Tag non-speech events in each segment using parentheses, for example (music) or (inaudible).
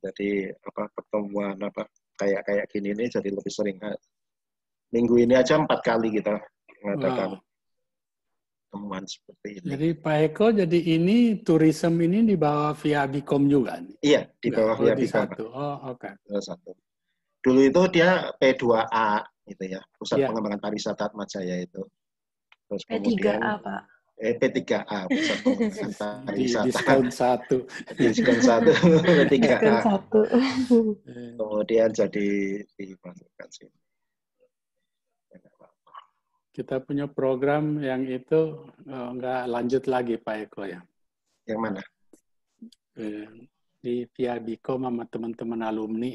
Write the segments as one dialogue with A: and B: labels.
A: Jadi apa pertemuan apa kayak kayak gini ini jadi lebih sering. Ah, minggu ini aja empat kali kita mengadakan wow. seperti ini.
B: Jadi Pak Eko, jadi ini tourism ini di bawah via Bicom juga nih?
A: Iya, di bawah oh, via oh, Oh, oke. Okay. Satu. Dulu itu dia P2A gitu ya, Pusat yeah. Pengembangan Pariwisata Majaya itu. Terus P3A, Pak eh, P3A (laughs) pusat diskon
B: satu diskon
A: satu P3A eh. kemudian jadi dimasukkan
B: sini kita punya program yang itu eh, nggak oh, lanjut lagi Pak Eko ya yang mana eh, di via Biko sama teman-teman alumni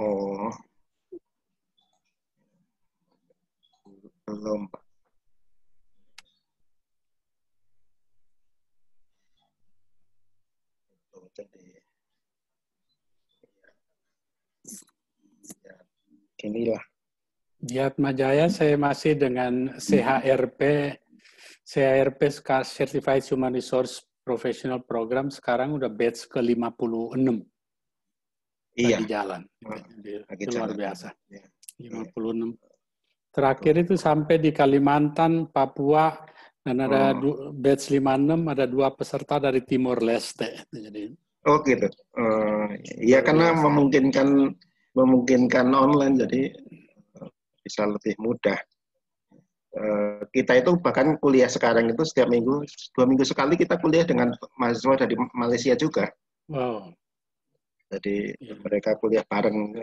B: oh belum Pak jadi ya, inilah di Majaya, saya masih dengan CHRP CHRP Certified Human Resource Professional Program sekarang udah batch ke 56 iya. di jalan
A: lagi luar jalan. biasa
B: ya. 56 terakhir itu sampai di Kalimantan Papua dan ada oh. batch 56 ada dua peserta dari Timor Leste.
A: Jadi Oh gitu. Uh, ya karena iya. memungkinkan memungkinkan online jadi eh, bisa lebih mudah. Uh, kita itu bahkan kuliah sekarang itu setiap minggu dua minggu sekali kita kuliah dengan mahasiswa dari Malaysia juga. Wow. Jadi yeah. mereka kuliah bareng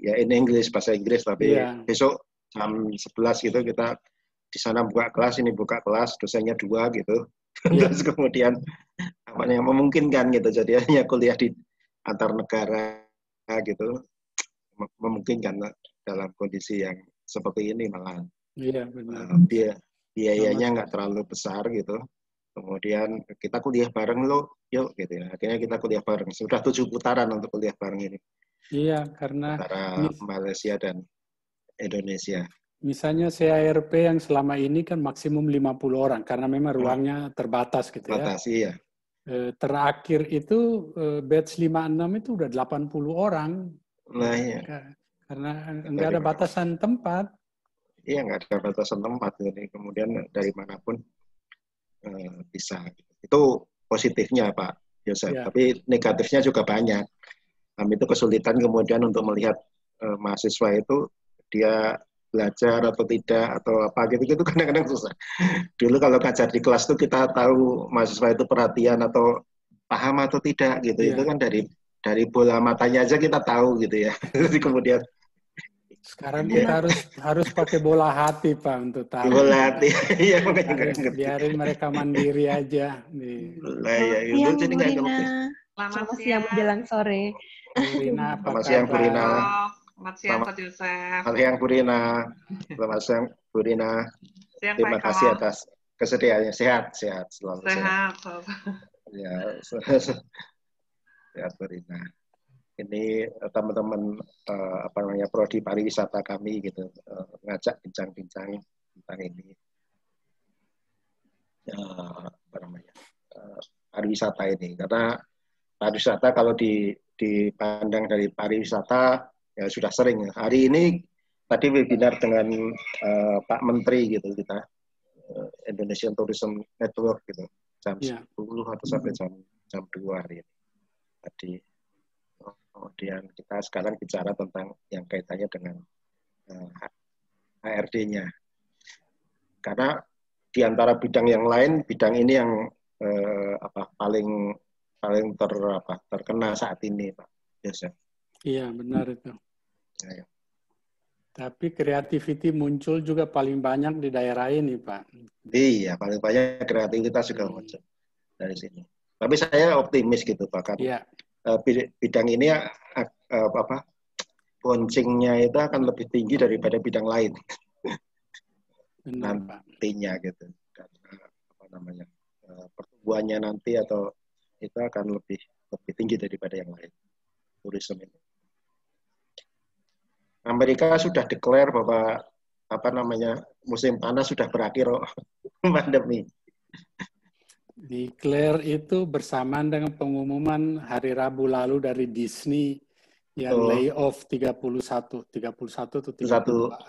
A: ya in English bahasa Inggris tapi yeah. besok jam 11 gitu kita di sana buka kelas ini buka kelas dosennya dua gitu yeah. (laughs) terus kemudian apa yang memungkinkan gitu jadi (laughs) hanya kuliah di antar negara gitu memungkinkan dalam kondisi yang seperti ini malah
B: yeah, benar.
A: Eh, biayanya nggak terlalu besar gitu kemudian kita kuliah bareng lo yuk gitu ya akhirnya kita kuliah bareng sudah tujuh putaran untuk kuliah bareng ini
B: iya karena antara
A: Malaysia dan Indonesia
B: misalnya CARP yang selama ini kan maksimum 50 orang karena memang hmm. ruangnya terbatas gitu ya. Terbatas iya. Eh, terakhir itu eh, batch 56 itu udah 80 orang. Nah iya. Karena enggak ada batasan tempat.
A: Iya enggak ada batasan tempat jadi kemudian dari manapun eh, bisa. Itu positifnya Pak Yosef. Ya. Tapi negatifnya juga banyak. Kami itu kesulitan kemudian untuk melihat mahasiswa itu dia belajar atau tidak atau apa gitu gitu (laughs) kadang-kadang susah. Dulu kalau ngajar di kelas tuh kita tahu mahasiswa itu perhatian atau paham atau tidak gitu. Yeah. Itu kan dari dari bola matanya aja kita tahu gitu ya. (laughs) Jadi kemudian
B: sekarang iya. kita harus harus pakai bola hati Pak untuk tahu. Bola hati. (laughs) Iya, biarin, biarin mereka mandiri aja. Nih. Lah ya itu siang, jadi enggak
A: Selamat
C: siang menjelang sore.
A: Selamat siang Purina. Selamat siang, Pak
D: Joseph. Selamat
A: siang, Bu Selamat siang, Bu Siang,
D: Terima Pak kasih atas
A: kesediaannya. Sehat, sehat. Selalu
D: sehat. sehat.
A: Ya, (laughs) sehat, Bu Ini eh, teman-teman uh, apa namanya prodi pariwisata kami gitu uh, ngajak bincang-bincang tentang ini uh, apa namanya uh, pariwisata ini karena pariwisata kalau di dipandang dari pariwisata ya sudah sering. Hari ini tadi webinar dengan uh, Pak Menteri gitu kita uh, Indonesian Tourism Network gitu jam yeah. Ya. 10 atau sampai jam jam 2 hari ini. Tadi kemudian kita sekarang bicara tentang yang kaitannya dengan uh, eh, ARD-nya. Karena di antara bidang yang lain, bidang ini yang eh, apa paling paling ter apa, terkena saat ini, Pak
B: Yosef. Iya, benar itu. Ya. ya. Tapi kreativiti muncul juga paling banyak di daerah ini, Pak.
A: Iya, paling banyak kreativitas juga muncul dari sini. Tapi saya optimis gitu, pak, ya. bidang ini eh, eh, apa boncingnya itu akan lebih tinggi daripada bidang lain Benar, nantinya Pak. gitu. Karena apa namanya pertumbuhannya nanti atau itu akan lebih lebih tinggi daripada yang lain turisme ini. Amerika sudah declare bahwa apa namanya musim panas sudah berakhir oh, (laughs) pandemi.
B: Declare itu bersamaan dengan pengumuman hari Rabu lalu dari Disney yang oh. layoff 31 31 atau 31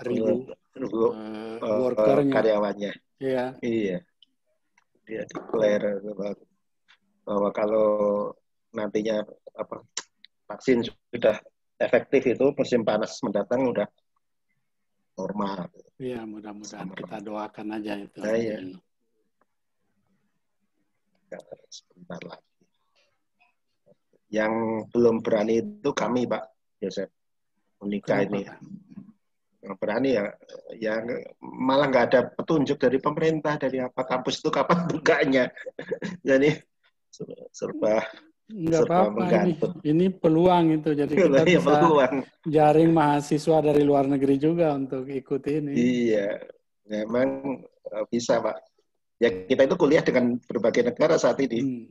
B: ribu uh,
A: uh, workernya karyawannya. Iya. Iya. Dia declare bahwa, bahwa kalau nantinya apa vaksin sudah efektif itu musim panas mendatang udah normal.
B: Iya, mudah-mudahan kita doakan aja itu. Nah, ya. Sebentar lagi.
A: Yang belum berani itu kami, Pak Yosef. Menikah ini. ini. Yang berani ya, yang malah nggak ada petunjuk dari pemerintah, dari apa kampus itu kapan (laughs) bukanya. Jadi serba
B: Enggak apa-apa, ini, ini peluang itu. Jadi (laughs) kita iya, bisa peluang. jaring mahasiswa dari luar negeri juga untuk ikut ini. Iya, memang eh, bisa Pak.
A: Ya kita itu kuliah dengan berbagai negara saat ini. Hmm.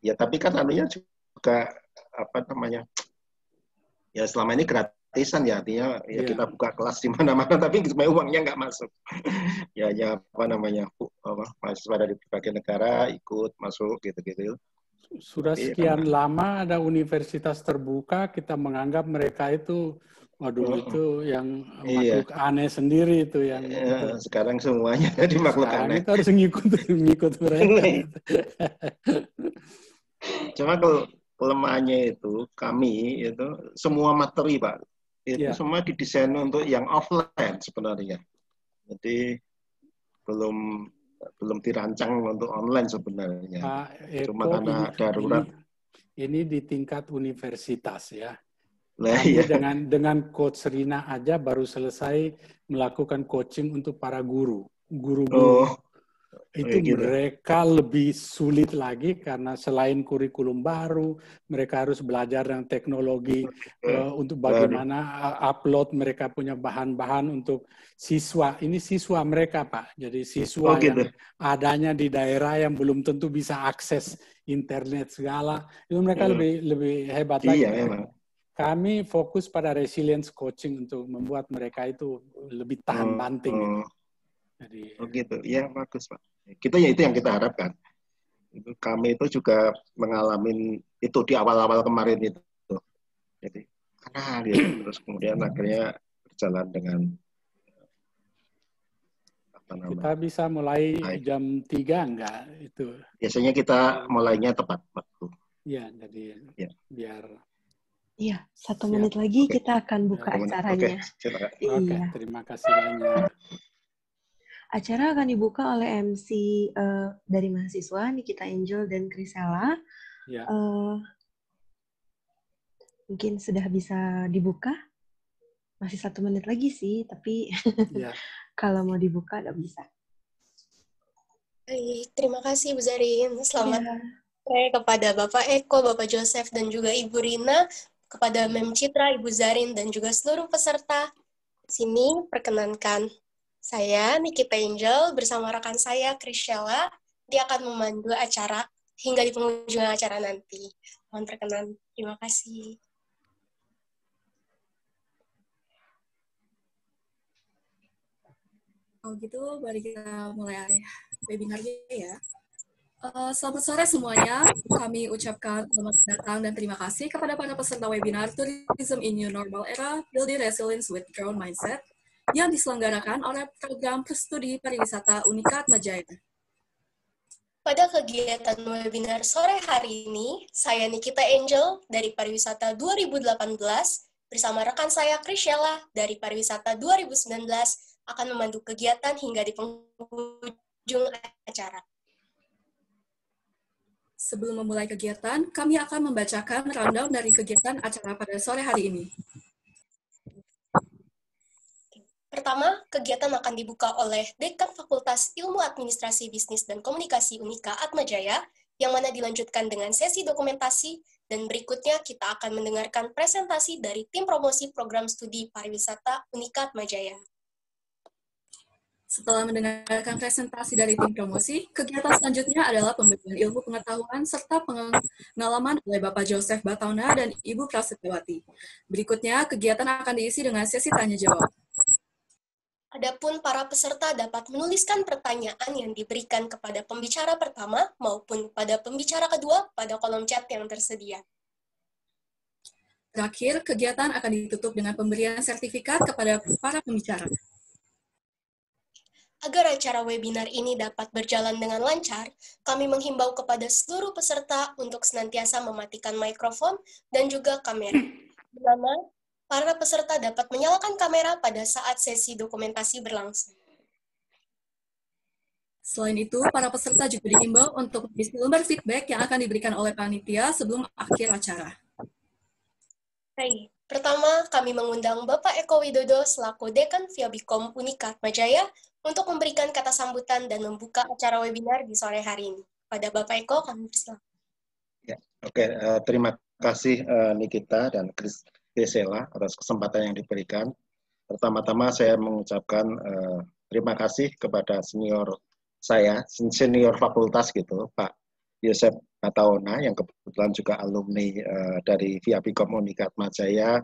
A: Ya tapi kan anunya juga apa namanya, ya selama ini gratisan ya artinya ya yeah. kita buka kelas di mana-mana (laughs) tapi uangnya nggak masuk (laughs) ya ya apa namanya apa, mahasiswa dari berbagai negara ikut masuk gitu-gitu
B: sudah iya. sekian iya. lama ada universitas terbuka kita menganggap mereka itu waduh oh. itu yang iya. makhluk aneh sendiri itu yang ya, sekarang semuanya jadi (laughs) makhluk aneh kita harus ngikut (laughs) ngikut mereka nah, cuma
A: kalau kelemahannya itu kami itu semua materi pak itu iya. semua didesain untuk yang offline sebenarnya jadi belum
B: belum dirancang untuk online sebenarnya. Pak nah, Eko, Cuma karena ini, darurat. Ini, ini di tingkat universitas ya. Nah, iya. dengan dengan coach Rina aja baru selesai melakukan coaching untuk para guru, guru-guru. Oh itu gitu. mereka lebih sulit lagi karena selain kurikulum baru, mereka harus belajar dengan teknologi uh, untuk bagaimana eh, upload mereka punya bahan-bahan untuk siswa. Ini siswa mereka pak, jadi siswa oh, gitu. yang adanya di daerah yang belum tentu bisa akses internet segala, itu mereka ya. lebih lebih hebat iya, lagi. Kami fokus pada resilience coaching untuk membuat mereka itu lebih tahan oh, banting. Oh, gitu. Jadi, oh ya. gitu, ya
A: bagus Pak. Kita ya itu yang kita harapkan. Kami itu juga mengalami itu di awal-awal kemarin itu. Jadi kenal (clears throat) ya, terus kemudian akhirnya berjalan dengan eh, apa namanya?
B: Kita bisa mulai Hai. jam tiga enggak itu? Biasanya kita mulainya tepat waktu. Iya, jadi ya. biar
C: Iya, satu Siap. menit lagi okay. kita akan buka Oke. acaranya.
B: Okay. Oke, iya. terima kasih banyak.
C: Acara akan dibuka oleh MC uh, eh, dari mahasiswa Nikita Angel dan Krisela. Ya. Uh, mungkin sudah bisa dibuka. Masih satu menit lagi sih, tapi (laughs) ya. kalau mau dibuka udah bisa.
E: Terima kasih Bu Zarin. Selamat ya. sore kepada Bapak Eko, Bapak Joseph, dan juga Ibu Rina, kepada Mem Citra, Ibu Zarin, dan juga seluruh peserta. Sini perkenankan saya, Nikita Angel, bersama rekan saya, Krishella, dia akan memandu acara hingga di penghujung acara nanti. Mohon perkenan. Terima kasih.
F: Kalau gitu, mari kita mulai
G: webinarnya ya. Eh, selamat sore semuanya. Kami ucapkan selamat datang dan terima kasih kepada para peserta webinar Tourism in New Normal Era, Building Resilience with Ground Mindset yang diselenggarakan oleh program Studi Pariwisata Unikat Majaya.
E: Pada kegiatan webinar sore hari ini, saya Nikita Angel dari Pariwisata 2018 bersama rekan saya Krishela dari Pariwisata 2019 akan memandu kegiatan hingga di penghujung acara. Sebelum memulai kegiatan, kami akan membacakan rundown dari kegiatan acara pada sore hari ini. Pertama, kegiatan akan dibuka oleh Dekan Fakultas Ilmu Administrasi Bisnis dan Komunikasi Unika Atmajaya, yang mana dilanjutkan dengan sesi dokumentasi, dan berikutnya kita akan mendengarkan presentasi dari tim promosi program studi pariwisata Unika Atmajaya. Setelah mendengarkan presentasi
G: dari tim promosi, kegiatan selanjutnya adalah pemberian ilmu pengetahuan serta pengalaman oleh Bapak Joseph Batauna dan Ibu Prasetyawati. Berikutnya, kegiatan akan diisi dengan sesi tanya-jawab.
E: Adapun para peserta dapat menuliskan pertanyaan yang diberikan kepada pembicara pertama maupun pada pembicara kedua pada kolom chat yang tersedia.
G: Terakhir, kegiatan akan ditutup dengan pemberian sertifikat kepada para pembicara.
E: Agar acara webinar ini dapat berjalan dengan lancar, kami menghimbau kepada seluruh peserta untuk senantiasa mematikan mikrofon dan juga kamera. Selamat para peserta dapat menyalakan kamera pada saat sesi dokumentasi berlangsung. Selain itu, para peserta juga diimbau untuk mengisi lembar feedback yang akan diberikan oleh panitia sebelum
G: akhir acara.
E: Hai, pertama kami mengundang Bapak Eko Widodo selaku Dekan Fiabikom Unika Majaya untuk memberikan kata sambutan dan membuka acara webinar di sore hari ini. Pada Bapak Eko, kami persilakan.
A: Ya, Oke, okay. uh, eh, terima kasih uh, Nikita dan Chris, Desela atas kesempatan yang diberikan. Pertama-tama saya mengucapkan uh, terima kasih kepada senior saya, senior fakultas gitu, Pak Yosef Bataona yang kebetulan juga alumni uh, dari VIP Komunikat Majaya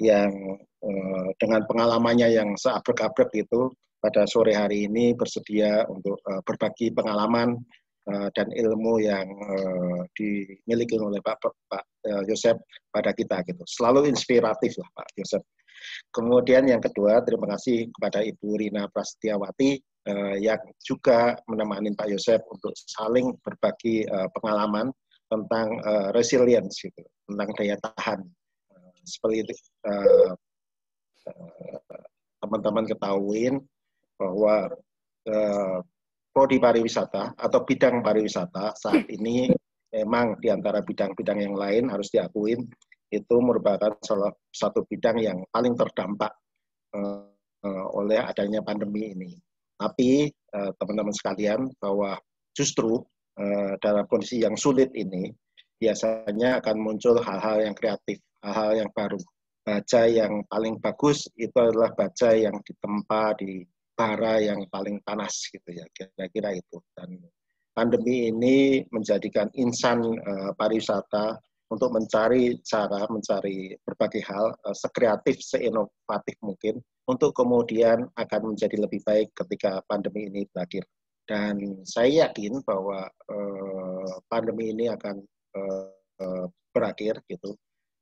A: yang uh, dengan pengalamannya yang seabrek-abrek gitu pada sore hari ini bersedia untuk uh, berbagi pengalaman Eh, dan ilmu yang eh, dimiliki oleh Pak, Pak Yosef eh, pada kita gitu. Selalu inspiratif lah Pak Yosef. Kemudian yang kedua, terima kasih kepada Ibu Rina Prasetyawati yang juga menemani Pak Yosef untuk saling berbagi pengalaman tentang resilience gitu, tentang daya tahan. Seperti teman-teman ketahuin bahwa prodi pariwisata atau bidang pariwisata saat ini memang di antara bidang-bidang yang lain harus diakui itu merupakan salah satu bidang yang paling terdampak uh, oleh adanya pandemi ini. Tapi teman eh, teman-teman sekalian bahwa justru uh, dalam kondisi yang sulit ini biasanya akan muncul hal-hal yang kreatif, hal-hal yang baru. Baca yang paling bagus itu adalah baca yang ditempa di bara yang paling panas gitu ya kira-kira itu dan pandemi ini menjadikan insan uh, pariwisata untuk mencari cara mencari berbagai hal uh, sekreatif seinovatif mungkin untuk kemudian akan menjadi lebih baik ketika pandemi ini berakhir dan saya yakin bahwa uh, pandemi ini akan uh, uh, berakhir gitu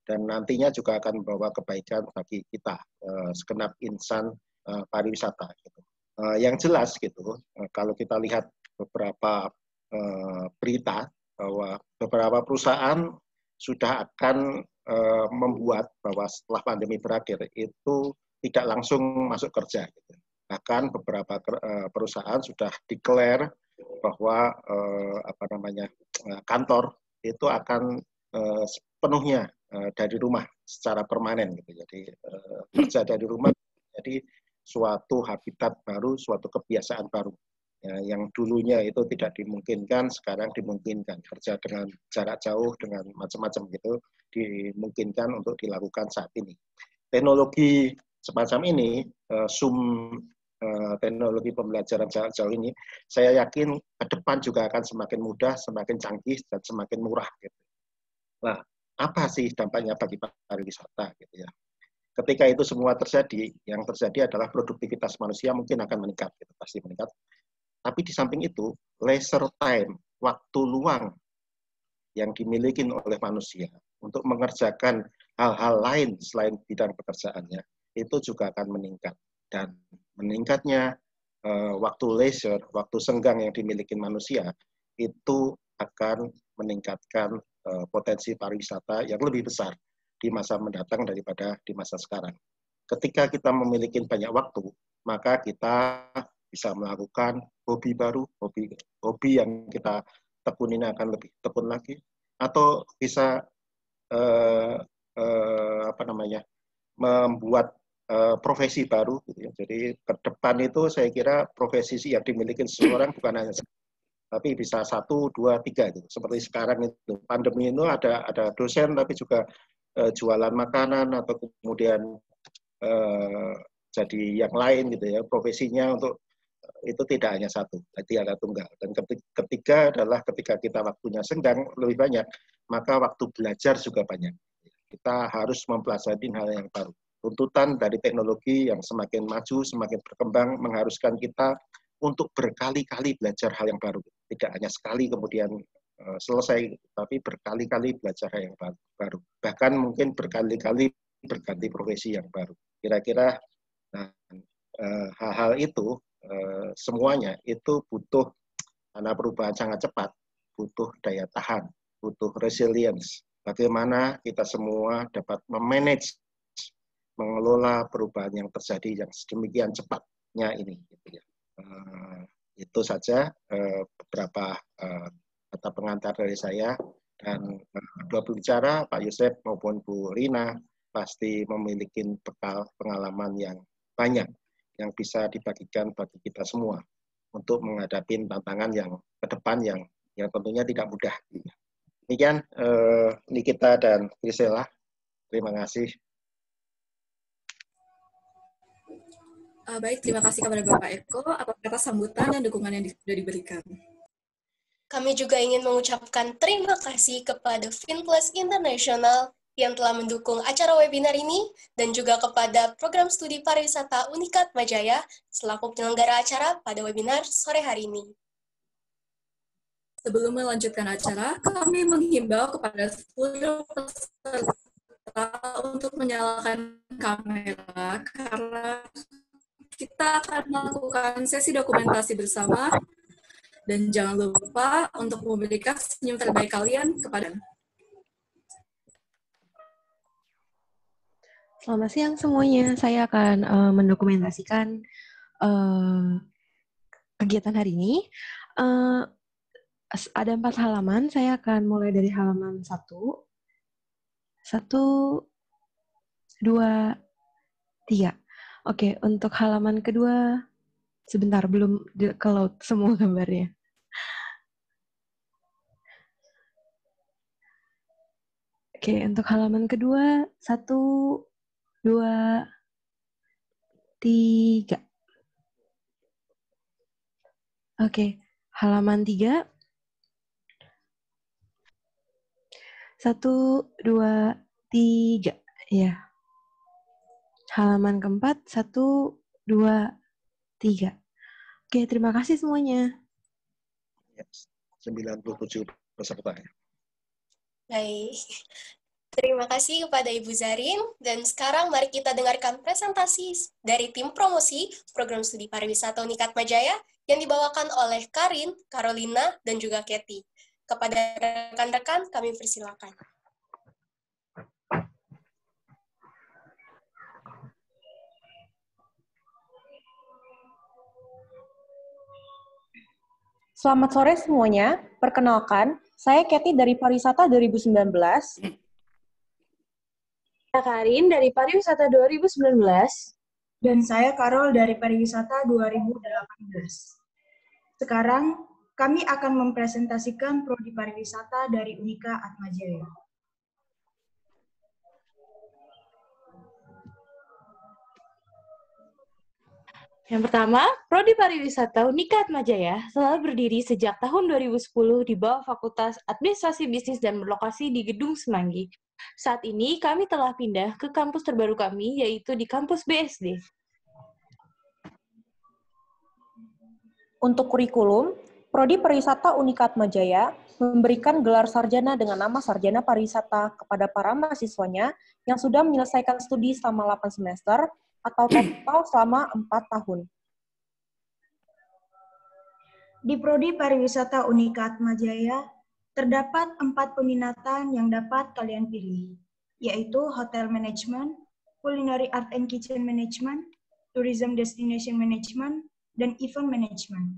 A: dan nantinya juga akan membawa kebaikan bagi kita uh, segenap insan uh, pariwisata gitu uh, yang jelas gitu. Uh, kalau kita lihat beberapa uh, berita bahwa beberapa perusahaan sudah akan uh, membuat bahwa setelah pandemi berakhir itu tidak langsung masuk kerja. Gitu. Bahkan beberapa uh, perusahaan sudah declare bahwa uh, apa namanya uh, kantor itu akan uh, sepenuhnya uh, dari rumah secara permanen gitu. Jadi uh, kerja dari rumah jadi suatu habitat baru, suatu kebiasaan baru. Ya, yang dulunya itu tidak dimungkinkan, sekarang dimungkinkan. Kerja dengan jarak jauh, dengan macam-macam gitu, dimungkinkan untuk dilakukan saat ini. Teknologi semacam ini, eh, Zoom eh, teknologi pembelajaran jarak jauh ini, saya yakin ke depan juga akan semakin mudah, semakin canggih, dan semakin murah. Gitu. Nah, apa sih dampaknya bagi pariwisata? Gitu ya ketika itu semua terjadi, yang terjadi adalah produktivitas manusia mungkin akan meningkat, gitu, pasti meningkat. Tapi di samping itu, laser time, waktu luang yang dimiliki oleh manusia untuk mengerjakan hal-hal lain selain bidang pekerjaannya, itu juga akan meningkat. Dan meningkatnya eh, waktu laser, waktu senggang yang dimiliki manusia, itu akan meningkatkan uh, potensi pariwisata yang lebih besar di masa mendatang daripada di masa sekarang. Ketika kita memiliki banyak waktu, maka kita bisa melakukan hobi baru, hobi hobi yang kita ini akan lebih tekun lagi, atau bisa eh, eh, apa namanya membuat eh, profesi baru. Gitu ya. Jadi ke depan itu saya kira profesi yang dimiliki seseorang bukan hanya tapi bisa satu, dua, tiga gitu. Seperti sekarang itu pandemi itu ada ada dosen tapi juga uh, jualan makanan atau kemudian uh, jadi yang lain gitu ya profesinya untuk eh, itu tidak hanya satu, tidak ada tunggal. Dan ketiga adalah ketika kita waktunya senggang lebih banyak, maka waktu belajar juga banyak. Kita harus mempelajari hal yang baru. Tuntutan dari teknologi yang semakin maju, semakin berkembang, mengharuskan kita untuk berkali-kali belajar hal yang baru. Tidak hanya sekali kemudian Eh, selesai, gitu. tapi berkali-kali belajar yang baru, bahkan mungkin berkali-kali berganti profesi yang baru. Kira-kira hal nah, eh, hal-hal itu eh, semuanya itu butuh karena perubahan sangat cepat, butuh daya tahan, butuh resilience. Bagaimana kita semua dapat memanage, mengelola perubahan yang terjadi yang sedemikian cepatnya ini. Gitu ya. itu saja beberapa atau pengantar dari saya dan eh, dua pembicara Pak Yusuf maupun Bu Rina pasti memiliki bekal pengalaman yang banyak yang bisa dibagikan bagi kita semua untuk menghadapi tantangan yang ke depan yang yang tentunya tidak mudah. Demikian eh, Nikita dan Grisela. Terima kasih.
E: Eh, baik, terima kasih kepada Bapak Eko atas sambutan dan dukungan yang sudah diberikan. Kami juga ingin mengucapkan terima kasih kepada FinPlus International yang telah mendukung acara webinar ini dan juga kepada program studi pariwisata Unikat Majaya selaku penyelenggara acara pada webinar sore hari ini. Sebelum melanjutkan acara, kami menghimbau kepada seluruh
G: peserta untuk menyalakan kamera karena kita akan melakukan sesi dokumentasi bersama dan jangan lupa untuk memberikan senyum terbaik kalian kepada
C: Selamat siang semuanya. Saya akan uh, mendokumentasikan uh, kegiatan hari ini. Uh, ada empat halaman. Saya akan mulai dari halaman satu, satu, dua, tiga. Oke, untuk halaman kedua, sebentar belum ke laut semua gambarnya. Oke, untuk halaman kedua, satu, dua, tiga. Oke, halaman tiga. Satu, dua, tiga. Ya. Halaman keempat, satu, dua, tiga. Oke, terima kasih semuanya.
A: 97 peserta ya.
E: Baik. Terima kasih kepada Ibu Zarin. Dan sekarang mari kita dengarkan presentasi dari tim promosi Program Studi Pariwisata Unikat Majaya yang dibawakan oleh Karin, Carolina, dan juga Kathy. Kepada rekan-rekan kami persilakan.
H: Selamat sore semuanya. Perkenalkan, saya Kathy dari Pariwisata 2019. Hmm.
I: Saya
F: Karin dari Pariwisata 2019. Dan saya Karol dari Pariwisata 2018. Sekarang, kami akan mempresentasikan Prodi Pariwisata dari Unika Atmajaya.
I: Yang pertama, Prodi Pariwisata Unikat Majaya telah berdiri sejak tahun 2010 di bawah Fakultas Administrasi Bisnis dan berlokasi di Gedung Semanggi. Saat ini kami telah pindah ke kampus terbaru kami, yaitu di kampus BSD. Untuk kurikulum,
H: Prodi Pariwisata Unikat Majaya memberikan gelar sarjana dengan nama Sarjana Pariwisata kepada para mahasiswanya yang sudah menyelesaikan studi selama 8 semester atau
F: total selama 4 tahun. Di Prodi Pariwisata Unika Atmajaya, terdapat empat peminatan yang dapat kalian pilih, yaitu Hotel Management, Culinary Art and Kitchen Management, Tourism Destination Management, dan Event Management.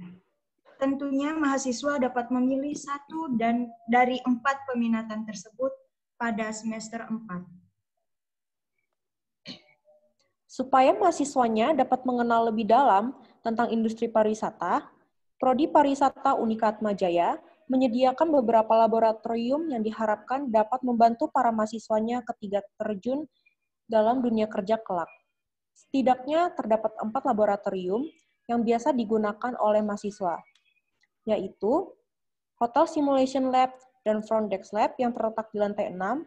F: Tentunya mahasiswa dapat memilih satu dan dari empat peminatan tersebut pada semester 4.
H: Supaya mahasiswanya dapat mengenal lebih dalam tentang industri pariwisata, Prodi Pariwisata Unikat Majaya menyediakan beberapa laboratorium yang diharapkan dapat membantu para mahasiswanya ketika terjun dalam dunia kerja kelak. Setidaknya terdapat empat laboratorium yang biasa digunakan oleh mahasiswa, yaitu Hotel Simulation Lab dan Front Desk Lab yang terletak di lantai 6,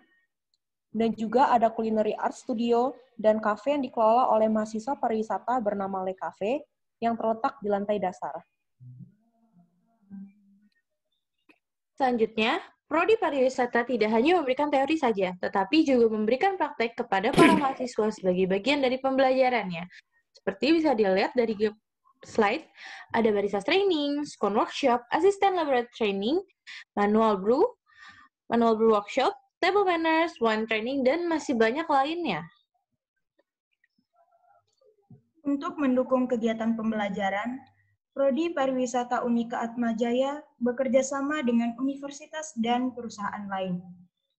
H: dan juga ada culinary art studio dan kafe yang dikelola oleh mahasiswa pariwisata bernama Le Cafe yang terletak di lantai dasar.
I: Selanjutnya, Prodi Pariwisata tidak hanya memberikan teori saja, tetapi juga memberikan praktek kepada para (clears throat) mahasiswa sebagai bagian dari pembelajarannya. Seperti bisa dilihat dari slide, ada barista training, scone workshop, asisten laboratory training, manual brew, manual brew workshop, table
F: manners, one training, dan masih banyak lainnya. Untuk mendukung kegiatan pembelajaran, Prodi Pariwisata Unika Atmajaya bekerja sama dengan universitas dan perusahaan lain,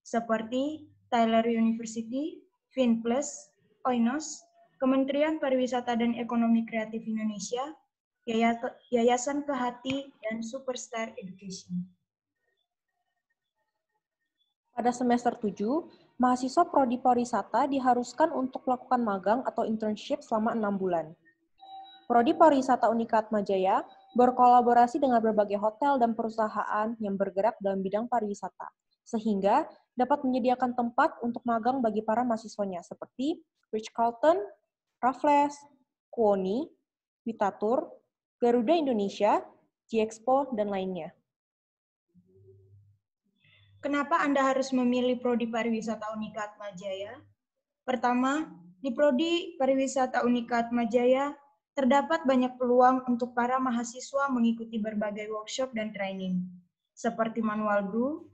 F: seperti Tyler University, FinPlus, OINOS, Kementerian Pariwisata dan Ekonomi Kreatif Indonesia, Yayasan Kehati, dan Superstar Education.
H: Pada semester 7, mahasiswa prodi pariwisata diharuskan untuk melakukan magang atau internship selama enam bulan. Prodi Pariwisata Unikat Majaya berkolaborasi dengan berbagai hotel dan perusahaan yang bergerak dalam bidang pariwisata, sehingga dapat menyediakan tempat untuk magang bagi para mahasiswanya seperti Rich carlton Raffles,
F: Kuoni, Witatur, Garuda Indonesia, G-Expo, dan lainnya. Kenapa Anda harus memilih Prodi Pariwisata Unikat Majaya? Pertama, di Prodi Pariwisata Unikat Majaya terdapat banyak peluang untuk para mahasiswa mengikuti berbagai workshop dan training, seperti manual brew,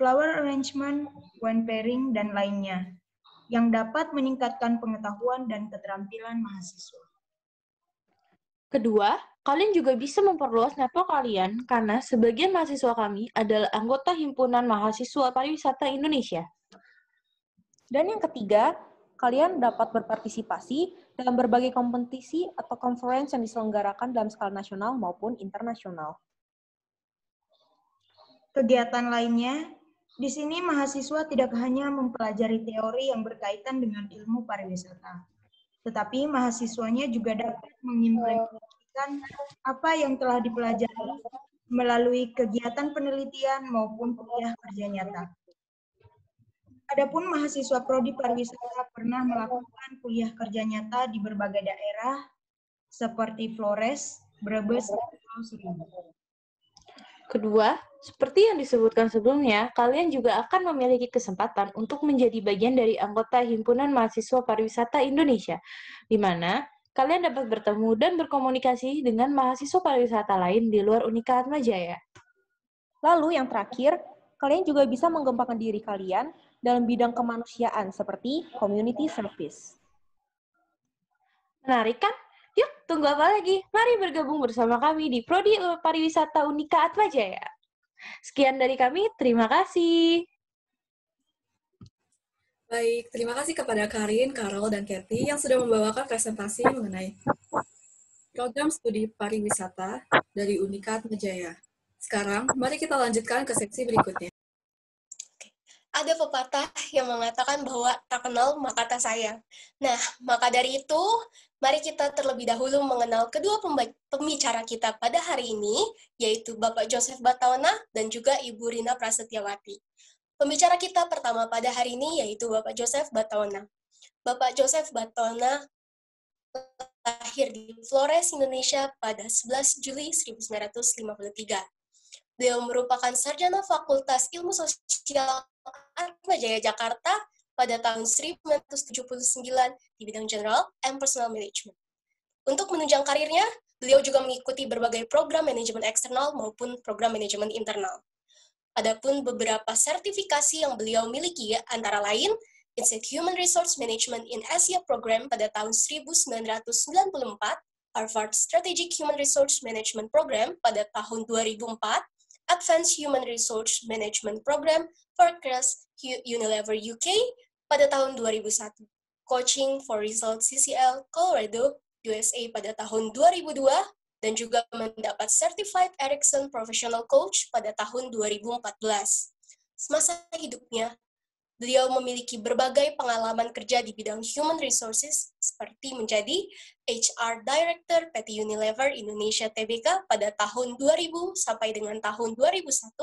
F: flower arrangement, wine pairing, dan lainnya, yang dapat meningkatkan pengetahuan dan keterampilan mahasiswa.
I: Kedua, Kalian juga bisa memperluas network kalian karena sebagian mahasiswa kami adalah anggota Himpunan Mahasiswa Pariwisata Indonesia. Dan yang ketiga, kalian dapat berpartisipasi dalam
H: berbagai kompetisi atau conference yang diselenggarakan dalam skala nasional maupun internasional.
F: Kegiatan lainnya, di sini mahasiswa tidak hanya mempelajari teori yang berkaitan dengan ilmu pariwisata, tetapi mahasiswanya juga dapat mengimplementasikan menyampaikan apa yang telah dipelajari melalui kegiatan penelitian maupun kuliah kerja nyata. Adapun mahasiswa prodi pariwisata pernah melakukan kuliah kerja nyata di berbagai daerah seperti Flores, Brebes, dan Seribu.
I: Kedua, seperti yang disebutkan sebelumnya, kalian juga akan memiliki kesempatan untuk menjadi bagian dari anggota Himpunan Mahasiswa Pariwisata Indonesia, di mana kalian dapat bertemu dan berkomunikasi dengan mahasiswa pariwisata lain di luar Unika Atma Jaya. Lalu yang terakhir, kalian juga bisa mengembangkan diri kalian dalam bidang kemanusiaan seperti community service. Menarik kan? Yuk, tunggu apa lagi? Mari bergabung bersama kami di Prodi Pariwisata Unika Atma Jaya. Sekian dari kami, terima kasih.
G: Baik, terima kasih
I: kepada Karin, Karol, dan
G: Kathy yang sudah membawakan presentasi mengenai program studi pariwisata dari Unikat Majaya.
E: Sekarang, mari kita lanjutkan ke seksi berikutnya. Ada pepatah yang mengatakan bahwa tak kenal maka tak sayang. Nah, maka dari itu, mari kita terlebih dahulu mengenal kedua pembicara kita pada hari ini, yaitu Bapak Joseph Batawana dan juga Ibu Rina Prasetyawati. Pembicara kita pertama pada hari ini yaitu Bapak Joseph Batona. Bapak Joseph Batona lahir di Flores, Indonesia pada 11 Juli 1953. Beliau merupakan sarjana Fakultas Ilmu Sosial Atmajaya Jakarta pada tahun 1979 di bidang general and personal management. Untuk menunjang karirnya, beliau juga mengikuti berbagai program manajemen eksternal maupun program manajemen internal. Adapun beberapa sertifikasi yang beliau miliki antara lain Institute Human Resource Management in Asia Program pada tahun 1994, Harvard Strategic Human Resource Management Program pada tahun 2004, Advanced Human Resource Management Program for Crest Unilever UK pada tahun 2001, Coaching for Results CCL Colorado USA pada tahun 2002, dan juga mendapat Certified Ericsson Professional Coach pada tahun 2014. Semasa hidupnya, beliau memiliki berbagai pengalaman kerja di bidang human resources seperti menjadi HR Director PT Unilever Indonesia Tbk pada tahun 2000 sampai dengan tahun 2001,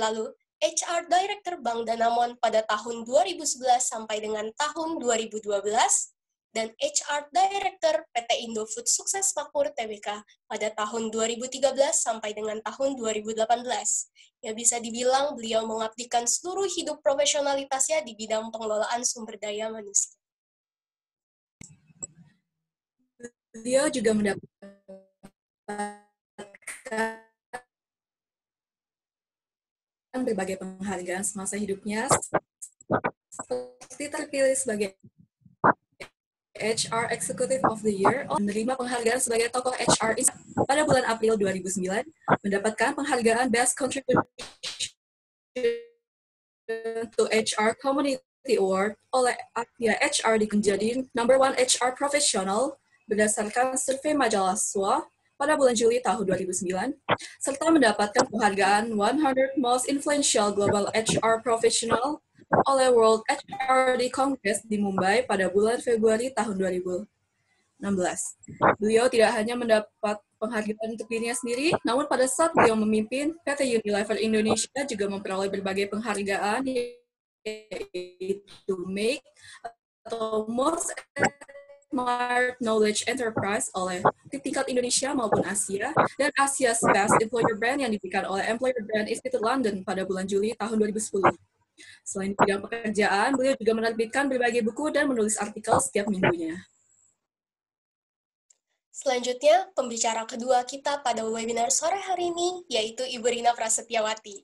E: lalu HR Director Bank Danamon pada tahun 2011 sampai dengan tahun 2012, dan HR Director PT Indofood Sukses Makmur TBK pada tahun 2013 sampai dengan tahun 2018. Ya bisa dibilang beliau mengabdikan seluruh hidup profesionalitasnya di bidang pengelolaan sumber daya manusia. Beliau juga mendapatkan
G: berbagai penghargaan semasa hidupnya seperti terpilih sebagai HR Executive of the Year menerima penghargaan sebagai tokoh HR pada bulan April 2009 mendapatkan penghargaan Best Contribution to HR Community Award oleh Atia HR menjadi number one HR Professional berdasarkan survei majalah SWA pada bulan Juli tahun 2009, serta mendapatkan penghargaan 100 Most Influential Global HR Professional oleh World HRD Congress di Mumbai pada bulan Februari tahun 2016. Beliau tidak hanya mendapat penghargaan untuk dirinya sendiri, namun pada saat beliau memimpin, PT Unilever Indonesia juga memperoleh berbagai penghargaan yaitu MAKE atau Most Smart Knowledge Enterprise oleh tingkat Indonesia maupun Asia dan Asia's Best Employer Brand yang diberikan oleh Employer Brand Institute London pada bulan Juli tahun 2010. Selain bidang pekerjaan, beliau juga menerbitkan berbagai buku dan menulis artikel setiap minggunya.
E: Selanjutnya, pembicara kedua kita pada webinar sore hari ini yaitu Ibu Rina Prasetyawati.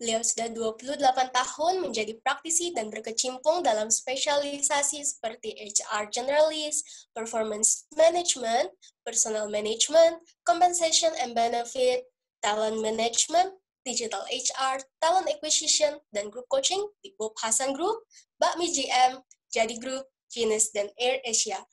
E: Beliau sudah 28 tahun menjadi praktisi dan berkecimpung dalam spesialisasi seperti HR Generalist, Performance Management, Personal Management, Compensation and Benefit, Talent Management, Digital HR, Talent Acquisition, dan Group Coaching di Bob Hasan Group, Bakmi GM, Jadi Group, Kines, dan Air Asia.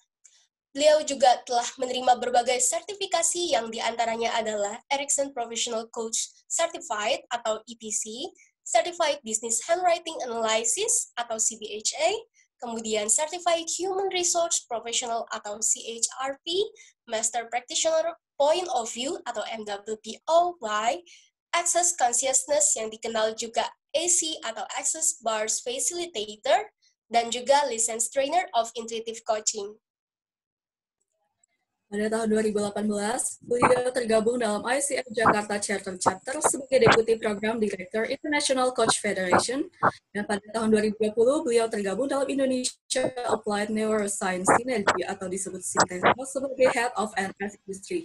E: Beliau juga telah menerima berbagai sertifikasi yang diantaranya adalah Ericsson Professional Coach Certified atau EPC, Certified Business Handwriting Analysis atau CBHA, kemudian Certified Human Resource Professional atau CHRP, Master Practitioner Point of View atau MWPOY, Access Consciousness yang dikenal juga AC atau Access Bars Facilitator, dan juga License Trainer of Intuitive Coaching.
G: Pada tahun 2018, beliau tergabung dalam ICF Jakarta Chapter Chapter sebagai Deputi Program Director International Coach Federation, dan pada tahun 2020 beliau tergabung dalam Indonesia Applied Neuroscience Synergy atau disebut Sintesa sebagai Head of NS Industry.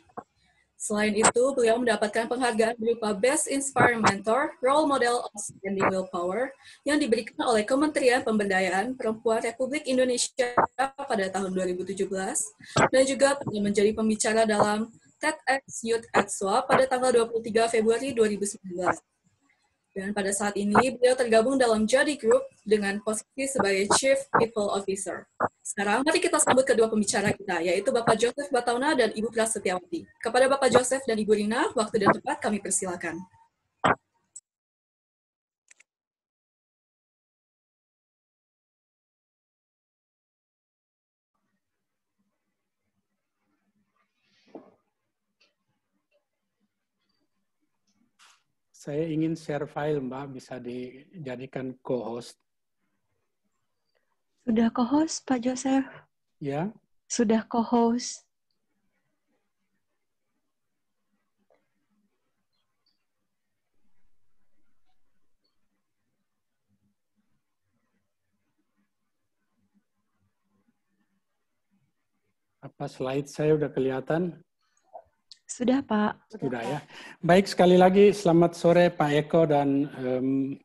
G: Selain itu, beliau mendapatkan penghargaan berupa Best Inspiring Mentor, Role Model of Outstanding Willpower, yang diberikan oleh Kementerian Pemberdayaan Perempuan Republik Indonesia pada tahun 2017, dan juga menjadi pembicara dalam TEDx Youth at pada tanggal 23 Februari 2019. Dan pada saat ini, beliau tergabung dalam Jadi Group dengan posisi sebagai Chief People Officer. Sekarang, mari kita sambut kedua pembicara kita, yaitu Bapak Joseph Batauna dan Ibu Prasetyawati. Kepada Bapak Joseph dan Ibu Rina, waktu dan tempat kami persilakan.
B: Saya ingin share file, Mbak. Bisa dijadikan co-host.
C: Sudah co-host, Pak Joseph? Ya. Sudah co-host.
B: Apa slide saya udah kelihatan?
C: Sudah Pak.
B: Sudah ya. Baik sekali lagi selamat sore Pak Eko dan teman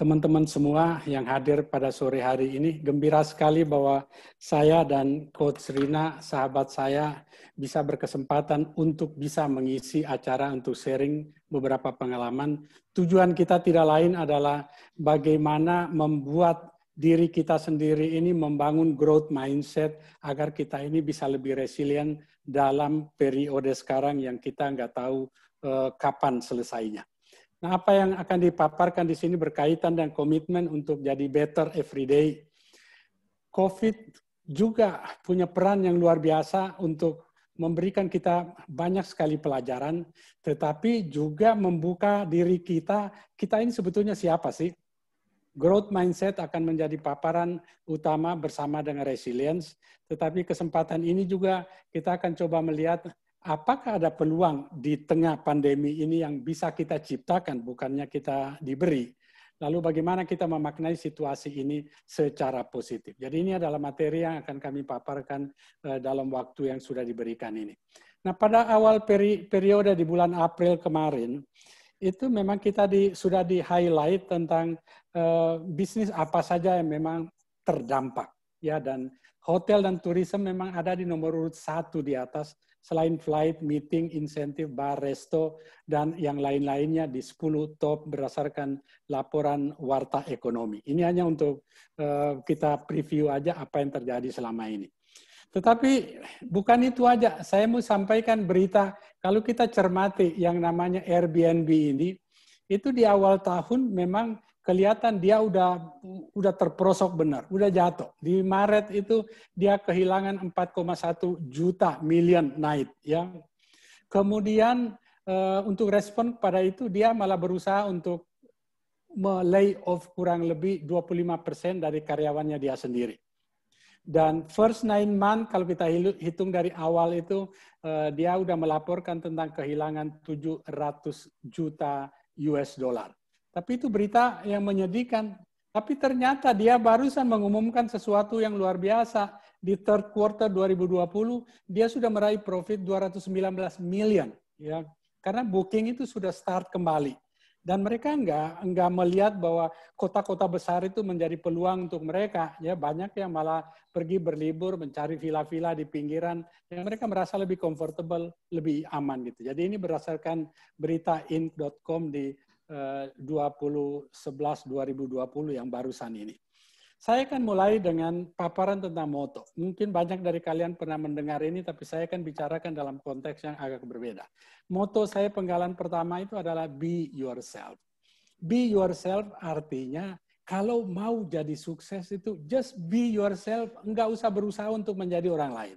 B: teman-teman semua yang hadir pada sore hari ini. Gembira sekali bahwa saya dan Coach Rina, sahabat saya, bisa berkesempatan untuk bisa mengisi acara untuk sharing beberapa pengalaman. Tujuan kita tidak lain adalah bagaimana membuat diri kita sendiri ini membangun growth mindset agar kita ini bisa lebih resilient dalam periode sekarang yang kita nggak tahu uh, kapan selesainya. Nah, apa yang akan dipaparkan di sini berkaitan dengan komitmen untuk jadi better every day. COVID juga punya peran yang luar biasa untuk memberikan kita banyak sekali pelajaran, tetapi juga membuka diri kita, kita ini sebetulnya siapa sih? Growth mindset akan menjadi paparan utama bersama dengan resilience, tetapi kesempatan ini juga kita akan coba melihat apakah ada peluang di tengah pandemi ini yang bisa kita ciptakan, bukannya kita diberi. Lalu bagaimana kita memaknai situasi ini secara positif. Jadi ini adalah materi yang akan kami paparkan eh, dalam waktu yang sudah diberikan ini. Nah pada awal peri periode di bulan April kemarin, itu memang kita di, sudah di highlight tentang uh, bisnis apa saja yang memang terdampak ya dan hotel dan tourism memang ada di nomor urut satu di atas selain flight, meeting, insentif, bar, resto dan yang lain-lainnya di 10 top berdasarkan laporan warta ekonomi. Ini hanya untuk uh, kita preview aja apa yang terjadi selama ini. Tetapi bukan itu aja. Saya mau sampaikan berita kalau kita cermati yang namanya Airbnb ini, itu di awal tahun memang kelihatan dia udah udah terprosok benar, udah jatuh. Di Maret itu dia kehilangan 4,1 juta million night ya. Kemudian eh, untuk respon pada itu dia malah berusaha untuk melay off kurang lebih 25% dari karyawannya dia sendiri. Dan first nine month kalau kita hitung dari awal itu eh, dia sudah melaporkan tentang kehilangan 700 juta US dollar. Tapi itu berita yang menyedihkan. Tapi ternyata dia barusan mengumumkan sesuatu yang luar biasa. Di third quarter 2020 dia sudah meraih profit 219 million ya. Karena booking itu sudah start kembali dan mereka enggak enggak melihat bahwa kota-kota besar itu menjadi peluang untuk mereka ya banyak yang malah pergi berlibur mencari villa-villa di pinggiran yang mereka merasa lebih comfortable lebih aman gitu jadi ini berdasarkan berita inc.com di uh, 2011 2020 yang barusan ini saya akan mulai dengan paparan tentang moto. Mungkin banyak dari kalian pernah mendengar ini, tapi saya akan bicarakan dalam konteks yang agak berbeda. Moto saya penggalan pertama itu adalah be yourself. Be yourself artinya kalau mau jadi sukses itu just be yourself, enggak usah berusaha untuk menjadi orang lain.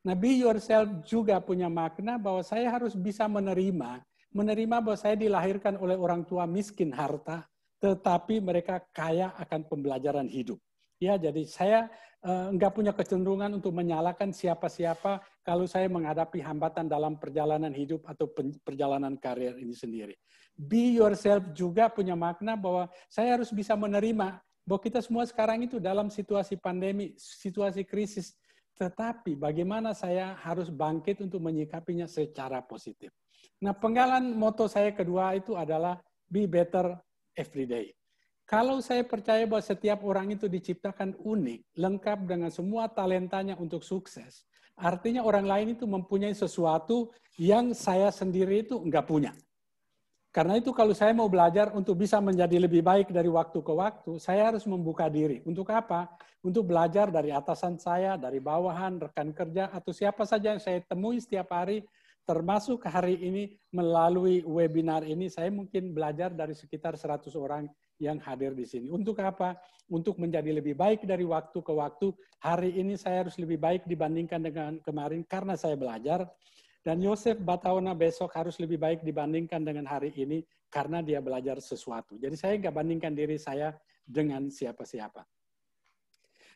B: Nah, be yourself juga punya makna bahwa saya harus bisa menerima, menerima bahwa saya dilahirkan oleh orang tua miskin harta, tetapi mereka kaya akan pembelajaran hidup. Ya, jadi saya enggak eh, nggak punya kecenderungan untuk menyalahkan siapa-siapa kalau saya menghadapi hambatan dalam perjalanan hidup atau perjalanan karir ini sendiri. Be yourself juga punya makna bahwa saya harus bisa menerima bahwa kita semua sekarang itu dalam situasi pandemi, situasi krisis. Tetapi bagaimana saya harus bangkit untuk menyikapinya secara positif. Nah, penggalan moto saya kedua itu adalah be better every day. Kalau saya percaya bahwa setiap orang itu diciptakan unik, lengkap dengan semua talentanya untuk sukses, artinya orang lain itu mempunyai sesuatu yang saya sendiri itu enggak punya. Karena itu kalau saya mau belajar untuk bisa menjadi lebih baik dari waktu ke waktu, saya harus membuka diri. Untuk apa? Untuk belajar dari atasan saya, dari bawahan, rekan kerja, atau siapa saja yang saya temui setiap hari termasuk hari ini melalui webinar ini saya mungkin belajar dari sekitar 100 orang yang hadir di sini. Untuk apa? Untuk menjadi lebih baik dari waktu ke waktu. Hari ini saya harus lebih baik dibandingkan dengan kemarin karena saya belajar. Dan Yosef Batawana besok harus lebih baik dibandingkan dengan hari ini karena dia belajar sesuatu. Jadi saya nggak bandingkan diri saya dengan siapa-siapa.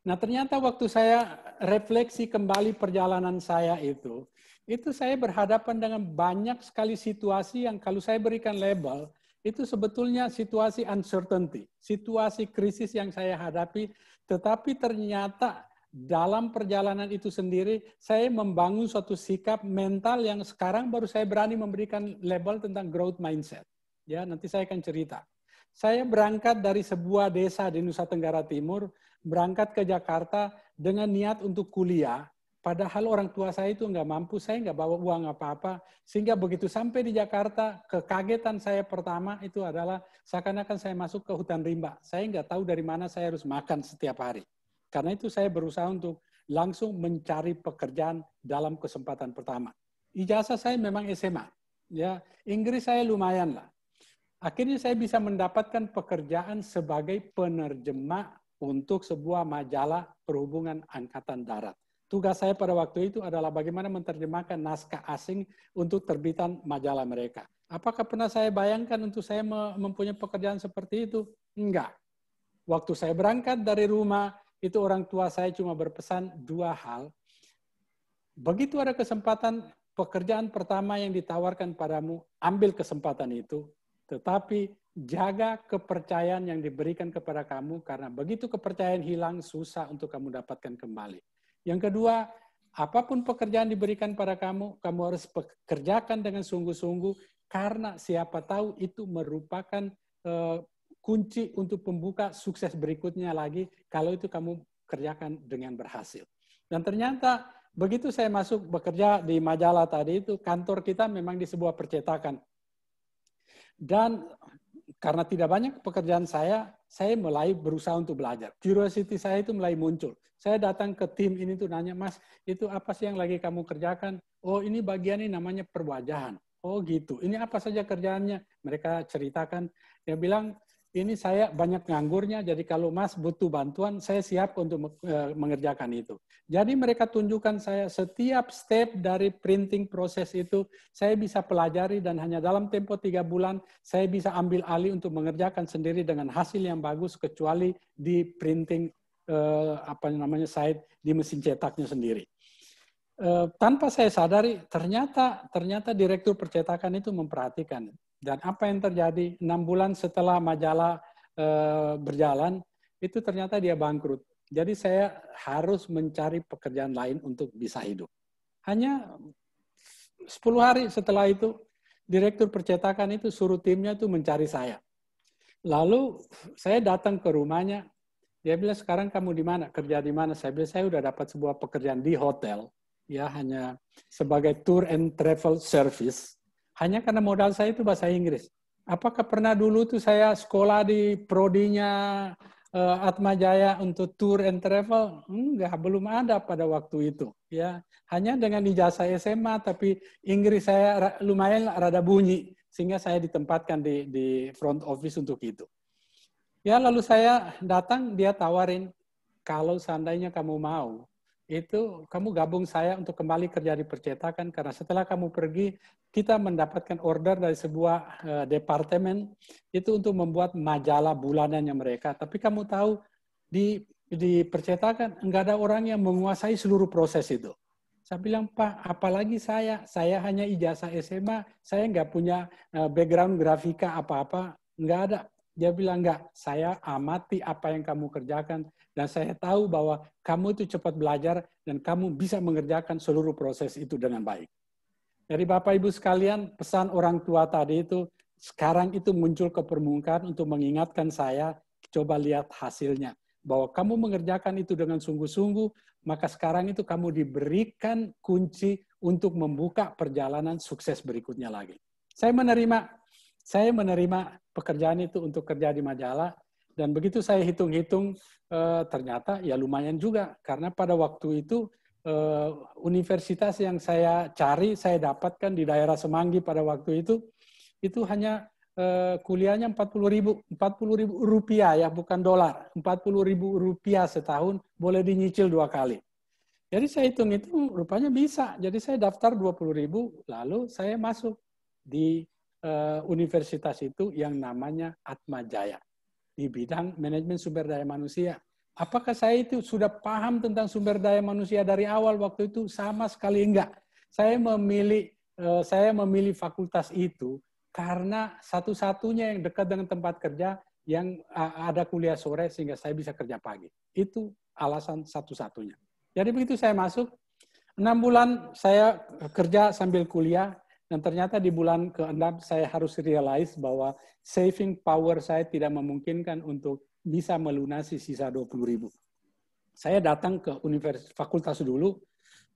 B: Nah ternyata waktu saya refleksi kembali perjalanan saya itu, itu saya berhadapan dengan banyak sekali situasi yang kalau saya berikan label, itu sebetulnya situasi uncertainty, situasi krisis yang saya hadapi, tetapi ternyata dalam perjalanan itu sendiri saya membangun suatu sikap mental yang sekarang baru saya berani memberikan label tentang growth mindset. Ya, nanti saya akan cerita. Saya berangkat dari sebuah desa di Nusa Tenggara Timur, berangkat ke Jakarta dengan niat untuk kuliah Padahal orang tua saya itu nggak mampu, saya nggak bawa uang apa-apa. Sehingga begitu sampai di Jakarta, kekagetan saya pertama itu adalah seakan-akan saya masuk ke hutan rimba. Saya nggak tahu dari mana saya harus makan setiap hari. Karena itu saya berusaha untuk langsung mencari pekerjaan dalam kesempatan pertama. Ijazah saya memang SMA. Ya, Inggris saya lumayan lah. Akhirnya saya bisa mendapatkan pekerjaan sebagai penerjemah untuk sebuah majalah perhubungan angkatan darat tugas saya pada waktu itu adalah bagaimana menerjemahkan naskah asing untuk terbitan majalah mereka. Apakah pernah saya bayangkan untuk saya mempunyai pekerjaan seperti itu? Enggak. Waktu saya berangkat dari rumah, itu orang tua saya cuma berpesan dua hal. Begitu ada kesempatan, pekerjaan pertama yang ditawarkan padamu, ambil kesempatan itu. Tetapi jaga kepercayaan yang diberikan kepada kamu, karena begitu kepercayaan hilang, susah untuk kamu dapatkan kembali. Yang kedua, apapun pekerjaan diberikan pada kamu, kamu harus kerjakan dengan sungguh-sungguh karena siapa tahu itu merupakan uh, kunci untuk pembuka sukses berikutnya lagi kalau itu kamu kerjakan dengan berhasil. Dan ternyata begitu saya masuk bekerja di majalah tadi itu kantor kita memang di sebuah percetakan. Dan karena tidak banyak pekerjaan saya, saya mulai berusaha untuk belajar. Curiosity saya itu mulai muncul. Saya datang ke tim ini tuh nanya, Mas, itu apa sih yang lagi kamu kerjakan? Oh, ini bagian ini namanya perwajahan. Oh gitu, ini apa saja kerjaannya? Mereka ceritakan. Dia bilang, ini saya banyak nganggurnya, jadi kalau Mas butuh bantuan, saya siap untuk eh, mengerjakan itu. Jadi mereka tunjukkan saya setiap step dari printing proses itu, saya bisa pelajari dan hanya dalam tempo tiga bulan, saya bisa ambil alih untuk mengerjakan sendiri dengan hasil yang bagus, kecuali di printing eh, apa namanya site di mesin cetaknya sendiri. Eh, tanpa saya sadari, ternyata ternyata direktur percetakan itu memperhatikan dan apa yang terjadi enam bulan setelah majalah e, berjalan, itu ternyata dia bangkrut. Jadi saya harus mencari pekerjaan lain untuk bisa hidup. Hanya 10 hari setelah itu, direktur percetakan itu suruh timnya itu mencari saya. Lalu saya datang ke rumahnya, dia bilang sekarang kamu di mana kerja di mana? Saya bilang saya udah dapat sebuah pekerjaan di hotel, ya hanya sebagai tour and travel service hanya karena modal saya itu bahasa Inggris. Apakah pernah dulu tuh saya sekolah di prodinya uh, Atma Jaya untuk tour and travel? Enggak, belum ada pada waktu itu. Ya, hanya dengan ijazah SMA, tapi Inggris saya lumayan rada bunyi sehingga saya ditempatkan di, di front office untuk itu. Ya, lalu saya datang, dia tawarin, kalau seandainya kamu mau, itu kamu gabung saya untuk kembali kerja di percetakan karena setelah kamu pergi kita mendapatkan order dari sebuah uh, departemen itu untuk membuat majalah bulanannya mereka tapi kamu tahu di di percetakan enggak ada orang yang menguasai seluruh proses itu saya bilang pak apalagi saya saya hanya ijazah SMA saya enggak punya uh, background grafika apa-apa enggak ada dia bilang, enggak, saya amati apa yang kamu kerjakan, dan saya tahu bahwa kamu itu cepat belajar, dan kamu bisa mengerjakan seluruh proses itu dengan baik. Dari Bapak-Ibu sekalian, pesan orang tua tadi itu, sekarang itu muncul ke permukaan untuk mengingatkan saya, coba lihat hasilnya. Bahwa kamu mengerjakan itu dengan sungguh-sungguh, maka sekarang itu kamu diberikan kunci untuk membuka perjalanan sukses berikutnya lagi. Saya menerima saya menerima pekerjaan itu untuk kerja di majalah dan begitu saya hitung-hitung eh, ternyata ya lumayan juga karena pada waktu itu eh, universitas yang saya cari saya dapatkan di daerah Semanggi pada waktu itu itu hanya eh, kuliahnya 40 ribu 40 ribu rupiah ya bukan dolar 40 ribu rupiah setahun boleh dinyicil dua kali jadi saya hitung itu rupanya bisa jadi saya daftar 20 ribu lalu saya masuk di Eh, universitas itu yang namanya Atma Jaya di bidang manajemen sumber daya manusia. Apakah saya itu sudah paham tentang sumber daya manusia dari awal waktu itu? Sama sekali enggak. Saya memilih eh, saya memilih fakultas itu karena satu-satunya yang dekat dengan tempat kerja yang eh, ada kuliah sore sehingga saya bisa kerja pagi. Itu alasan satu-satunya. Jadi begitu saya masuk, enam bulan saya kerja sambil kuliah, dan ternyata di bulan ke-6 saya harus realize bahwa saving power saya tidak memungkinkan untuk bisa melunasi sisa 20 ribu. Saya datang ke universitas fakultas dulu,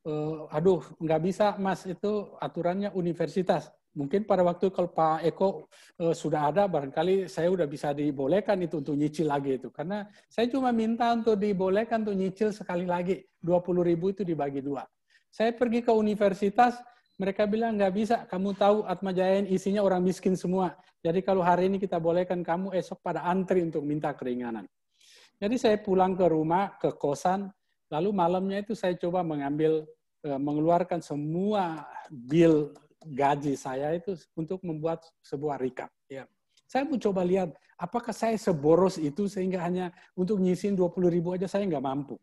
B: e, aduh nggak bisa mas itu aturannya universitas. Mungkin pada waktu kalau Pak Eko e, sudah ada, barangkali saya udah bisa dibolehkan itu untuk nyicil lagi itu. Karena saya cuma minta untuk dibolehkan untuk nyicil sekali lagi. 20 ribu itu dibagi dua. Saya pergi ke universitas, mereka bilang, nggak bisa, kamu tahu Atma Jayan isinya orang miskin semua. Jadi kalau hari ini kita bolehkan kamu, esok pada antri untuk minta keringanan. Jadi saya pulang ke rumah, ke kosan, lalu malamnya itu saya coba mengambil, eh, mengeluarkan semua bill gaji saya itu untuk membuat sebuah recap. Ya. Saya mau coba lihat, apakah saya seboros itu sehingga hanya untuk nyisin 20 ribu aja saya nggak mampu.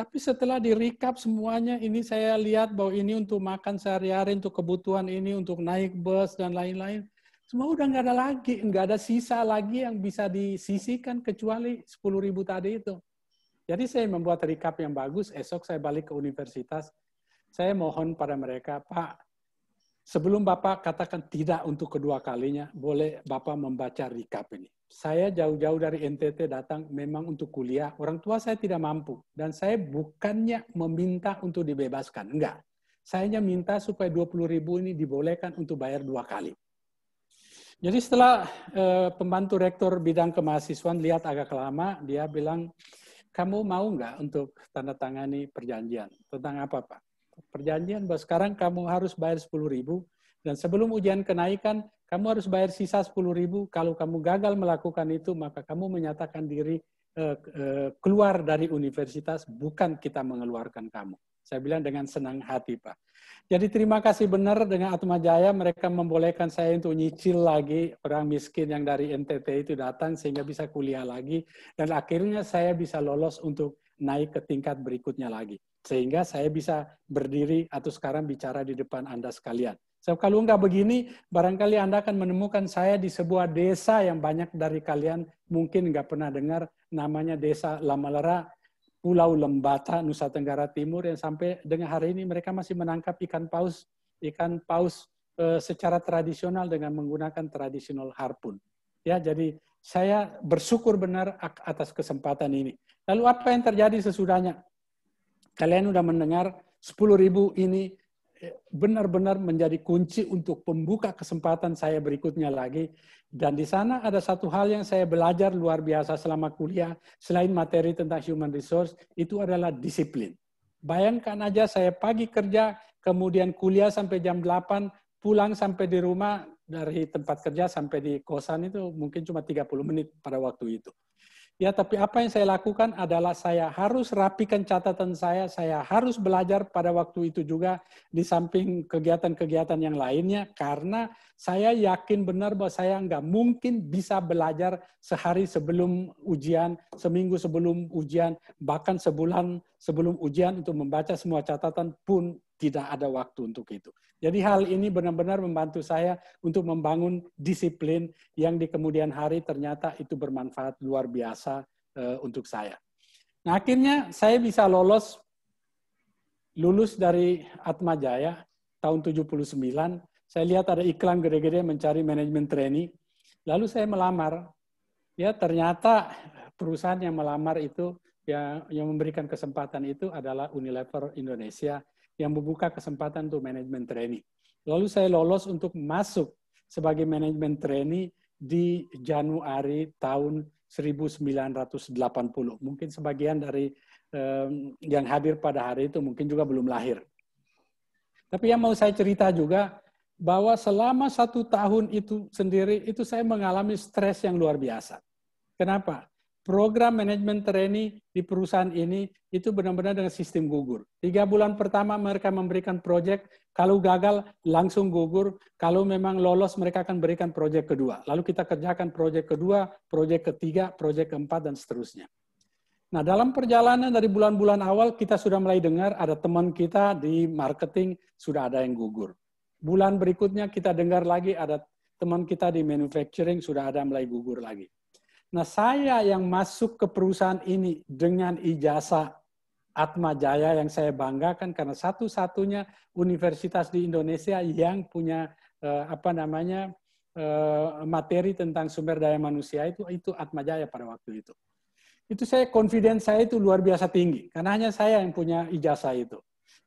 B: Tapi setelah di recap semuanya, ini saya lihat bahwa ini untuk makan sehari-hari, untuk kebutuhan ini, untuk naik bus dan lain-lain. Semua udah nggak ada lagi, nggak ada sisa lagi yang bisa disisikan kecuali 10 ribu tadi itu. Jadi saya membuat recap yang bagus, esok saya balik ke universitas. Saya mohon pada mereka, Pak, sebelum Bapak katakan tidak untuk kedua kalinya, boleh Bapak membaca recap ini saya jauh-jauh dari NTT datang memang untuk kuliah. Orang tua saya tidak mampu. Dan saya bukannya meminta untuk dibebaskan. Enggak. Saya hanya minta supaya 20 ribu ini dibolehkan untuk bayar dua kali. Jadi setelah e, pembantu rektor bidang kemahasiswaan lihat agak lama, dia bilang, kamu mau nggak untuk tanda tangani perjanjian? Tentang apa, Pak? Perjanjian bahwa sekarang kamu harus bayar 10 ribu, dan sebelum ujian kenaikan, kamu harus bayar sisa 10 ribu. Kalau kamu gagal melakukan itu, maka kamu menyatakan diri eh, eh, keluar dari universitas, bukan kita mengeluarkan kamu. Saya bilang dengan senang hati, Pak. Jadi terima kasih benar dengan Atma Jaya, mereka membolehkan saya untuk nyicil lagi orang miskin yang dari NTT itu datang sehingga bisa kuliah lagi. Dan akhirnya saya bisa lolos untuk naik ke tingkat berikutnya lagi. Sehingga saya bisa berdiri atau sekarang bicara di depan Anda sekalian so, kalau nggak begini, barangkali Anda akan menemukan saya di sebuah desa yang banyak dari kalian mungkin nggak pernah dengar namanya desa Lamalera, Pulau Lembata, Nusa Tenggara Timur yang sampai dengan hari ini mereka masih menangkap ikan paus, ikan paus e, secara tradisional dengan menggunakan tradisional harpun. Ya, jadi saya bersyukur benar atas kesempatan ini. Lalu apa yang terjadi sesudahnya? Kalian sudah mendengar 10.000 ini benar-benar menjadi kunci untuk pembuka kesempatan saya berikutnya lagi. Dan di sana ada satu hal yang saya belajar luar biasa selama kuliah, selain materi tentang human resource, itu adalah disiplin. Bayangkan aja saya pagi kerja, kemudian kuliah sampai jam 8, pulang sampai di rumah dari tempat kerja sampai di kosan itu mungkin cuma 30 menit pada waktu itu. Ya, tapi apa yang saya lakukan adalah saya harus rapikan catatan saya, saya harus belajar pada waktu itu juga di samping kegiatan-kegiatan yang lainnya, karena saya yakin benar bahwa saya nggak mungkin bisa belajar sehari sebelum ujian, seminggu sebelum ujian, bahkan sebulan sebelum ujian untuk membaca semua catatan pun tidak ada waktu untuk itu. Jadi hal ini benar-benar membantu saya untuk membangun disiplin yang di kemudian hari ternyata itu bermanfaat luar biasa e, untuk saya. Nah, akhirnya saya bisa lolos lulus dari Atma Jaya tahun 79. Saya lihat ada iklan gede-gede mencari manajemen trainee. Lalu saya melamar. Ya, ternyata perusahaan yang melamar itu yang, yang memberikan kesempatan itu adalah Unilever Indonesia yang membuka kesempatan untuk manajemen trainee. Lalu saya lolos untuk masuk sebagai manajemen trainee di Januari tahun 1980. Mungkin sebagian dari um, yang hadir pada hari itu mungkin juga belum lahir. Tapi yang mau saya cerita juga bahwa selama satu tahun itu sendiri itu saya mengalami stres yang luar biasa. Kenapa? program manajemen trainee di perusahaan ini itu benar-benar dengan sistem gugur. Tiga bulan pertama mereka memberikan proyek, kalau gagal langsung gugur, kalau memang lolos mereka akan berikan proyek kedua. Lalu kita kerjakan proyek kedua, proyek ketiga, proyek keempat, dan seterusnya. Nah, dalam perjalanan dari bulan-bulan awal kita sudah mulai dengar ada teman kita di marketing sudah ada yang gugur. Bulan berikutnya kita dengar lagi ada teman kita di manufacturing sudah ada mulai gugur lagi. Nah, saya yang masuk ke perusahaan ini dengan ijazah Atma Jaya yang saya banggakan karena satu-satunya universitas di Indonesia yang punya eh, apa namanya eh, materi tentang sumber daya manusia itu itu Atma Jaya pada waktu itu. Itu saya confident saya itu luar biasa tinggi karena hanya saya yang punya ijazah itu.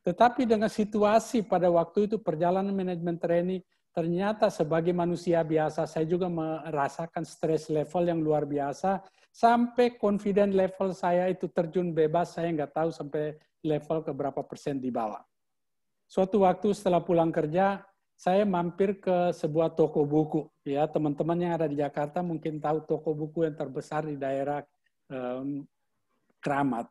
B: Tetapi dengan situasi pada waktu itu perjalanan manajemen training ternyata sebagai manusia biasa saya juga merasakan stres level yang luar biasa sampai confident level saya itu terjun bebas saya nggak tahu sampai level ke berapa persen di bawah. Suatu waktu setelah pulang kerja saya mampir ke sebuah toko buku ya teman-teman yang ada di Jakarta mungkin tahu toko buku yang terbesar di daerah um, eh, Kramat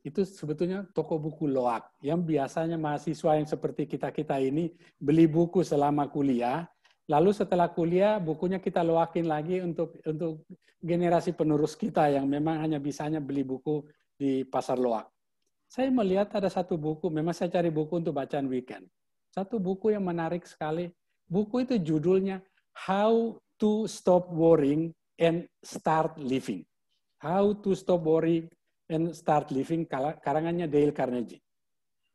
B: itu sebetulnya toko buku loak yang biasanya mahasiswa yang seperti kita-kita ini beli buku selama kuliah, lalu setelah kuliah bukunya kita loakin lagi untuk untuk generasi penerus kita yang memang hanya bisanya beli buku di pasar loak. Saya melihat ada satu buku, memang saya cari buku untuk bacaan weekend. Satu buku yang menarik sekali. Buku itu judulnya How to Stop Worrying and Start Living. How to Stop Worrying and Start Living karangannya Dale Carnegie.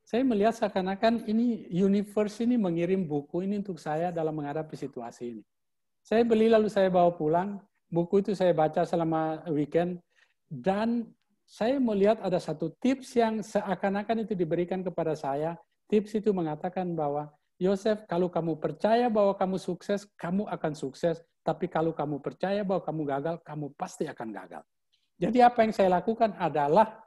B: Saya melihat seakan-akan ini universe ini mengirim buku ini untuk saya dalam menghadapi situasi ini. Saya beli lalu saya bawa pulang, buku itu saya baca selama weekend dan saya melihat ada satu tips yang seakan-akan itu diberikan kepada saya. Tips itu mengatakan bahwa Yosef, kalau kamu percaya bahwa kamu sukses, kamu akan sukses. Tapi kalau kamu percaya bahwa kamu gagal, kamu pasti akan gagal. Jadi apa yang saya lakukan adalah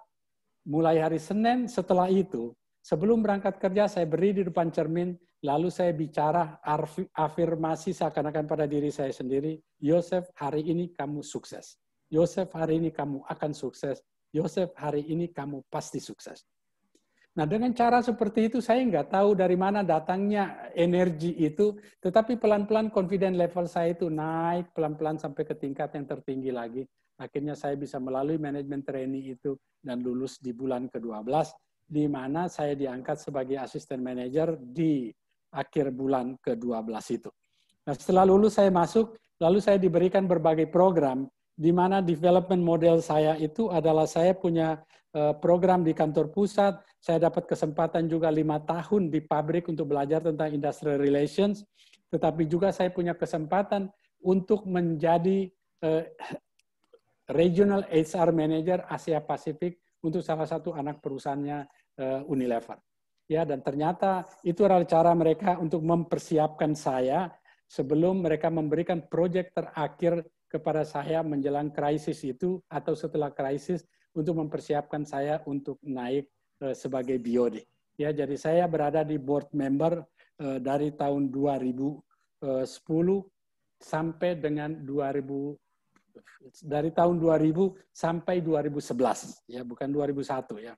B: mulai hari Senin setelah itu, sebelum berangkat kerja saya beri di depan cermin, lalu saya bicara afirmasi seakan-akan pada diri saya sendiri, Yosef hari ini kamu sukses. Yosef hari ini kamu akan sukses. Yosef hari ini kamu pasti sukses. Nah dengan cara seperti itu saya nggak tahu dari mana datangnya energi itu, tetapi pelan-pelan confident level saya itu naik pelan-pelan sampai ke tingkat yang tertinggi lagi Akhirnya saya bisa melalui manajemen training itu dan lulus di bulan ke-12, di mana saya diangkat sebagai asisten manajer di akhir bulan ke-12 itu. Nah, setelah lulus saya masuk, lalu saya diberikan berbagai program di mana development model saya itu adalah saya punya eh, program di kantor pusat, saya dapat kesempatan juga lima tahun di pabrik untuk belajar tentang industrial relations, tetapi juga saya punya kesempatan untuk menjadi eh, Regional HR Manager Asia Pasifik untuk salah satu anak perusahaannya uh, Unilever. Ya, dan ternyata itu adalah cara mereka untuk mempersiapkan saya sebelum mereka memberikan proyek terakhir kepada saya menjelang krisis itu atau setelah krisis untuk mempersiapkan saya untuk naik uh, sebagai BOD, Ya, jadi saya berada di board member uh, dari tahun 2010 sampai dengan 2020 dari tahun 2000 sampai 2011 ya bukan 2001 ya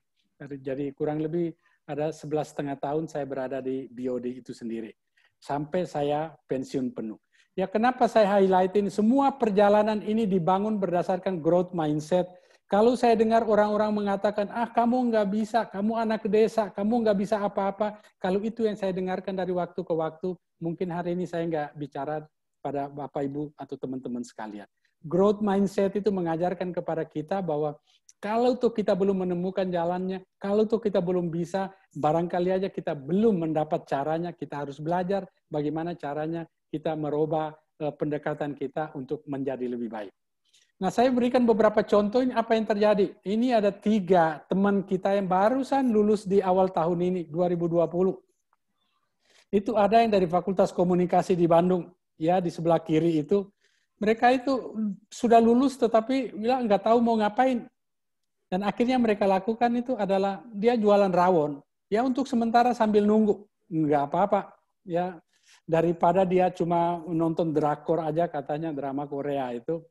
B: jadi kurang lebih ada 11 setengah tahun saya berada di BOD itu sendiri sampai saya pensiun penuh ya kenapa saya highlightin semua perjalanan ini dibangun berdasarkan growth mindset kalau saya dengar orang-orang mengatakan, ah kamu nggak bisa, kamu anak desa, kamu nggak bisa apa-apa. Kalau itu yang saya dengarkan dari waktu ke waktu, mungkin hari ini saya nggak bicara pada Bapak Ibu atau teman-teman sekalian growth mindset itu mengajarkan kepada kita bahwa kalau tuh kita belum menemukan jalannya, kalau tuh kita belum bisa, barangkali aja kita belum mendapat caranya, kita harus belajar bagaimana caranya kita merubah eh, pendekatan kita untuk menjadi lebih baik. Nah, saya berikan beberapa contoh ini apa yang terjadi. Ini ada tiga teman kita yang barusan lulus di awal tahun ini, 2020. Itu ada yang dari Fakultas Komunikasi di Bandung, ya di sebelah kiri itu mereka itu sudah lulus tetapi bilang nggak tahu mau ngapain. Dan akhirnya mereka lakukan itu adalah dia jualan rawon. Ya untuk sementara sambil nunggu. Nggak apa-apa. Ya daripada dia cuma nonton drakor aja katanya drama Korea itu.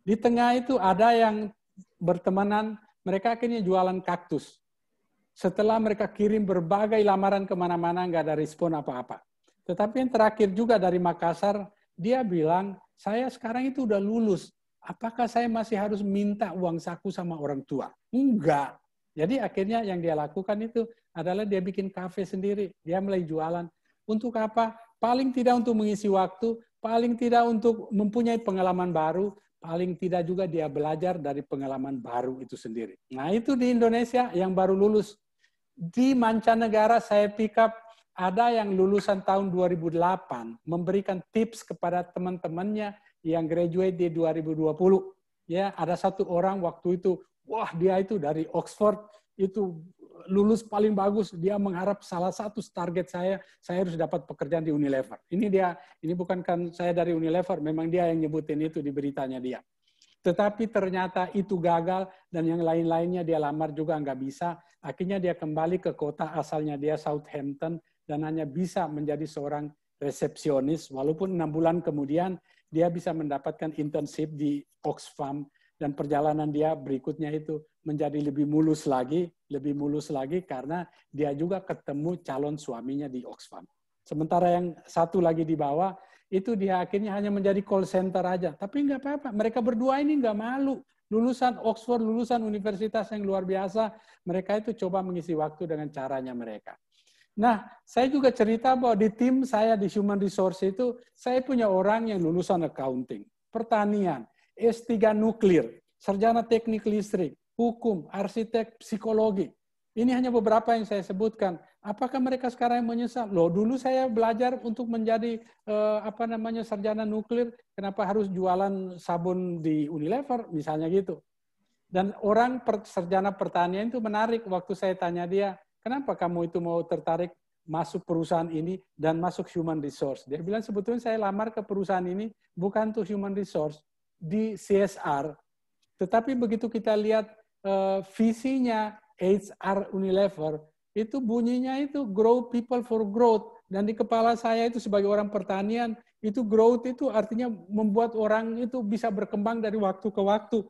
B: Di tengah itu ada yang bertemanan, mereka akhirnya jualan kaktus. Setelah mereka kirim berbagai lamaran kemana-mana, nggak ada respon apa-apa. Tetapi yang terakhir juga dari Makassar, dia bilang, saya sekarang itu udah lulus, apakah saya masih harus minta uang saku sama orang tua? Enggak. Jadi akhirnya yang dia lakukan itu adalah dia bikin kafe sendiri, dia mulai jualan. Untuk apa? Paling tidak untuk mengisi waktu, paling tidak untuk mempunyai pengalaman baru, paling tidak juga dia belajar dari pengalaman baru itu sendiri. Nah, itu di Indonesia yang baru lulus. Di mancanegara saya pick up ada yang lulusan tahun 2008 memberikan tips kepada teman-temannya yang graduate di 2020. Ya, ada satu orang waktu itu, wah dia itu dari Oxford itu lulus paling bagus, dia mengharap salah satu target saya, saya harus dapat pekerjaan di Unilever. Ini dia, ini bukan kan saya dari Unilever, memang dia yang nyebutin itu di beritanya dia. Tetapi ternyata itu gagal dan yang lain-lainnya dia lamar juga nggak bisa. Akhirnya dia kembali ke kota asalnya dia Southampton dan hanya bisa menjadi seorang resepsionis walaupun enam bulan kemudian dia bisa mendapatkan internship di Oxfam dan perjalanan dia berikutnya itu menjadi lebih mulus lagi, lebih mulus lagi karena dia juga ketemu calon suaminya di Oxfam. Sementara yang satu lagi di bawah itu dia akhirnya hanya menjadi call center aja. Tapi nggak apa-apa, mereka berdua ini nggak malu. Lulusan Oxford, lulusan universitas yang luar biasa, mereka itu coba mengisi waktu dengan caranya mereka. Nah, saya juga cerita bahwa di tim saya di Human Resource itu, saya punya orang yang lulusan accounting, pertanian, S3 nuklir, sarjana teknik listrik, hukum, arsitek, psikologi. Ini hanya beberapa yang saya sebutkan. Apakah mereka sekarang yang menyesal? Loh, dulu saya belajar untuk menjadi eh, apa namanya sarjana nuklir, kenapa harus jualan sabun di Unilever, misalnya gitu. Dan orang per, sarjana pertanian itu menarik waktu saya tanya dia, kenapa kamu itu mau tertarik masuk perusahaan ini dan masuk human resource? Dia bilang, sebetulnya saya lamar ke perusahaan ini bukan untuk human resource, di CSR. Tetapi begitu kita lihat uh, visinya HR Unilever, itu bunyinya itu grow people for growth. Dan di kepala saya itu sebagai orang pertanian, itu growth itu artinya membuat orang itu bisa berkembang dari waktu ke waktu.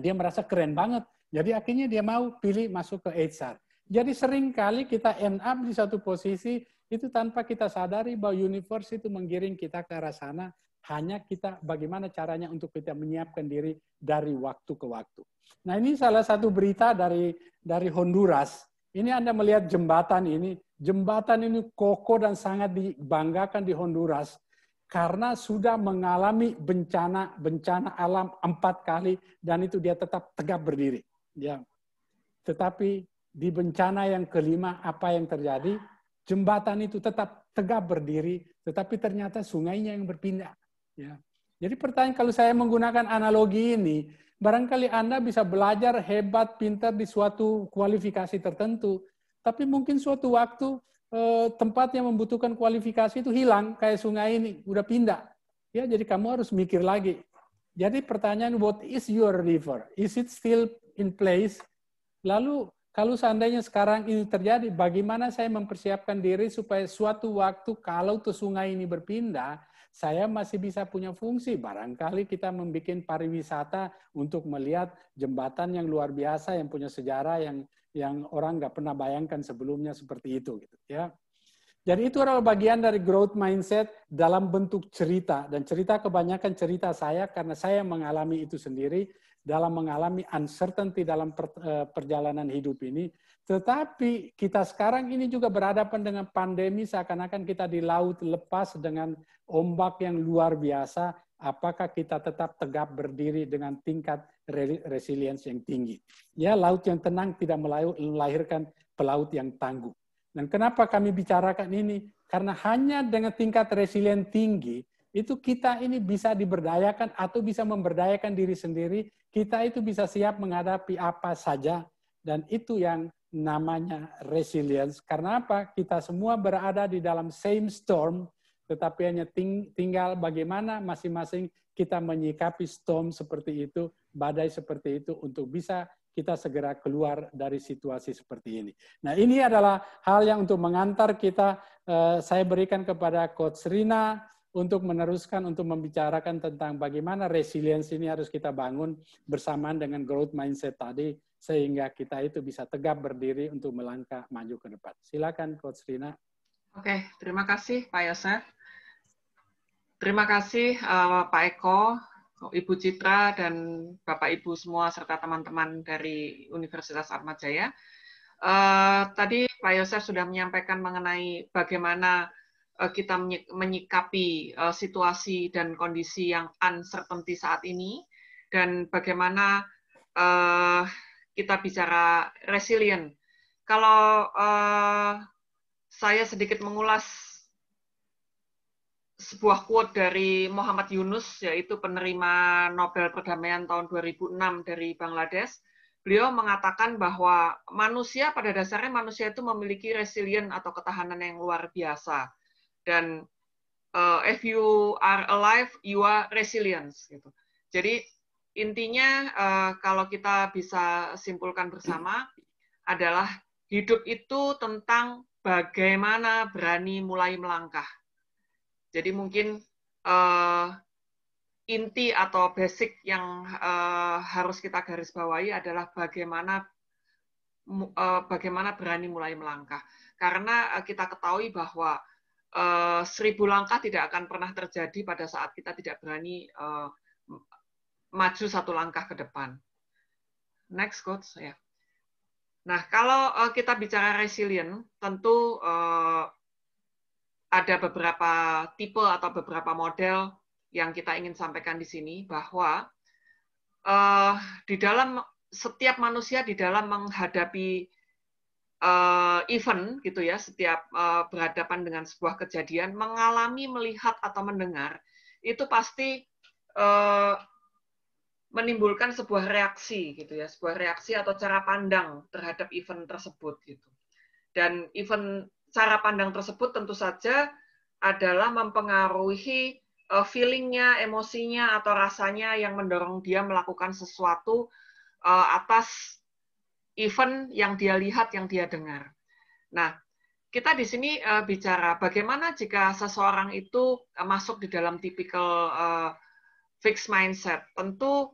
B: Dia merasa keren banget. Jadi akhirnya dia mau pilih masuk ke HR. Jadi seringkali kita end up di satu posisi itu tanpa kita sadari bahwa universe itu menggiring kita ke arah sana. Hanya kita bagaimana caranya untuk kita menyiapkan diri dari waktu ke waktu. Nah ini salah satu berita dari dari Honduras. Ini Anda melihat jembatan ini. Jembatan ini kokoh dan sangat dibanggakan di Honduras karena sudah mengalami bencana bencana alam empat kali dan itu dia tetap tegap berdiri. Ya. Tetapi di bencana yang kelima apa yang terjadi? Jembatan itu tetap tegak berdiri, tetapi ternyata sungainya yang berpindah. Ya. Jadi pertanyaan kalau saya menggunakan analogi ini, barangkali Anda bisa belajar hebat, pintar di suatu kualifikasi tertentu, tapi mungkin suatu waktu eh, tempat yang membutuhkan kualifikasi itu hilang, kayak sungai ini, udah pindah. Ya, jadi kamu harus mikir lagi. Jadi pertanyaan, what is your river? Is it still in place? Lalu kalau seandainya sekarang ini terjadi, bagaimana saya mempersiapkan diri supaya suatu waktu kalau tuh sungai ini berpindah, saya masih bisa punya fungsi. Barangkali kita membuat pariwisata untuk melihat jembatan yang luar biasa, yang punya sejarah, yang yang orang nggak pernah bayangkan sebelumnya seperti itu, gitu ya. Jadi itu adalah bagian dari growth mindset dalam bentuk cerita dan cerita kebanyakan cerita saya karena saya mengalami itu sendiri dalam mengalami uncertainty dalam per, eh, perjalanan hidup ini. Tetapi kita sekarang ini juga berhadapan dengan pandemi seakan-akan kita di laut lepas dengan ombak yang luar biasa. Apakah kita tetap tegap berdiri dengan tingkat resilience yang tinggi? Ya, laut yang tenang tidak melahirkan pelaut yang tangguh. Dan kenapa kami bicarakan ini? Karena hanya dengan tingkat resilient tinggi, itu kita ini bisa diberdayakan atau bisa memberdayakan diri sendiri, kita itu bisa siap menghadapi apa saja dan itu yang namanya resilience. Karena apa? Kita semua berada di dalam same storm, tetapi hanya ting tinggal bagaimana masing-masing kita menyikapi storm seperti itu, badai seperti itu untuk bisa kita segera keluar dari situasi seperti ini. Nah, ini adalah hal yang untuk mengantar kita eh, saya berikan kepada Coach Rina untuk meneruskan untuk membicarakan tentang bagaimana resiliensi ini harus kita bangun bersamaan dengan growth mindset tadi sehingga kita itu bisa tegap berdiri untuk melangkah maju ke depan. Silakan Coach Rina.
D: Oke, terima kasih Pak Yosef. Terima kasih uh, Pak Eko, Ibu Citra dan Bapak Ibu semua serta teman-teman dari Universitas Armajaya. Uh, eh, tadi Pak Yosef sudah menyampaikan mengenai bagaimana Eh, kita menyikapi eh, situasi dan kondisi yang uncertainty saat ini dan bagaimana eh, kita bicara resilient. Kalau saya sedikit mengulas sebuah quote dari Muhammad Yunus, yaitu penerima Nobel Perdamaian tahun 2006 dari Bangladesh. Beliau mengatakan bahwa manusia pada dasarnya manusia itu memiliki resilient atau ketahanan yang luar biasa dan uh, if you are alive you are resilience gitu jadi intinya uh, kalau kita bisa simpulkan bersama adalah hidup itu tentang bagaimana berani mulai melangkah jadi mungkin uh, inti atau basic yang uh, harus kita garis bawahi adalah bagaimana bagaimana berani mulai melangkah karena kita ketahui bahwa Eh, seribu langkah tidak akan pernah terjadi pada saat kita tidak berani eh, maju satu langkah ke depan. Next quote, ya. Nah kalau eh, kita bicara resilient, tentu ada beberapa tipe atau beberapa model yang kita ingin sampaikan di sini bahwa di dalam setiap manusia di dalam menghadapi uh, event gitu ya, setiap uh, berhadapan dengan sebuah kejadian, mengalami, melihat atau mendengar, itu pasti uh, menimbulkan sebuah reaksi gitu ya, sebuah reaksi atau cara pandang terhadap event tersebut gitu. Dan event cara pandang tersebut tentu saja adalah mempengaruhi uh, feelingnya, emosinya, atau rasanya yang mendorong dia melakukan sesuatu uh, atas event yang dia lihat, yang dia dengar. Nah, kita di sini uh, bicara bagaimana jika seseorang itu uh, masuk di dalam tipikal uh, fixed mindset. Tentu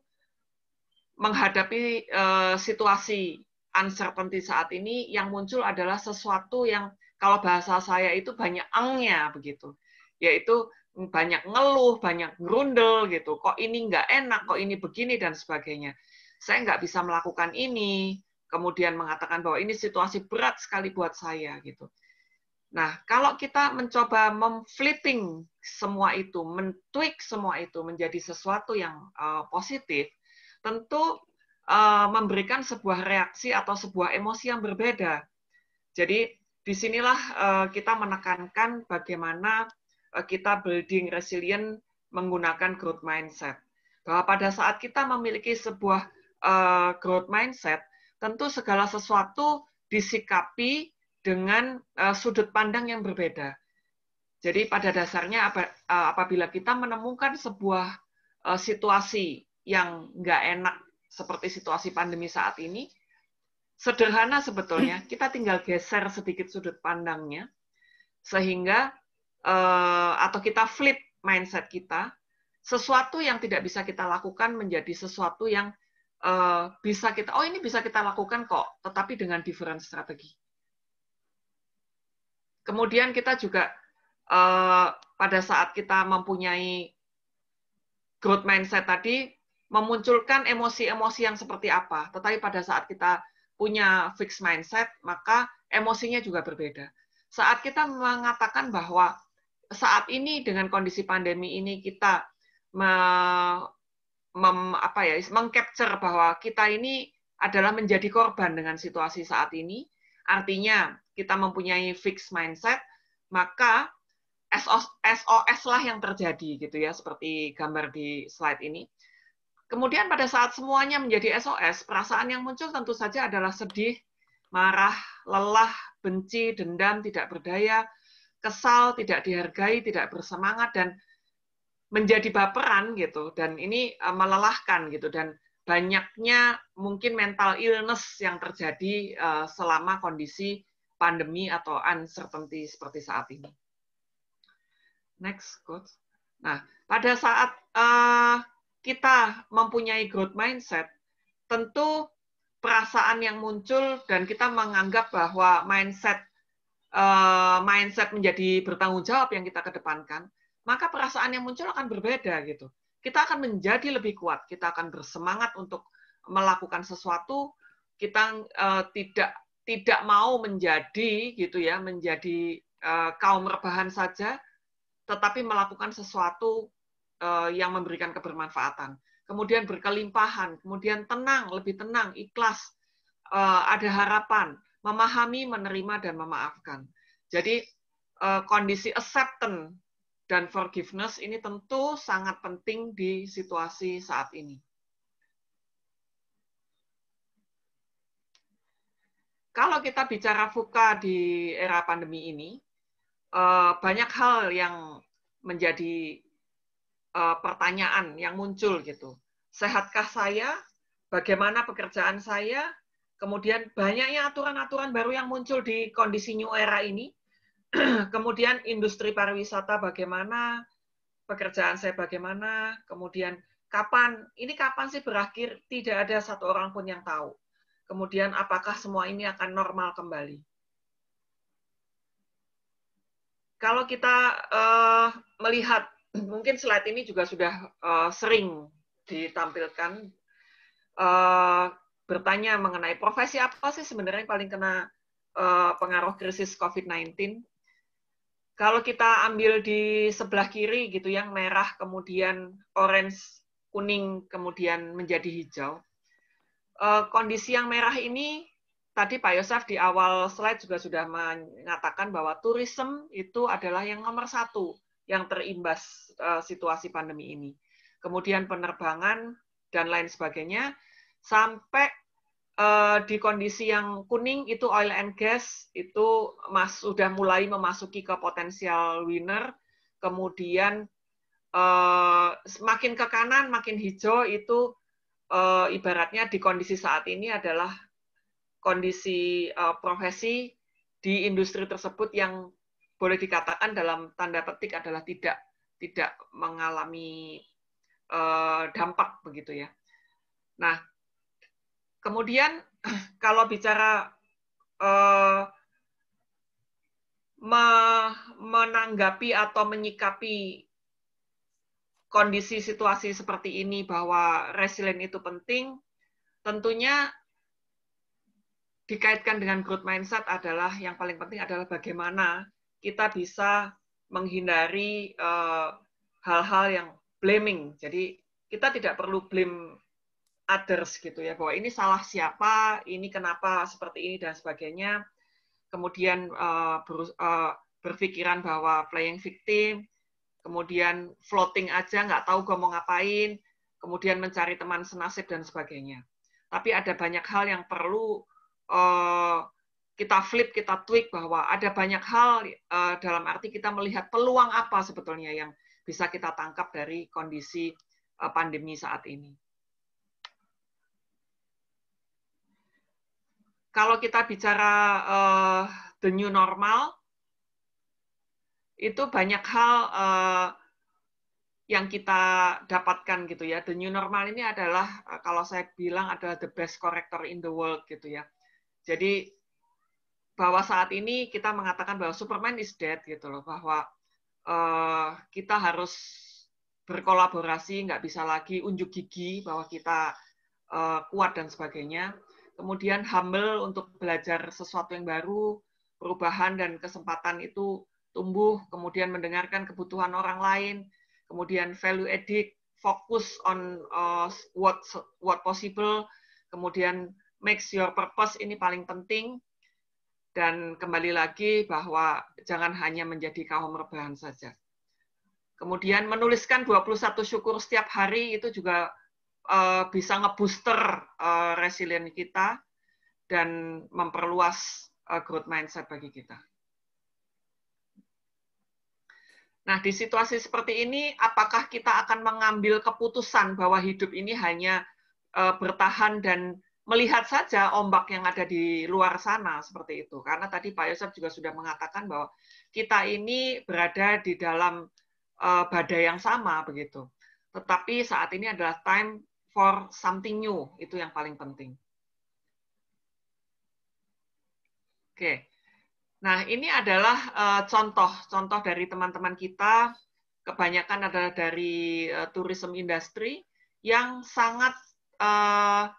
D: menghadapi uh, situasi uncertainty saat ini yang muncul adalah sesuatu yang kalau bahasa saya itu banyak angnya begitu. Yaitu banyak ngeluh, banyak grundel gitu. Kok ini nggak enak, kok ini begini dan sebagainya. Saya nggak bisa melakukan ini, kemudian mengatakan bahwa ini situasi berat sekali buat saya gitu. Nah, kalau kita mencoba memflipping semua itu, mentweak semua itu menjadi sesuatu yang uh, positif, tentu uh, memberikan sebuah reaksi atau sebuah emosi yang berbeda. Jadi disinilah uh, kita menekankan bagaimana uh, kita building resilient menggunakan growth mindset. Bahwa pada saat kita memiliki sebuah uh, growth mindset, tentu segala sesuatu disikapi dengan eh, sudut pandang yang berbeda. Jadi pada dasarnya eh, apabila kita menemukan sebuah eh, situasi yang nggak enak seperti situasi pandemi saat ini, sederhana sebetulnya (clears throat) kita tinggal geser sedikit sudut pandangnya sehingga atau kita flip mindset kita sesuatu yang tidak bisa kita lakukan menjadi sesuatu yang Eh, bisa kita oh ini bisa kita lakukan kok, tetapi dengan different strategi. Kemudian kita juga eh, pada saat kita mempunyai growth mindset tadi memunculkan emosi-emosi yang seperti apa, tetapi pada saat kita punya fixed mindset, maka emosinya juga berbeda. Saat kita mengatakan bahwa saat ini dengan kondisi pandemi ini kita mem, apa ya mengcapture bahwa kita ini adalah menjadi korban dengan situasi saat ini. Artinya kita mempunyai fixed mindset, maka SOS, SOS lah yang terjadi gitu ya seperti gambar di slide ini. Kemudian pada saat semuanya menjadi SOS, perasaan yang muncul tentu saja adalah sedih, marah, lelah, benci, dendam, tidak berdaya, kesal, tidak dihargai, tidak bersemangat, dan menjadi baperan gitu dan ini eh, melelahkan gitu dan banyaknya mungkin mental illness yang terjadi eh, selama kondisi pandemi atau uncertainty seperti saat ini. Next quote. Nah, pada saat uh, kita mempunyai growth mindset, tentu perasaan yang muncul dan kita menganggap bahwa mindset uh, mindset menjadi bertanggung jawab yang kita kedepankan maka perasaan yang muncul akan berbeda gitu. Kita akan menjadi lebih kuat, kita akan bersemangat untuk melakukan sesuatu, kita uh, tidak tidak mau menjadi gitu ya, menjadi uh, kaum rebahan saja, tetapi melakukan sesuatu uh, yang memberikan kebermanfaatan. Kemudian berkelimpahan, kemudian tenang, lebih tenang, ikhlas, uh, ada harapan, memahami, menerima dan memaafkan. Jadi kondisi acceptance dan forgiveness ini tentu sangat penting di situasi saat ini. Kalau kita bicara VUCA di era pandemi ini, eh, banyak hal yang menjadi eh, pertanyaan yang muncul gitu. Sehatkah saya? Bagaimana pekerjaan saya? Kemudian banyaknya aturan-aturan baru yang muncul di kondisi new era ini (clears throat) kemudian industri pariwisata bagaimana, pekerjaan saya bagaimana, kemudian kapan, ini kapan sih berakhir, tidak ada satu orang pun yang tahu. Kemudian apakah semua ini akan normal kembali. Kalau kita uh, melihat, (clears throat) mungkin slide ini juga sudah uh, sering ditampilkan, uh, bertanya mengenai profesi apa sih sebenarnya yang paling kena uh, pengaruh krisis COVID-19 kalau kita ambil di sebelah kiri gitu yang merah kemudian orange kuning kemudian menjadi hijau eh, kondisi yang merah ini tadi Pak Yosef di awal slide juga sudah mengatakan bahwa tourism itu adalah yang nomor satu yang terimbas eh, situasi pandemi ini kemudian penerbangan dan lain sebagainya sampai Eh, di kondisi yang kuning itu oil and gas itu mas sudah mulai memasuki ke potensial winner kemudian uh, eh, makin ke kanan makin hijau itu eh, ibaratnya di kondisi saat ini adalah kondisi profesi di industri tersebut yang boleh dikatakan dalam tanda petik adalah tidak tidak mengalami dampak begitu ya. Nah, Kemudian (clears throat) kalau bicara eh, menanggapi atau menyikapi kondisi situasi seperti ini bahwa resilient itu penting, tentunya dikaitkan dengan growth mindset adalah yang paling penting adalah bagaimana kita bisa menghindari eh, hal-hal uh, hal -hal yang blaming. Jadi kita tidak perlu blame others gitu ya bahwa ini salah siapa, ini kenapa seperti ini dan sebagainya. Kemudian uh, berpikiran bahwa playing victim, kemudian floating aja nggak tahu gue mau ngapain, kemudian mencari teman senasib dan sebagainya. Tapi ada banyak hal yang perlu uh, kita flip, kita tweak bahwa ada banyak hal uh, dalam arti kita melihat peluang apa sebetulnya yang bisa kita tangkap dari kondisi pandemi saat ini. kalau kita bicara uh, the new normal, itu banyak hal uh, yang kita dapatkan gitu ya. The new normal ini adalah eh, kalau saya bilang adalah the best corrector in the world gitu ya. Jadi bahwa saat ini kita mengatakan bahwa Superman is dead gitu loh, bahwa uh, kita harus berkolaborasi, nggak bisa lagi unjuk gigi bahwa kita uh, kuat dan sebagainya kemudian humble untuk belajar sesuatu yang baru, perubahan dan kesempatan itu tumbuh, kemudian mendengarkan kebutuhan orang lain, kemudian value edit, fokus on uh, what what possible, kemudian make your purpose ini paling penting dan kembali lagi bahwa jangan hanya menjadi kaum rebahan saja. Kemudian menuliskan 21 syukur setiap hari itu juga uh, bisa ngebooster uh, resilient kita dan memperluas uh, growth mindset bagi kita. Nah, di situasi seperti ini, apakah kita akan mengambil keputusan bahwa hidup ini hanya uh, bertahan dan melihat saja ombak yang ada di luar sana seperti itu? Karena tadi Pak Yosef juga sudah mengatakan bahwa kita ini berada di dalam badai yang sama begitu. Tetapi saat ini adalah time for something new itu yang paling penting. Oke, nah ini adalah contoh-contoh eh, dari teman-teman kita, kebanyakan adalah dari eh, tourism industry yang sangat eh,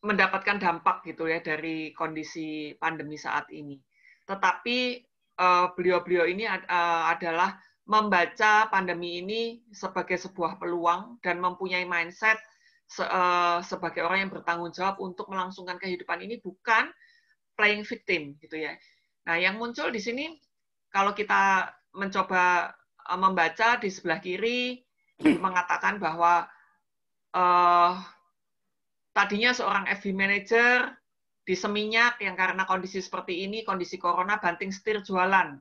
D: mendapatkan dampak gitu ya dari kondisi pandemi saat ini. Tetapi beliau-beliau ini adalah membaca pandemi ini sebagai sebuah peluang dan mempunyai mindset se eh, sebagai orang yang bertanggung jawab untuk melangsungkan kehidupan ini bukan playing victim gitu ya. Nah, yang muncul di sini kalau kita mencoba eh, membaca di sebelah kiri (clears throat) mengatakan bahwa uh, tadinya seorang FB manager di seminyak yang karena kondisi seperti ini, kondisi corona banting setir jualan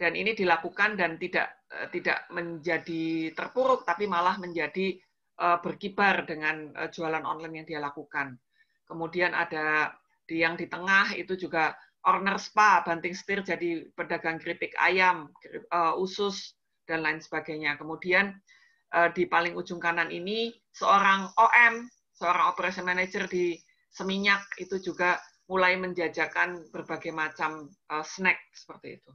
D: dan ini dilakukan dan tidak eh, tidak menjadi terpuruk tapi malah menjadi eh, berkibar dengan eh, jualan online yang dia lakukan. Kemudian ada di yang di tengah itu juga owner Spa, banting setir jadi pedagang keripik ayam, usus dan lain sebagainya. Kemudian di paling ujung kanan ini seorang OM, seorang operation manager di Seminyak itu juga mulai menjajakan berbagai macam snack seperti itu.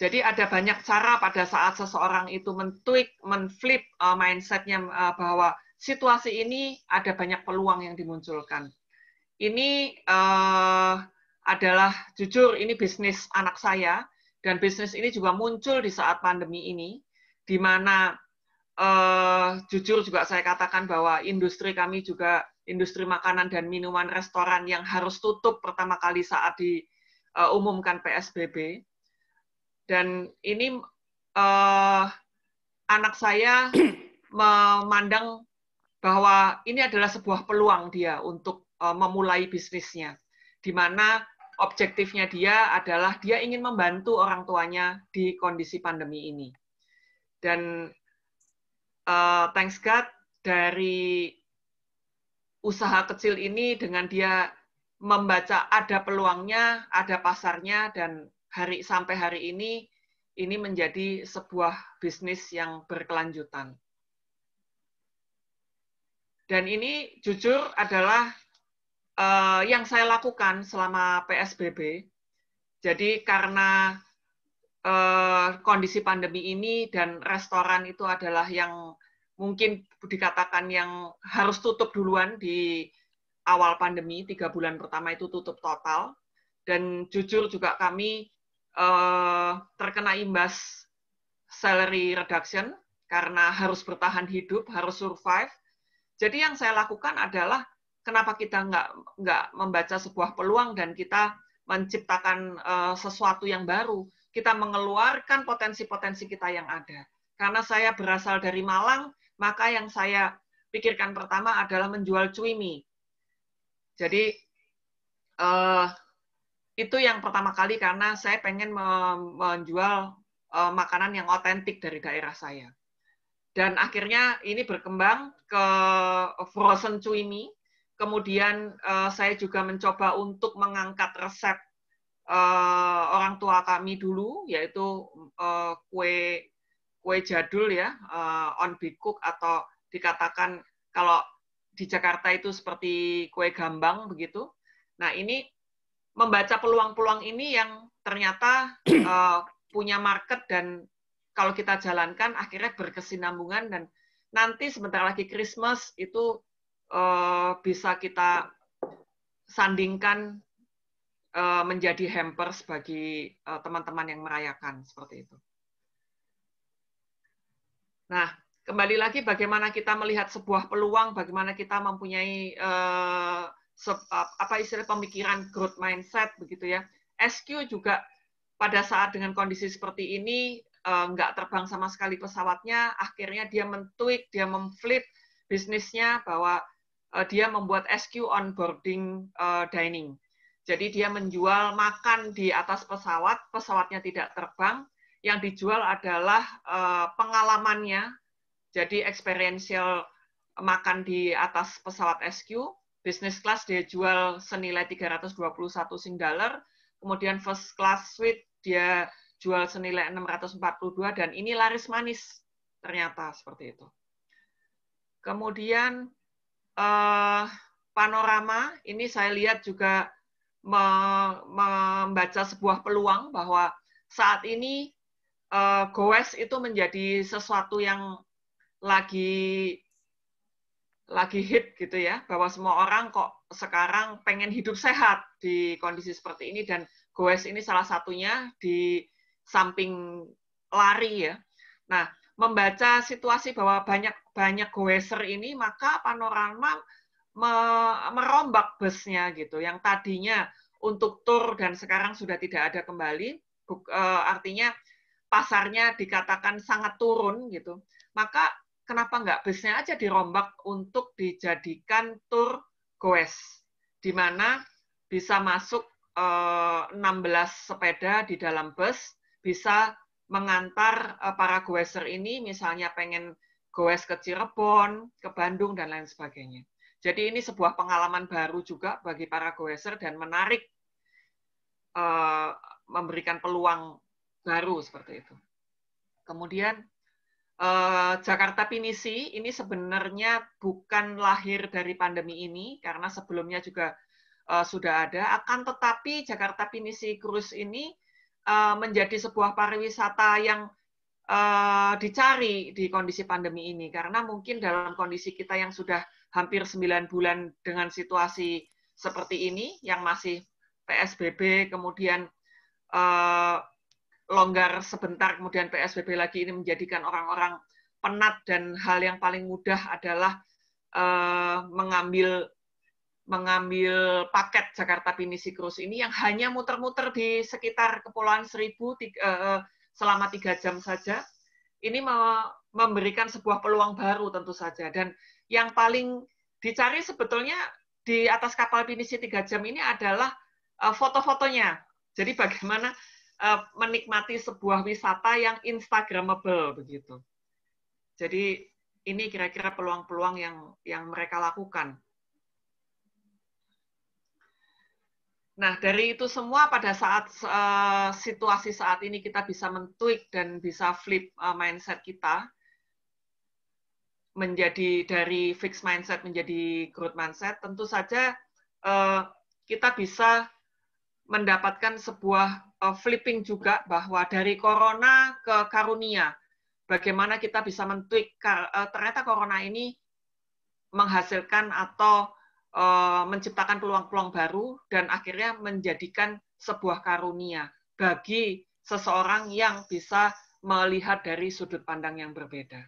D: Jadi ada banyak cara pada saat seseorang itu men-tweak, men menflip uh, mindsetnya uh, bahwa situasi ini ada banyak peluang yang dimunculkan. Ini uh, adalah jujur ini bisnis anak saya dan bisnis ini juga muncul di saat pandemi ini, di mana uh, jujur juga saya katakan bahwa industri kami juga industri makanan dan minuman restoran yang harus tutup pertama kali saat diumumkan uh, PSBB dan ini uh, anak saya (clears throat) memandang bahwa ini adalah sebuah peluang dia untuk uh, memulai bisnisnya, di mana objektifnya dia adalah dia ingin membantu orang tuanya di kondisi pandemi ini. Dan uh, thanks God dari usaha kecil ini dengan dia membaca ada peluangnya, ada pasarnya dan hari sampai hari ini ini menjadi sebuah bisnis yang berkelanjutan. Dan ini jujur adalah uh, yang saya lakukan selama PSBB. Jadi karena uh, kondisi pandemi ini dan restoran itu adalah yang mungkin dikatakan yang harus tutup duluan di awal pandemi, tiga bulan pertama itu tutup total. Dan jujur juga kami uh, terkena imbas salary reduction karena harus bertahan hidup, harus survive. Jadi yang saya lakukan adalah kenapa kita nggak nggak membaca sebuah peluang dan kita menciptakan uh, sesuatu yang baru. Kita mengeluarkan potensi-potensi kita yang ada. Karena saya berasal dari Malang, maka yang saya pikirkan pertama adalah menjual cuimi. Jadi uh, itu yang pertama kali karena saya pengen menjual e, makanan yang otentik dari daerah saya. Dan akhirnya ini berkembang ke frozen cuimi. Kemudian e, saya juga mencoba untuk mengangkat resep e, orang tua kami dulu, yaitu kue kue jadul ya, on big cook atau dikatakan kalau di Jakarta itu seperti kue gambang begitu. Nah ini membaca peluang-peluang ini yang ternyata uh, (clears throat) punya market dan kalau kita jalankan akhirnya berkesinambungan dan nanti sebentar lagi Christmas itu uh, bisa kita sandingkan uh, menjadi hampers bagi teman-teman uh, yang merayakan seperti itu. Nah, kembali lagi bagaimana kita melihat sebuah peluang, bagaimana kita mempunyai uh, apa istilah pemikiran growth mindset begitu ya. SQ juga pada saat dengan kondisi seperti ini eh, nggak terbang sama sekali pesawatnya, akhirnya dia mentweak dia memflip bisnisnya bahwa eh, dia membuat SQ onboarding eh, dining. Jadi dia menjual makan di atas pesawat, pesawatnya tidak terbang, yang dijual adalah pengalamannya, jadi experiential makan di atas pesawat SQ, Business class dia jual senilai 321 sing dollar, kemudian first class suite dia jual senilai 642 dan ini laris manis ternyata seperti itu. Kemudian eh, panorama ini saya lihat juga membaca sebuah peluang bahwa saat ini eh, goes itu menjadi sesuatu yang lagi lagi hit gitu ya, bahwa semua orang kok sekarang pengen hidup sehat di kondisi seperti ini dan goes ini salah satunya di samping lari ya. Nah, membaca situasi bahwa banyak banyak goeser ini maka panorama me, merombak busnya gitu. Yang tadinya untuk tour dan sekarang sudah tidak ada kembali, eh, artinya pasarnya dikatakan sangat turun gitu. Maka kenapa nggak busnya aja dirombak untuk dijadikan tur goes, di mana bisa masuk 16 eh, sepeda di dalam bus, bisa mengantar eh, para goeser ini misalnya pengen goes ke Cirebon, ke Bandung, dan lain sebagainya. Jadi ini sebuah pengalaman baru juga bagi para goeser dan menarik eh, memberikan peluang baru seperti itu. Kemudian Eh, Jakarta Pinisi ini sebenarnya bukan lahir dari pandemi ini karena sebelumnya juga eh, sudah ada. Akan tetapi Jakarta Pinisi Cruise ini eh, menjadi sebuah pariwisata yang dicari di kondisi pandemi ini karena mungkin dalam kondisi kita yang sudah hampir 9 bulan dengan situasi seperti ini yang masih PSBB kemudian longgar sebentar kemudian PSBB lagi ini menjadikan orang-orang penat dan hal yang paling mudah adalah uh, mengambil mengambil paket Jakarta Pinisi Cruise ini yang hanya muter-muter di sekitar Kepulauan Seribu tiga, uh, selama tiga jam saja, ini me memberikan sebuah peluang baru tentu saja. Dan yang paling dicari sebetulnya di atas kapal pinisi tiga jam ini adalah uh, foto-fotonya. Jadi bagaimana Eh, menikmati sebuah wisata yang instagramable begitu. Jadi ini kira-kira peluang-peluang yang yang mereka lakukan. Nah, dari itu semua pada saat uh, situasi saat ini kita bisa mentweak dan bisa flip uh, mindset kita menjadi dari fixed mindset menjadi growth mindset, tentu saja uh, kita bisa mendapatkan sebuah uh, flipping juga bahwa dari corona ke karunia, bagaimana kita bisa mentweak eh, ternyata corona ini menghasilkan atau eh, menciptakan peluang-peluang baru dan akhirnya menjadikan sebuah karunia bagi seseorang yang bisa melihat dari sudut pandang yang berbeda.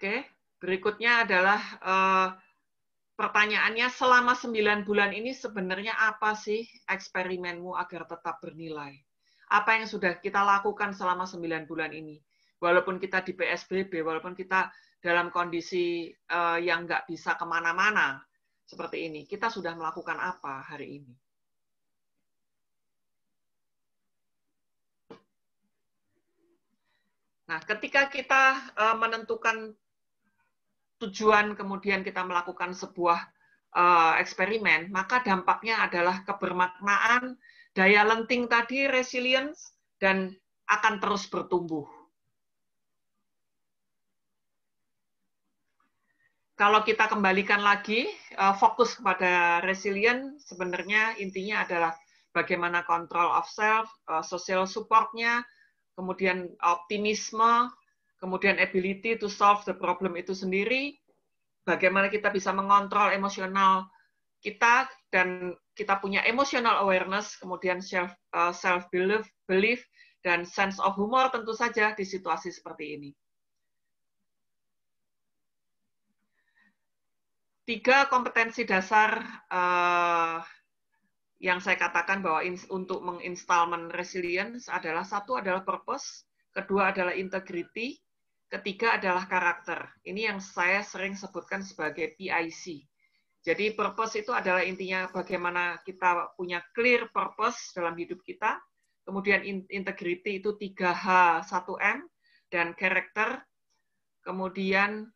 D: Oke, berikutnya adalah uh, pertanyaannya selama 9 bulan ini sebenarnya apa sih eksperimenmu agar tetap bernilai? Apa yang sudah kita lakukan selama 9 bulan ini? Walaupun kita di PSBB, walaupun kita dalam kondisi eh, yang nggak bisa kemana-mana seperti ini, kita sudah melakukan apa hari ini? Nah, ketika kita eh, menentukan tujuan kemudian kita melakukan sebuah uh, eksperimen, maka dampaknya adalah kebermaknaan, daya lenting tadi, resilience, dan akan terus bertumbuh. Kalau kita kembalikan lagi, uh, fokus kepada resilience sebenarnya intinya adalah bagaimana kontrol of self, uh, social supportnya, kemudian optimisme, kemudian ability to solve the problem itu sendiri, bagaimana kita bisa mengontrol emosional kita dan kita punya emotional awareness, kemudian self uh, self belief, belief dan sense of humor tentu saja di situasi seperti ini. Tiga kompetensi dasar uh, yang saya katakan bahwa in, untuk menginstalmen resilience adalah satu adalah purpose, kedua adalah integrity, Ketiga adalah karakter. Ini yang saya sering sebutkan sebagai PIC. Jadi purpose itu adalah intinya bagaimana kita punya clear purpose dalam hidup kita. Kemudian integrity itu 3H 1M dan karakter. Kemudian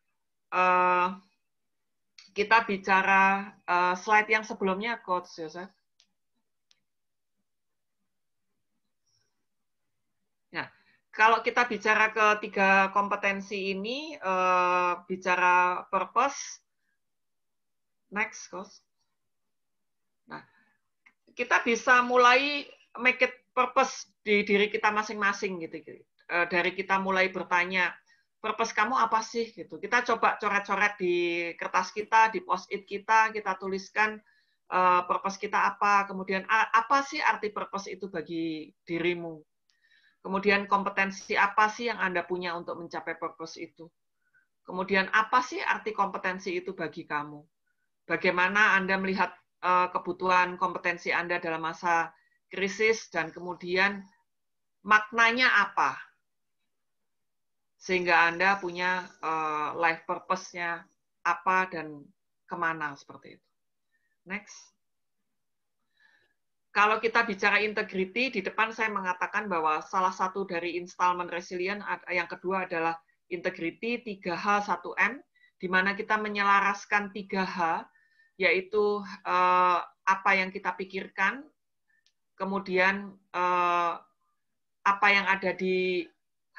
D: eh, kita bicara eh, slide yang sebelumnya, Coach ya, Joseph. kalau kita bicara ke tiga kompetensi ini, uh, bicara purpose, next, course. Nah, kita bisa mulai make it purpose di diri kita masing-masing gitu, gitu. Uh, dari kita mulai bertanya, purpose kamu apa sih gitu. Kita coba coret-coret di kertas kita, di post-it kita, kita tuliskan uh, purpose kita apa, kemudian apa sih arti purpose itu bagi dirimu Kemudian kompetensi apa sih yang Anda punya untuk mencapai purpose itu? Kemudian apa sih arti kompetensi itu bagi kamu? Bagaimana Anda melihat eh, kebutuhan kompetensi Anda dalam masa krisis dan kemudian maknanya apa? Sehingga Anda punya eh, life purpose-nya apa dan kemana seperti itu. Next kalau kita bicara integriti, di depan saya mengatakan bahwa salah satu dari installment resilient, yang kedua adalah integriti 3H 1M, di mana kita menyelaraskan 3H, yaitu eh, apa yang kita pikirkan, kemudian eh, apa yang ada di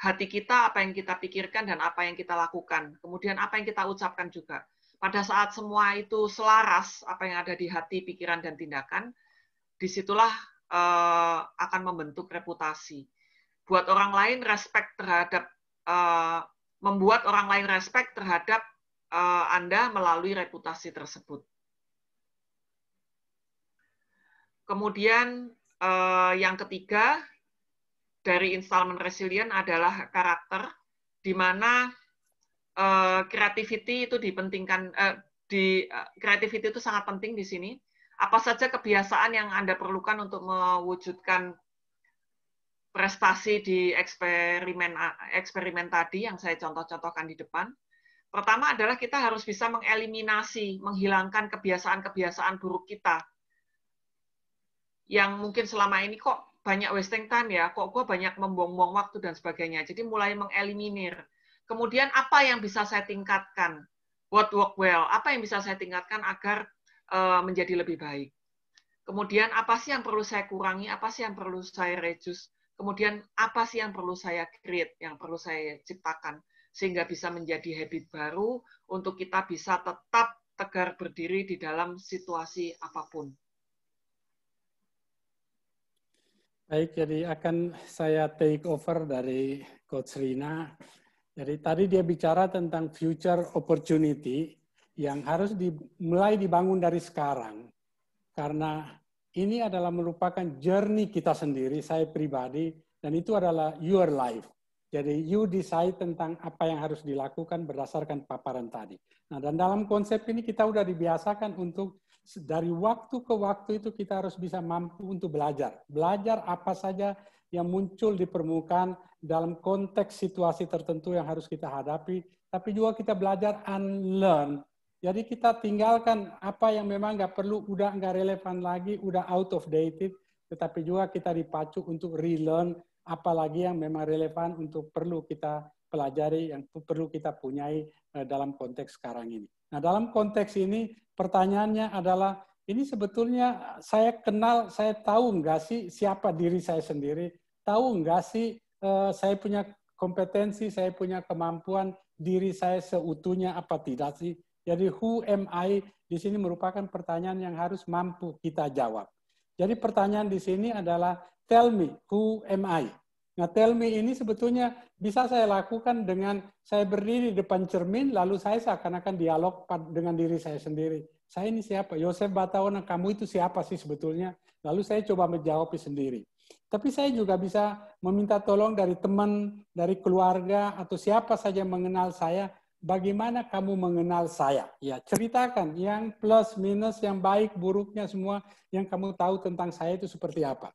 D: hati kita, apa yang kita pikirkan, dan apa yang kita lakukan. Kemudian apa yang kita ucapkan juga. Pada saat semua itu selaras, apa yang ada di hati, pikiran, dan tindakan, disitulah uh, akan membentuk reputasi. Buat orang lain respect terhadap uh, membuat orang lain respect terhadap uh, Anda melalui reputasi tersebut. Kemudian uh, yang ketiga dari installment resilient adalah karakter di mana uh, itu dipentingkan uh, di uh, creativity itu sangat penting di sini apa saja kebiasaan yang Anda perlukan untuk mewujudkan prestasi di eksperimen eksperimen tadi yang saya contoh-contohkan di depan. Pertama adalah kita harus bisa mengeliminasi, menghilangkan kebiasaan-kebiasaan buruk kita. Yang mungkin selama ini kok banyak wasting time ya, kok gue banyak membuang-buang waktu dan sebagainya. Jadi mulai mengeliminir. Kemudian apa yang bisa saya tingkatkan? What work well? Apa yang bisa saya tingkatkan agar Eh, menjadi lebih baik. Kemudian apa sih yang perlu saya kurangi, apa sih yang perlu saya reduce, kemudian apa sih yang perlu saya create, yang perlu saya ciptakan sehingga bisa menjadi habit baru untuk kita bisa tetap tegar berdiri di dalam situasi apapun.
B: Baik, jadi akan saya take over dari Coach Rina. Jadi tadi dia bicara tentang future opportunity yang harus dimulai dibangun dari sekarang. Karena ini adalah merupakan journey kita sendiri, saya pribadi, dan itu adalah your life. Jadi you decide tentang apa yang harus dilakukan berdasarkan paparan tadi. Nah, dan dalam konsep ini kita sudah dibiasakan untuk dari waktu ke waktu itu kita harus bisa mampu untuk belajar. Belajar apa saja yang muncul di permukaan dalam konteks situasi tertentu yang harus kita hadapi, tapi juga kita belajar unlearn jadi kita tinggalkan apa yang memang nggak perlu, udah nggak relevan lagi, udah out of dated, tetapi juga kita dipacu untuk relearn apa lagi yang memang relevan untuk perlu kita pelajari, yang perlu kita punyai eh, dalam konteks sekarang ini. Nah dalam konteks ini pertanyaannya adalah ini sebetulnya saya kenal, saya tahu nggak sih siapa diri saya sendiri, tahu nggak sih eh, saya punya kompetensi, saya punya kemampuan diri saya seutuhnya apa tidak sih? Jadi who am I di sini merupakan pertanyaan yang harus mampu kita jawab. Jadi pertanyaan di sini adalah tell me who am I. Nah tell me ini sebetulnya bisa saya lakukan dengan saya berdiri di depan cermin lalu saya seakan-akan dialog dengan diri saya sendiri. Saya ini siapa? Yosef Batawana, kamu itu siapa sih sebetulnya? Lalu saya coba menjawab sendiri. Tapi saya juga bisa meminta tolong dari teman, dari keluarga, atau siapa saja yang mengenal saya bagaimana kamu mengenal saya? Ya, ceritakan yang plus minus, yang baik buruknya semua yang kamu tahu tentang saya itu seperti apa.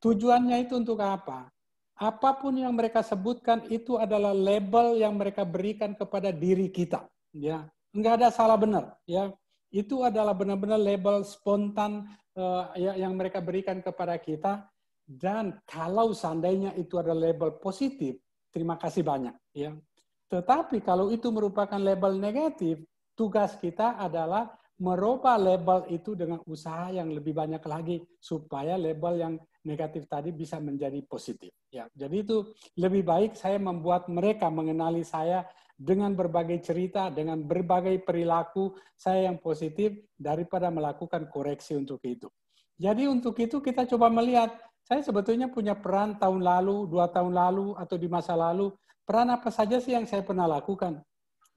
B: Tujuannya itu untuk apa? Apapun yang mereka sebutkan itu adalah label yang mereka berikan kepada diri kita. Ya, nggak ada salah benar. Ya, itu adalah benar-benar label spontan uh, yang mereka berikan kepada kita. Dan kalau seandainya itu adalah label positif, terima kasih banyak. Ya, tetapi kalau itu merupakan label negatif, tugas kita adalah merubah label itu dengan usaha yang lebih banyak lagi supaya label yang negatif tadi bisa menjadi positif. Ya, jadi itu lebih baik saya membuat mereka mengenali saya dengan berbagai cerita, dengan berbagai perilaku saya yang positif daripada melakukan koreksi untuk itu. Jadi untuk itu kita coba melihat, saya sebetulnya punya peran tahun lalu, dua tahun lalu, atau di masa lalu Peran apa saja sih yang saya pernah lakukan?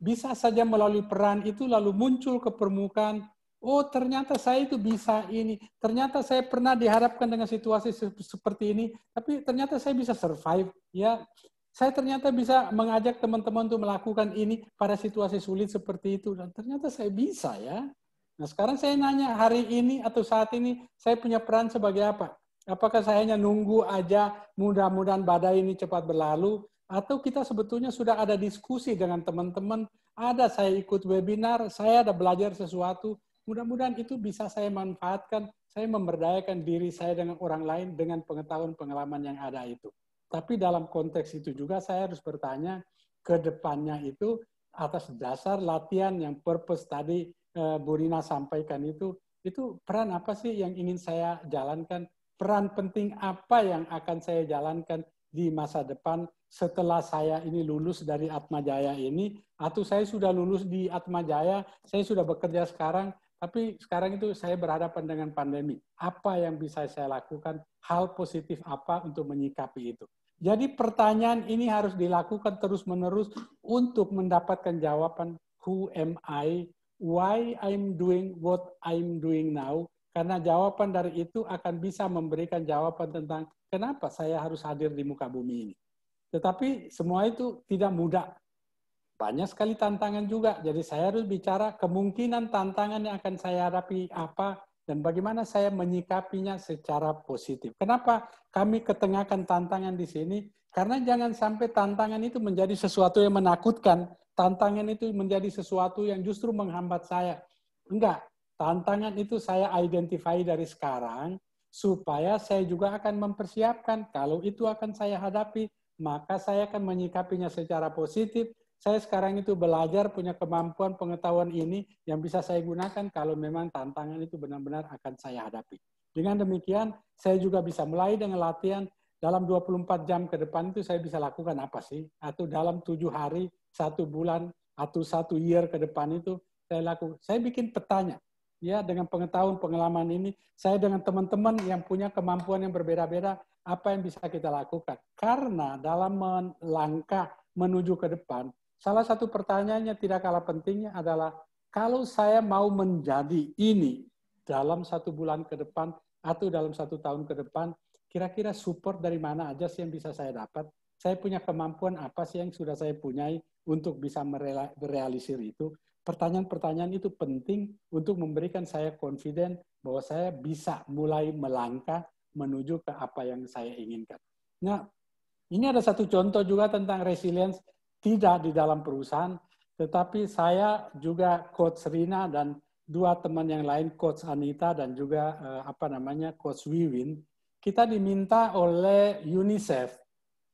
B: Bisa saja melalui peran itu lalu muncul ke permukaan, oh ternyata saya itu bisa ini, ternyata saya pernah diharapkan dengan situasi seperti ini, tapi ternyata saya bisa survive, ya. Saya ternyata bisa mengajak teman-teman untuk melakukan ini pada situasi sulit seperti itu, dan ternyata saya bisa ya. Nah sekarang saya nanya hari ini atau saat ini saya punya peran sebagai apa? Apakah saya hanya nunggu aja mudah-mudahan badai ini cepat berlalu atau kita sebetulnya sudah ada diskusi dengan teman-teman, ada saya ikut webinar, saya ada belajar sesuatu, mudah-mudahan itu bisa saya manfaatkan, saya memberdayakan diri saya dengan orang lain dengan pengetahuan pengalaman yang ada itu. Tapi dalam konteks itu juga saya harus bertanya ke depannya itu atas dasar latihan yang purpose tadi eh, Bu Rina sampaikan itu, itu peran apa sih yang ingin saya jalankan? Peran penting apa yang akan saya jalankan di masa depan setelah saya ini lulus dari Atmajaya ini atau saya sudah lulus di Atmajaya, saya sudah bekerja sekarang tapi sekarang itu saya berhadapan dengan pandemi. Apa yang bisa saya lakukan? Hal positif apa untuk menyikapi itu? Jadi pertanyaan ini harus dilakukan terus-menerus untuk mendapatkan jawaban who am I, why I'm doing what I'm doing now, karena jawaban dari itu akan bisa memberikan jawaban tentang kenapa saya harus hadir di muka bumi ini. Tetapi semua itu tidak mudah. Banyak sekali tantangan juga. Jadi saya harus bicara kemungkinan tantangan yang akan saya hadapi apa dan bagaimana saya menyikapinya secara positif. Kenapa kami ketengahkan tantangan di sini? Karena jangan sampai tantangan itu menjadi sesuatu yang menakutkan. Tantangan itu menjadi sesuatu yang justru menghambat saya. Enggak. Tantangan itu saya identify dari sekarang supaya saya juga akan mempersiapkan kalau itu akan saya hadapi, maka saya akan menyikapinya secara positif. Saya sekarang itu belajar punya kemampuan pengetahuan ini yang bisa saya gunakan kalau memang tantangan itu benar-benar akan saya hadapi. Dengan demikian, saya juga bisa mulai dengan latihan dalam 24 jam ke depan itu saya bisa lakukan apa sih? Atau dalam tujuh hari, satu bulan, atau satu year ke depan itu saya lakukan. Saya bikin petanya ya dengan pengetahuan pengalaman ini saya dengan teman-teman yang punya kemampuan yang berbeda-beda apa yang bisa kita lakukan karena dalam melangkah menuju ke depan salah satu pertanyaannya tidak kalah pentingnya adalah kalau saya mau menjadi ini dalam satu bulan ke depan atau dalam satu tahun ke depan kira-kira support dari mana aja sih yang bisa saya dapat saya punya kemampuan apa sih yang sudah saya punyai untuk bisa merealisir itu pertanyaan-pertanyaan itu penting untuk memberikan saya confident bahwa saya bisa mulai melangkah menuju ke apa yang saya inginkan. Nah, ini ada satu contoh juga tentang resilience tidak di dalam perusahaan, tetapi saya juga coach Rina dan dua teman yang lain coach Anita dan juga eh, apa namanya coach Wiwin, kita diminta oleh UNICEF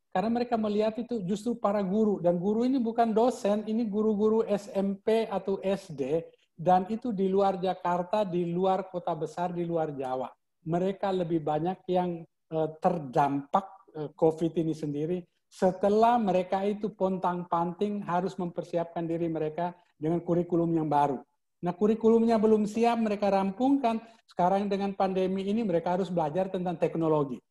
B: karena mereka melihat itu justru para guru. Dan guru ini bukan dosen, ini guru-guru SMP atau SD. Dan itu di luar Jakarta, di luar kota besar, di luar Jawa. Mereka lebih banyak yang eh, terdampak eh, COVID ini sendiri setelah mereka itu pontang-panting harus mempersiapkan diri mereka dengan kurikulum yang baru. Nah, kurikulumnya belum siap, mereka rampungkan. Sekarang dengan pandemi ini mereka harus belajar tentang teknologi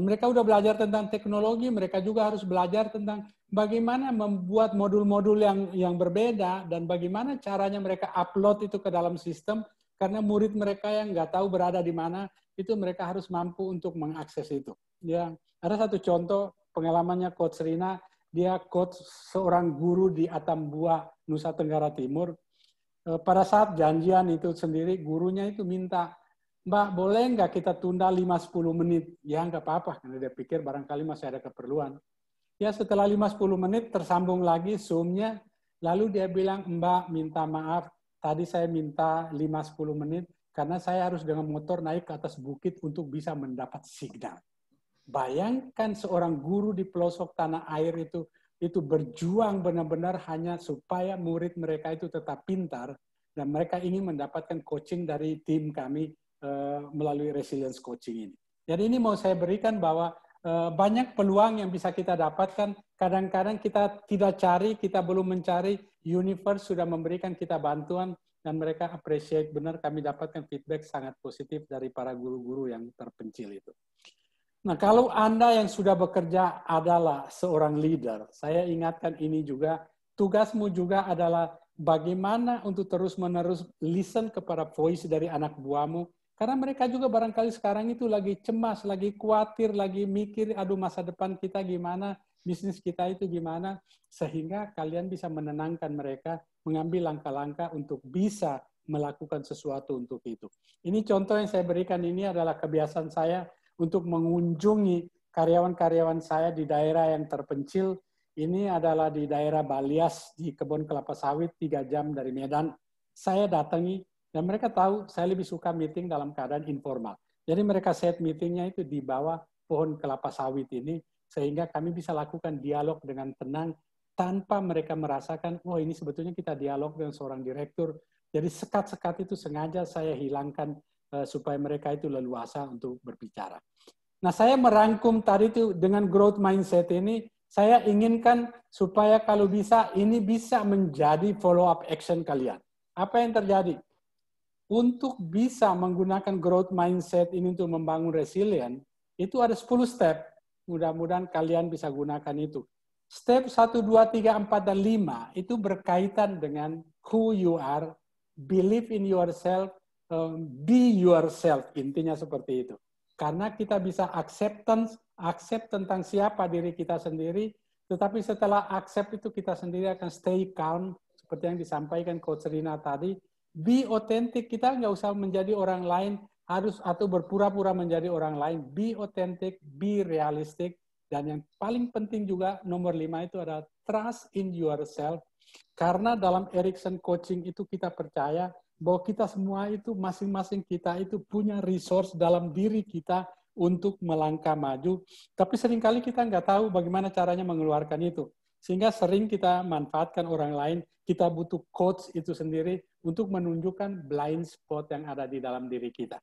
B: mereka sudah belajar tentang teknologi, mereka juga harus belajar tentang bagaimana membuat modul-modul yang yang berbeda dan bagaimana caranya mereka upload itu ke dalam sistem karena murid mereka yang nggak tahu berada di mana itu mereka harus mampu untuk mengakses itu. Ya, ada satu contoh pengalamannya Coach Rina, dia coach seorang guru di Atambua, Nusa Tenggara Timur. Eh, pada saat janjian itu sendiri, gurunya itu minta Mbak, boleh nggak kita tunda 5-10 menit? Ya, nggak apa-apa, karena dia pikir barangkali masih ada keperluan. Ya, setelah 5-10 menit tersambung lagi Zoom-nya, lalu dia bilang, Mbak, minta maaf, tadi saya minta 5-10 menit, karena saya harus dengan motor naik ke atas bukit untuk bisa mendapat signal. Bayangkan seorang guru di pelosok tanah air itu, itu berjuang benar-benar hanya supaya murid mereka itu tetap pintar, dan mereka ingin mendapatkan coaching dari tim kami Eh, melalui resilience coaching ini. Jadi ini mau saya berikan bahwa eh, banyak peluang yang bisa kita dapatkan. Kadang-kadang kita tidak cari, kita belum mencari. Universe sudah memberikan kita bantuan dan mereka appreciate benar kami dapatkan feedback sangat positif dari para guru-guru yang terpencil itu. Nah, kalau Anda yang sudah bekerja adalah seorang leader, saya ingatkan ini juga, tugasmu juga adalah bagaimana untuk terus-menerus listen kepada voice dari anak buahmu karena mereka juga barangkali sekarang itu lagi cemas, lagi khawatir, lagi mikir, aduh masa depan kita gimana, bisnis kita itu gimana, sehingga kalian bisa menenangkan mereka, mengambil langkah-langkah untuk bisa melakukan sesuatu untuk itu. Ini contoh yang saya berikan ini adalah kebiasaan saya untuk mengunjungi karyawan-karyawan saya di daerah yang terpencil. Ini adalah di daerah Balias, di kebun kelapa sawit, tiga jam dari Medan. Saya datangi dan mereka tahu saya lebih suka meeting dalam keadaan informal. Jadi mereka set meetingnya itu di bawah pohon kelapa sawit ini, sehingga kami bisa lakukan dialog dengan tenang tanpa mereka merasakan, wah oh, ini sebetulnya kita dialog dengan seorang direktur. Jadi sekat-sekat itu sengaja saya hilangkan uh, supaya mereka itu leluasa untuk berbicara. Nah, saya merangkum tadi itu dengan growth mindset ini, saya inginkan supaya kalau bisa ini bisa menjadi follow up action kalian. Apa yang terjadi? untuk bisa menggunakan growth mindset ini untuk membangun resilient, itu ada 10 step. Mudah-mudahan kalian bisa gunakan itu. Step 1, 2, 3, 4, dan 5 itu berkaitan dengan who you are, believe in yourself, um, be yourself. Intinya seperti itu. Karena kita bisa acceptance, accept tentang siapa diri kita sendiri, tetapi setelah accept itu kita sendiri akan stay calm, seperti yang disampaikan Coach Rina tadi, Be authentic. Kita nggak usah menjadi orang lain harus atau berpura-pura menjadi orang lain. Be authentic, be realistic. Dan yang paling penting juga nomor lima itu adalah trust in yourself. Karena dalam Erikson Coaching itu kita percaya bahwa kita semua itu masing-masing kita itu punya resource dalam diri kita untuk melangkah maju. Tapi seringkali kita nggak tahu bagaimana caranya mengeluarkan itu. Sehingga sering kita manfaatkan orang lain, kita butuh coach itu sendiri untuk menunjukkan blind spot yang ada di dalam diri kita.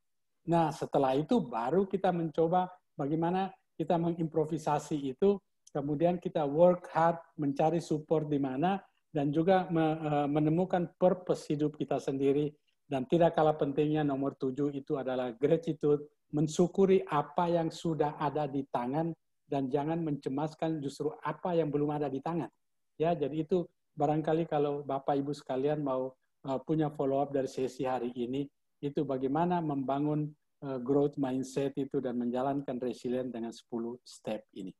B: Nah, setelah itu baru kita mencoba bagaimana kita mengimprovisasi itu, kemudian kita work hard, mencari support di mana, dan juga e, menemukan purpose hidup kita sendiri. Dan tidak kalah pentingnya nomor tujuh itu adalah gratitude, mensyukuri apa yang sudah ada di tangan dan jangan mencemaskan justru apa yang belum ada di tangan. Ya, jadi itu barangkali kalau Bapak Ibu sekalian mau Eh, punya follow up dari sesi hari ini itu bagaimana membangun eh, growth mindset itu dan menjalankan resilient dengan 10 step ini.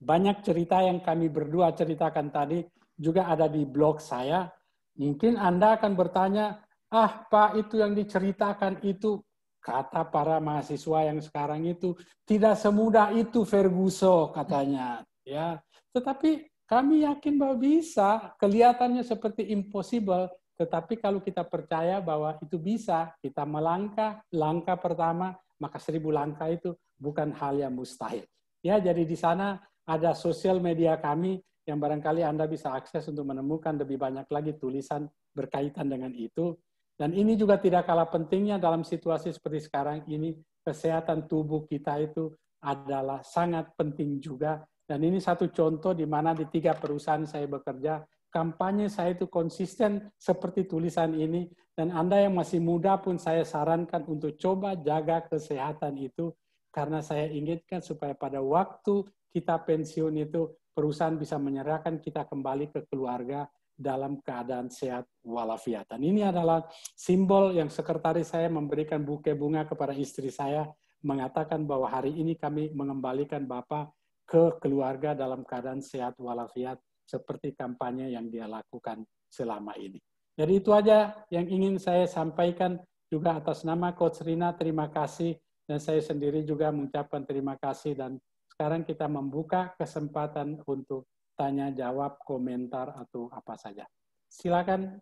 B: Banyak cerita yang kami berdua ceritakan tadi juga ada di blog saya. Mungkin Anda akan bertanya, ah Pak itu yang diceritakan itu kata para mahasiswa yang sekarang itu tidak semudah itu Ferguson katanya ya tetapi kami yakin bahwa bisa kelihatannya seperti impossible tetapi kalau kita percaya bahwa itu bisa, kita melangkah langkah pertama, maka seribu langkah itu bukan hal yang mustahil. Ya, jadi di sana ada sosial media kami yang barangkali Anda bisa akses untuk menemukan lebih banyak lagi tulisan berkaitan dengan itu. Dan ini juga tidak kalah pentingnya dalam situasi seperti sekarang ini, kesehatan tubuh kita itu adalah sangat penting juga. Dan ini satu contoh di mana di tiga perusahaan saya bekerja, kampanye saya itu konsisten seperti tulisan ini dan Anda yang masih muda pun saya sarankan untuk coba jaga kesehatan itu karena saya inginkan supaya pada waktu kita pensiun itu perusahaan bisa menyerahkan kita kembali ke keluarga dalam keadaan sehat walafiat. Dan ini adalah simbol yang sekretaris saya memberikan buke bunga kepada istri saya mengatakan bahwa hari ini kami mengembalikan Bapak ke keluarga dalam keadaan sehat walafiat seperti kampanye yang dia lakukan selama ini. Jadi itu aja yang ingin saya sampaikan juga atas nama Coach Rina. Terima kasih dan saya sendiri juga mengucapkan terima kasih dan sekarang kita membuka kesempatan untuk tanya jawab, komentar atau apa saja. Silakan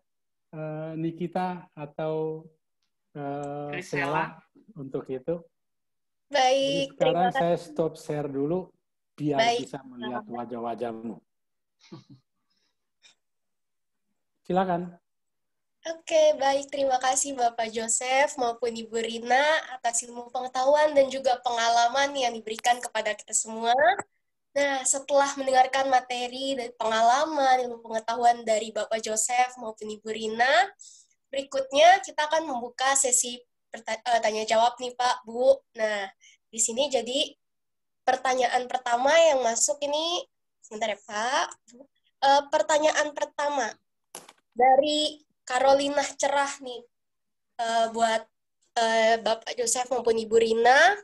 B: eh, Nikita atau eh, Sela untuk itu. Baik. sekarang saya stop share dulu biar Baik. bisa melihat wajah-wajahmu. (laughs) Silakan.
E: Oke, baik. Terima kasih Bapak Joseph maupun Ibu Rina atas ilmu pengetahuan dan juga pengalaman yang diberikan kepada kita semua. Nah, setelah mendengarkan materi dan pengalaman ilmu pengetahuan dari Bapak Joseph maupun Ibu Rina, berikutnya kita akan membuka sesi eh, tanya jawab nih Pak, Bu. Nah, di sini jadi pertanyaan pertama yang masuk ini Bentar ya, Pak. E, eh, pertanyaan pertama dari Carolina Cerah nih e, buat e, Bapak Joseph maupun Ibu Rina.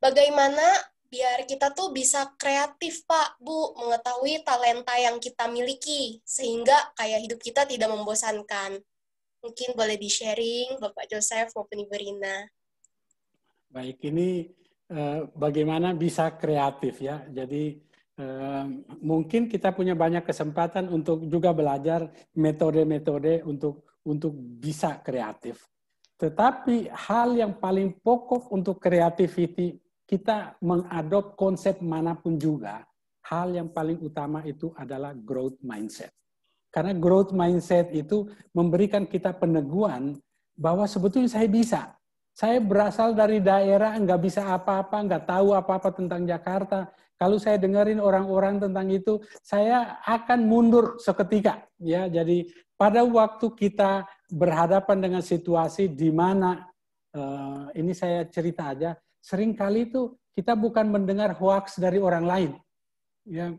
B: Bagaimana
E: biar kita tuh bisa kreatif, Pak, Bu, mengetahui talenta yang kita miliki sehingga kayak hidup kita tidak membosankan. Mungkin boleh di-sharing Bapak Joseph maupun Ibu Rina.
B: Baik, ini bagaimana bisa kreatif ya. Jadi Ehm, mungkin kita punya banyak kesempatan untuk juga belajar metode-metode untuk untuk bisa kreatif. Tetapi hal yang paling pokok untuk kreativiti kita mengadop konsep manapun juga, hal yang paling utama itu adalah growth mindset. Karena growth mindset itu memberikan kita peneguhan bahwa sebetulnya saya bisa. Saya berasal dari daerah, nggak bisa apa-apa, nggak tahu apa-apa tentang Jakarta kalau saya dengerin orang-orang tentang itu, saya akan mundur seketika. Ya, jadi pada waktu kita berhadapan dengan situasi di mana uh, ini saya cerita aja, kali itu kita bukan mendengar hoax dari orang lain. Ya,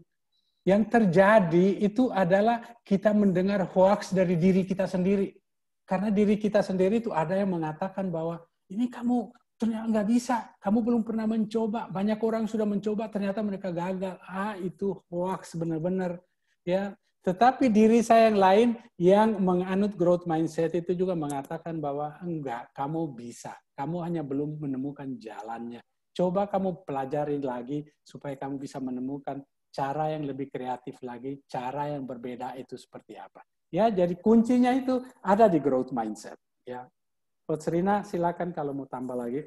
B: yang terjadi itu adalah kita mendengar hoax dari diri kita sendiri. Karena diri kita sendiri itu ada yang mengatakan bahwa ini kamu ternyata nggak bisa. Kamu belum pernah mencoba. Banyak orang sudah mencoba, ternyata mereka gagal. Ah, itu hoax benar-benar. Ya, tetapi diri saya yang lain yang menganut growth mindset itu juga mengatakan bahwa enggak, kamu bisa. Kamu hanya belum menemukan jalannya. Coba kamu pelajari lagi supaya kamu bisa menemukan cara yang lebih kreatif lagi, cara yang berbeda itu seperti apa. Ya, jadi kuncinya itu ada di growth mindset. Ya, Coach Rina, silakan kalau mau tambah lagi.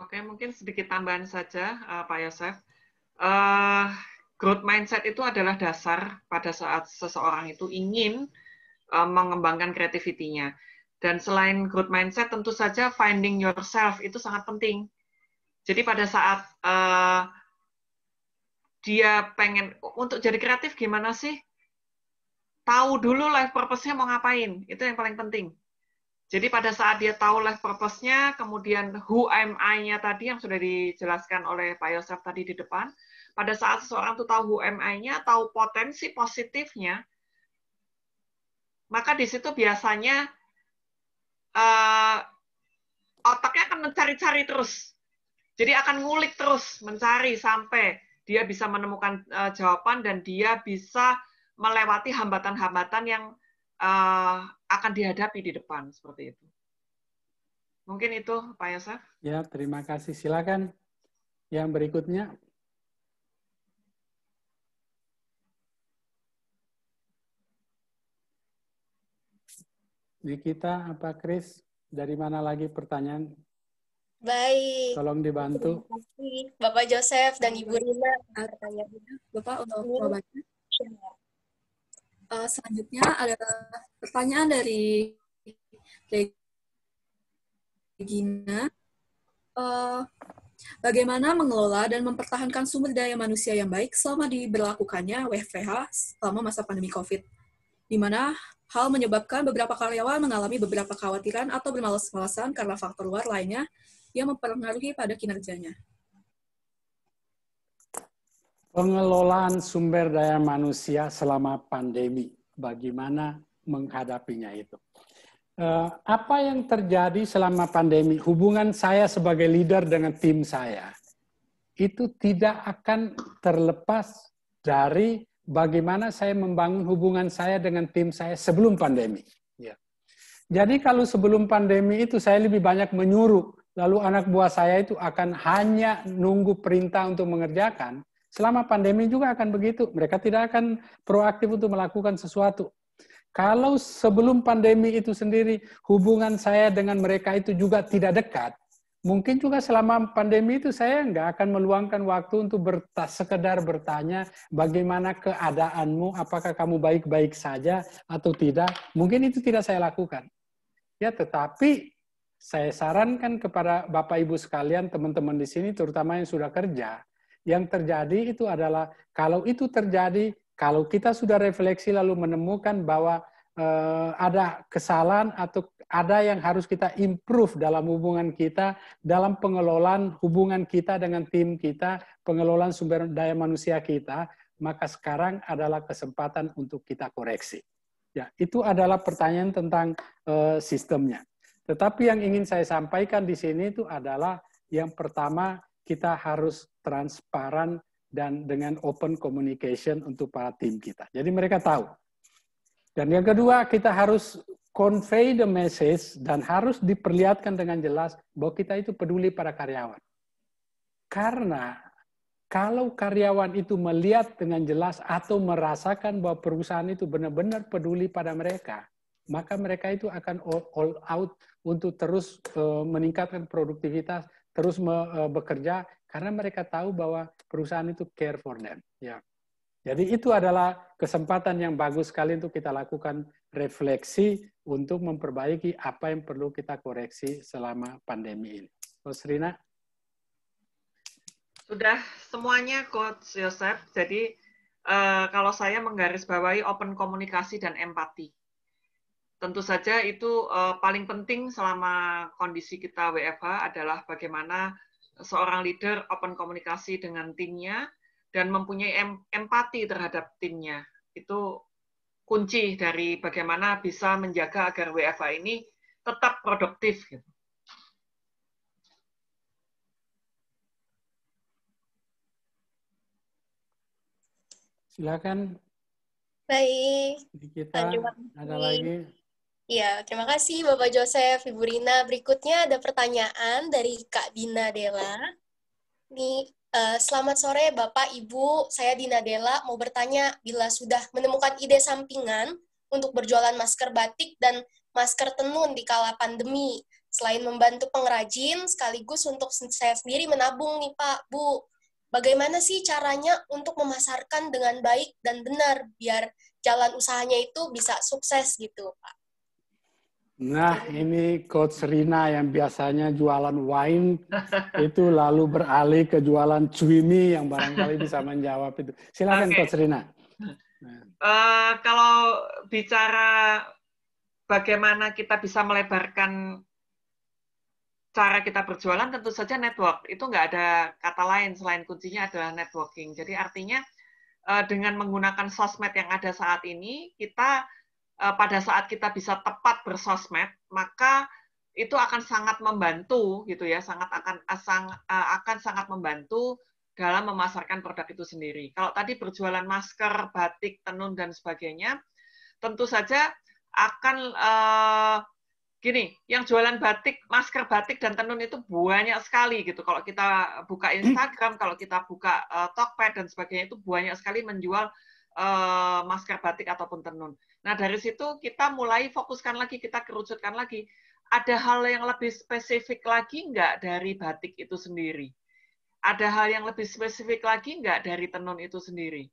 D: Oke, mungkin sedikit tambahan saja, eh, Pak Yosef. Uh, growth mindset itu adalah dasar pada saat seseorang itu ingin uh, mengembangkan kreativitinya. Dan selain growth mindset, tentu saja finding yourself itu sangat penting. Jadi pada saat uh, dia pengen untuk jadi kreatif gimana sih? Tahu dulu life purpose-nya mau ngapain. Itu yang paling penting jadi pada saat dia tahu life purpose-nya, kemudian who am I-nya tadi yang sudah dijelaskan oleh Pak Yosef tadi di depan, pada saat seseorang itu tahu who am I-nya, tahu potensi positifnya, maka di situ biasanya uh, otaknya akan mencari-cari terus. Jadi akan ngulik terus, mencari sampai dia bisa menemukan uh, jawaban dan dia bisa melewati hambatan-hambatan yang uh, akan dihadapi di depan seperti itu. Mungkin itu Pak Yosef.
B: Ya, terima kasih. Silakan yang berikutnya. di kita apa Kris? Dari mana lagi pertanyaan?
E: Baik. Tolong dibantu. Bapak Joseph dan Ibu Rina. Bapak untuk iya.
G: Eh, selanjutnya ada pertanyaan dari Regina. Uh, bagaimana mengelola dan mempertahankan sumber daya manusia yang baik selama diberlakukannya WFH selama masa pandemi COVID? Di mana hal menyebabkan beberapa karyawan mengalami beberapa kekhawatiran atau bermalas-malasan karena faktor luar lainnya yang mempengaruhi pada kinerjanya.
B: Pengelolaan sumber daya manusia selama pandemi, bagaimana menghadapinya itu? Eh, apa yang terjadi selama pandemi? Hubungan saya sebagai leader dengan tim saya itu tidak akan terlepas dari bagaimana saya membangun hubungan saya dengan tim saya sebelum pandemi. Ya. Jadi kalau sebelum pandemi itu saya lebih banyak menyuruh, lalu anak buah saya itu akan hanya nunggu perintah untuk mengerjakan Selama pandemi juga akan begitu. Mereka tidak akan proaktif untuk melakukan sesuatu. Kalau sebelum pandemi itu sendiri hubungan saya dengan mereka itu juga tidak dekat, mungkin juga selama pandemi itu saya nggak akan meluangkan waktu untuk berta, sekedar bertanya bagaimana keadaanmu, apakah kamu baik-baik saja atau tidak. Mungkin itu tidak saya lakukan. Ya, tetapi saya sarankan kepada Bapak Ibu sekalian, teman-teman di sini, terutama yang sudah kerja, yang terjadi itu adalah kalau itu terjadi, kalau kita sudah refleksi lalu menemukan bahwa eh, ada kesalahan atau ada yang harus kita improve dalam hubungan kita, dalam pengelolaan hubungan kita dengan tim kita, pengelolaan sumber daya manusia kita, maka sekarang adalah kesempatan untuk kita koreksi. Ya, itu adalah pertanyaan tentang uh, sistemnya. Tetapi yang ingin saya sampaikan di sini itu adalah yang pertama kita harus transparan dan dengan open communication untuk para tim kita. Jadi mereka tahu. Dan yang kedua, kita harus convey the message dan harus diperlihatkan dengan jelas bahwa kita itu peduli para karyawan. Karena kalau karyawan itu melihat dengan jelas atau merasakan bahwa perusahaan itu benar-benar peduli pada mereka, maka mereka itu akan all, out untuk terus eh, meningkatkan produktivitas terus e, bekerja karena mereka tahu bahwa perusahaan itu care for them. Ya. Jadi itu adalah kesempatan yang bagus sekali untuk kita lakukan refleksi untuk memperbaiki apa yang perlu kita koreksi selama pandemi ini. Coach Rina?
D: Sudah semuanya Coach Yosef. Jadi uh, kalau saya menggarisbawahi open komunikasi dan empati. Tentu saja itu uh, paling penting selama kondisi kita WFH adalah bagaimana seorang leader open komunikasi dengan timnya dan mempunyai em empati terhadap timnya. Itu kunci dari bagaimana bisa menjaga agar WFH ini tetap
B: produktif gitu. Silakan.
E: Baik.
B: Kita ada lagi
E: Iya, terima kasih Bapak Joseph, Ibu Rina. Berikutnya ada pertanyaan dari Kak Dina Dela. Nih, eh, uh, selamat sore Bapak, Ibu. Saya Dina Dela mau bertanya bila sudah menemukan ide sampingan untuk berjualan masker batik dan masker tenun di kala pandemi. Selain membantu pengrajin, sekaligus untuk saya sendiri menabung nih Pak, Bu. Bagaimana sih caranya untuk memasarkan dengan baik dan benar biar jalan usahanya itu bisa sukses gitu Pak?
B: Nah, ini Coach Rina yang biasanya jualan wine (laughs) itu lalu beralih ke jualan cuimi yang barangkali bisa (laughs) menjawab itu. Silakan okay. Coach Rina.
D: Uh, kalau bicara bagaimana kita bisa melebarkan cara kita berjualan, tentu saja network. Itu nggak ada kata lain selain kuncinya adalah networking. Jadi artinya eh, dengan menggunakan sosmed yang ada saat ini, kita Eh, pada saat kita bisa tepat bersosmed, maka itu akan sangat membantu gitu ya, sangat akan asang, eh, eh, akan sangat membantu dalam memasarkan produk itu sendiri. Kalau tadi berjualan masker, batik, tenun dan sebagainya, tentu saja akan uh, gini, yang jualan batik, masker batik dan tenun itu banyak sekali gitu. Kalau kita buka hmm. Instagram, kalau kita buka uh, Tokped dan sebagainya itu banyak sekali menjual uh, masker batik ataupun tenun. Nah, dari situ kita mulai fokuskan lagi, kita kerucutkan lagi. Ada hal yang lebih spesifik lagi enggak dari batik itu sendiri? Ada hal yang lebih spesifik lagi enggak dari tenun itu sendiri?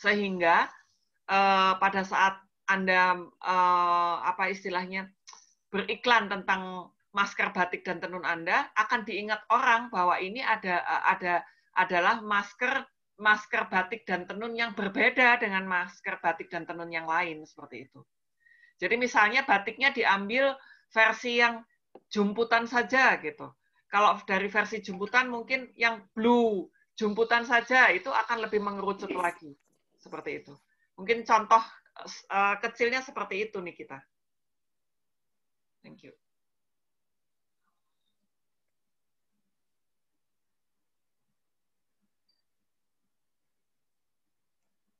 D: Sehingga eh, pada saat Anda, eh, apa istilahnya, beriklan tentang masker batik dan tenun Anda, akan diingat orang bahwa ini ada eh, ada adalah masker masker batik dan tenun yang berbeda dengan masker batik dan tenun yang lain seperti itu. Jadi misalnya batiknya diambil versi yang jumputan saja gitu. Kalau dari versi jumputan mungkin yang blue jumputan saja itu akan lebih mengerucut lagi seperti itu. Mungkin contoh eh, kecilnya seperti itu nih kita. Thank you.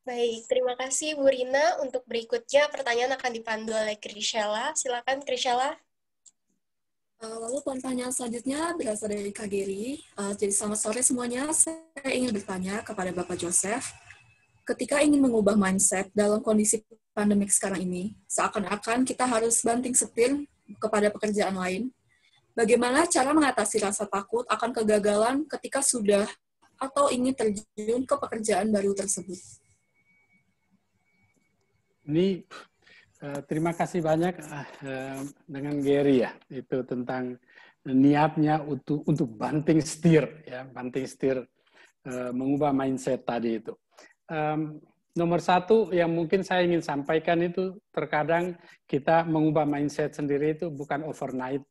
E: Baik, terima kasih Bu Rina. Untuk berikutnya pertanyaan akan dipandu oleh Krishela. Silakan Krishela.
G: Eh, lalu pertanyaan selanjutnya berasal dari Kak Giri. Eh, jadi selamat sore semuanya, saya ingin bertanya kepada Bapak Joseph. Ketika ingin mengubah mindset dalam kondisi pandemik sekarang ini, seakan-akan kita harus banting setir kepada pekerjaan lain. Bagaimana cara mengatasi rasa takut akan kegagalan ketika sudah atau ingin terjun ke pekerjaan baru tersebut?
B: Ini eh, terima kasih banyak uh, dengan Gary ya itu tentang niatnya untuk untuk banting setir ya banting setir uh, mengubah mindset tadi itu. Um, nomor satu yang mungkin saya ingin sampaikan itu terkadang kita mengubah mindset sendiri itu bukan overnight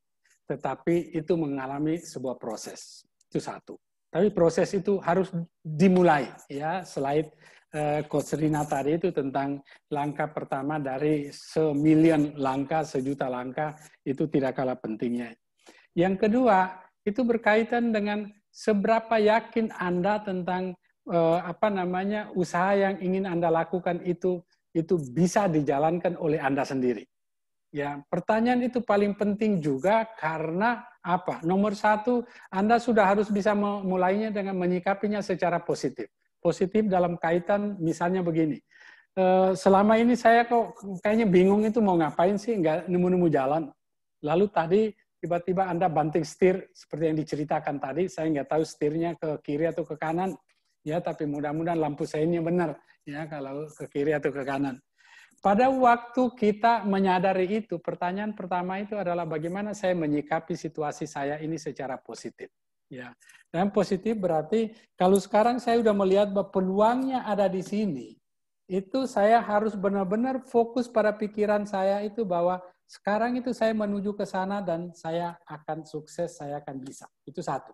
B: tetapi itu mengalami sebuah proses itu satu tapi proses itu harus dimulai ya selain Eh, tadi itu tentang langkah pertama dari semilion langkah, sejuta langkah, itu tidak kalah pentingnya. Yang kedua, itu berkaitan dengan seberapa yakin Anda tentang eh, apa namanya usaha yang ingin Anda lakukan itu itu bisa dijalankan oleh Anda sendiri. Ya, pertanyaan itu paling penting juga karena apa? Nomor satu, Anda sudah harus bisa memulainya dengan menyikapinya secara positif. Positif dalam kaitan misalnya begini. Eh, selama ini saya kok kayaknya bingung itu mau ngapain sih, nggak nemu-nemu jalan. Lalu tadi tiba-tiba Anda banting setir seperti yang diceritakan tadi, saya nggak tahu setirnya ke kiri atau ke kanan. Ya, tapi mudah-mudahan lampu saya ini benar ya kalau ke kiri atau ke kanan. Pada waktu kita menyadari itu, pertanyaan pertama itu adalah bagaimana saya menyikapi situasi saya ini secara positif. Ya, dan positif berarti kalau sekarang saya sudah melihat bahwa peluangnya ada di sini, itu saya harus benar-benar fokus pada pikiran saya itu bahwa sekarang itu saya menuju ke sana dan saya akan sukses, saya akan bisa. Itu satu.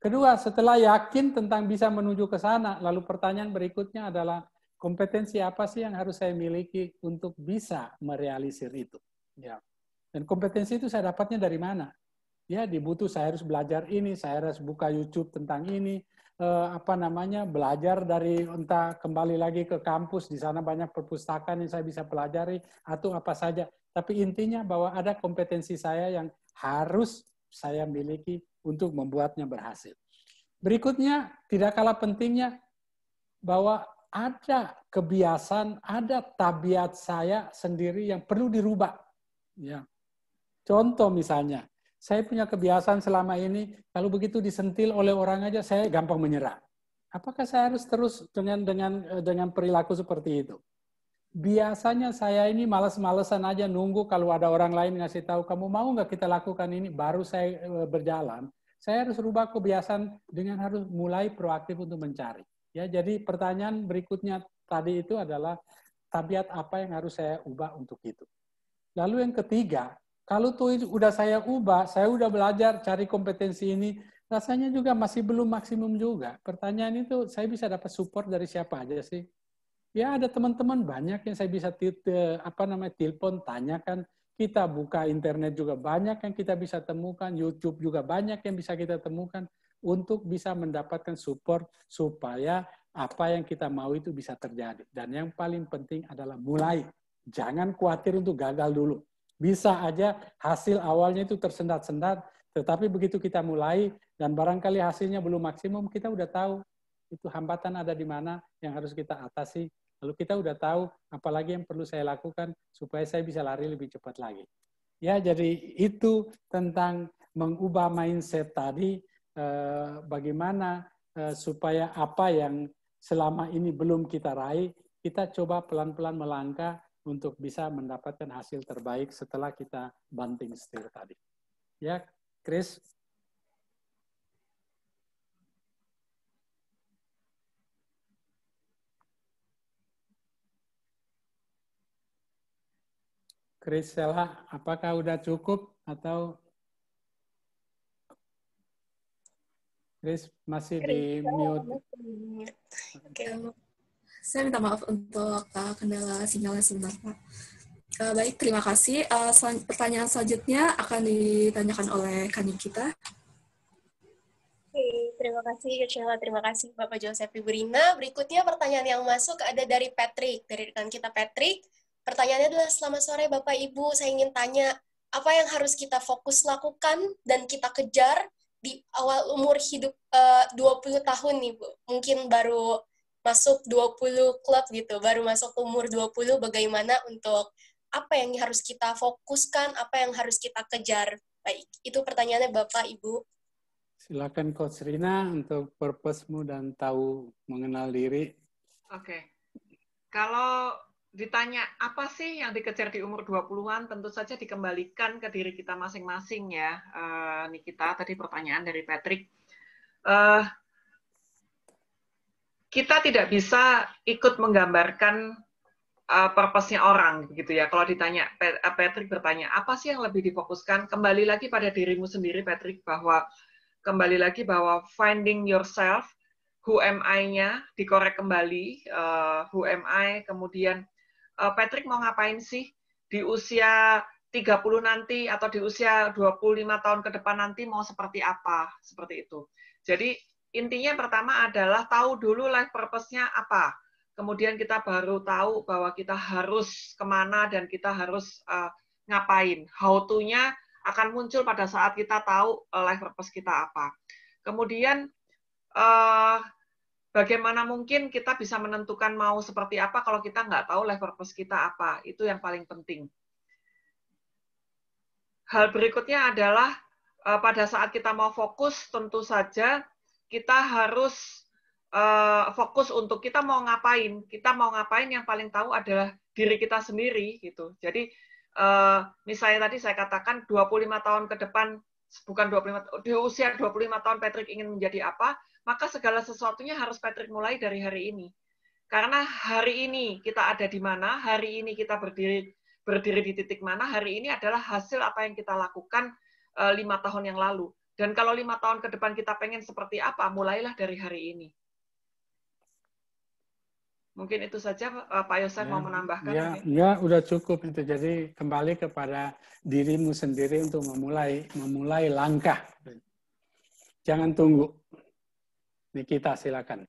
B: Kedua, setelah yakin tentang bisa menuju ke sana, lalu pertanyaan berikutnya adalah kompetensi apa sih yang harus saya miliki untuk bisa merealisir itu? Ya. Dan kompetensi itu saya dapatnya dari mana? ya dibutuh saya harus belajar ini, saya harus buka YouTube tentang ini, eh, apa namanya belajar dari entah kembali lagi ke kampus di sana banyak perpustakaan yang saya bisa pelajari atau apa saja. Tapi intinya bahwa ada kompetensi saya yang harus saya miliki untuk membuatnya berhasil. Berikutnya tidak kalah pentingnya bahwa ada kebiasaan, ada tabiat saya sendiri yang perlu dirubah. Ya. Contoh misalnya, saya punya kebiasaan selama ini kalau begitu disentil oleh orang aja saya gampang menyerah. Apakah saya harus terus dengan dengan eh, dengan perilaku seperti itu? Biasanya saya ini males malesan aja nunggu kalau ada orang lain ngasih tahu kamu mau nggak kita lakukan ini baru saya eh, berjalan. Saya harus rubah kebiasaan dengan harus mulai proaktif untuk mencari. Ya, jadi pertanyaan berikutnya tadi itu adalah tabiat apa yang harus saya ubah untuk itu. Lalu yang ketiga, kalau tuh udah saya ubah, saya udah belajar cari kompetensi ini, rasanya juga masih belum maksimum juga. Pertanyaan itu saya bisa dapat support dari siapa aja sih? Ya ada teman-teman banyak yang saya bisa eh, apa namanya telepon, tanyakan. Kita buka internet juga banyak yang kita bisa temukan, YouTube juga banyak yang bisa kita temukan untuk bisa mendapatkan support supaya apa yang kita mau itu bisa terjadi. Dan yang paling penting adalah mulai. Jangan khawatir untuk gagal dulu. Bisa aja hasil awalnya itu tersendat-sendat, tetapi begitu kita mulai dan barangkali hasilnya belum maksimum, kita udah tahu itu hambatan ada di mana yang harus kita atasi. Lalu kita udah tahu apalagi yang perlu saya lakukan supaya saya bisa lari lebih cepat lagi. Ya, jadi itu tentang mengubah mindset tadi eh, bagaimana eh, supaya apa yang selama ini belum kita raih, kita coba pelan-pelan melangkah untuk bisa mendapatkan hasil terbaik setelah kita banting setir tadi. Ya, Chris. Chris Selah, apakah udah cukup atau Chris masih Chris, ya, di mute?
G: Oke, okay. Saya minta maaf untuk uh, kendala sinyalnya sebentar, Pak. Uh, baik, terima kasih. Uh, sel pertanyaan selanjutnya akan ditanyakan oleh kami kita.
E: Oke, terima kasih Kecela, terima kasih Bapak Joseph Ibrina. Berikutnya pertanyaan yang masuk ada dari Patrick, dari rekan kita Patrick. Pertanyaannya adalah, selamat sore Bapak Ibu, saya ingin tanya, apa yang harus kita fokus lakukan dan kita kejar di awal umur hidup uh, 20 tahun nih Bu? Mungkin baru masuk 20 klub gitu, baru masuk umur 20 bagaimana untuk apa yang harus kita fokuskan, apa yang harus kita kejar. Baik, itu pertanyaannya Bapak, Ibu.
B: Silakan Coach Rina untuk purpose-mu dan tahu mengenal diri.
D: Oke. Okay. Kalau ditanya apa sih yang dikejar di umur 20-an, tentu saja dikembalikan ke diri kita masing-masing ya, Ini eh, Nikita. Tadi pertanyaan dari Patrick. Eh, kita tidak bisa ikut menggambarkan uh, purpose-nya orang gitu ya. Kalau ditanya uh, Patrick bertanya apa sih yang lebih difokuskan? Kembali lagi pada dirimu sendiri Patrick bahwa kembali lagi bahwa finding yourself, who am I-nya dikorek kembali, uh, who am I, kemudian uh, Patrick mau ngapain sih di usia 30 nanti atau di usia 25 tahun ke depan nanti mau seperti apa, seperti itu. Jadi Intinya pertama adalah tahu dulu life purpose-nya apa. Kemudian kita baru tahu bahwa kita harus kemana dan kita harus uh, ngapain. How to-nya akan muncul pada saat kita tahu uh, life purpose kita apa. Kemudian uh, bagaimana mungkin kita bisa menentukan mau seperti apa kalau kita nggak tahu life purpose kita apa. Itu yang paling penting. Hal berikutnya adalah pada saat kita mau fokus, tentu saja kita harus uh, fokus untuk kita mau ngapain. Kita mau ngapain yang paling tahu adalah diri kita sendiri gitu. Jadi uh, misalnya tadi saya katakan 25 tahun ke depan bukan 25 di usia 25 tahun Patrick ingin menjadi apa, maka segala sesuatunya harus Patrick mulai dari hari ini. Karena hari ini kita ada di mana, hari ini kita berdiri berdiri di titik mana, hari ini adalah hasil apa yang kita lakukan eh, lima tahun yang lalu. Dan kalau lima tahun ke depan kita pengen seperti apa, mulailah dari hari ini. Mungkin itu saja eh, Pak Yosef ya, mau menambahkan. Ya,
B: mungkin. Ya, udah cukup itu. Jadi kembali kepada dirimu sendiri untuk memulai memulai langkah. Jangan tunggu. Nikita, silakan.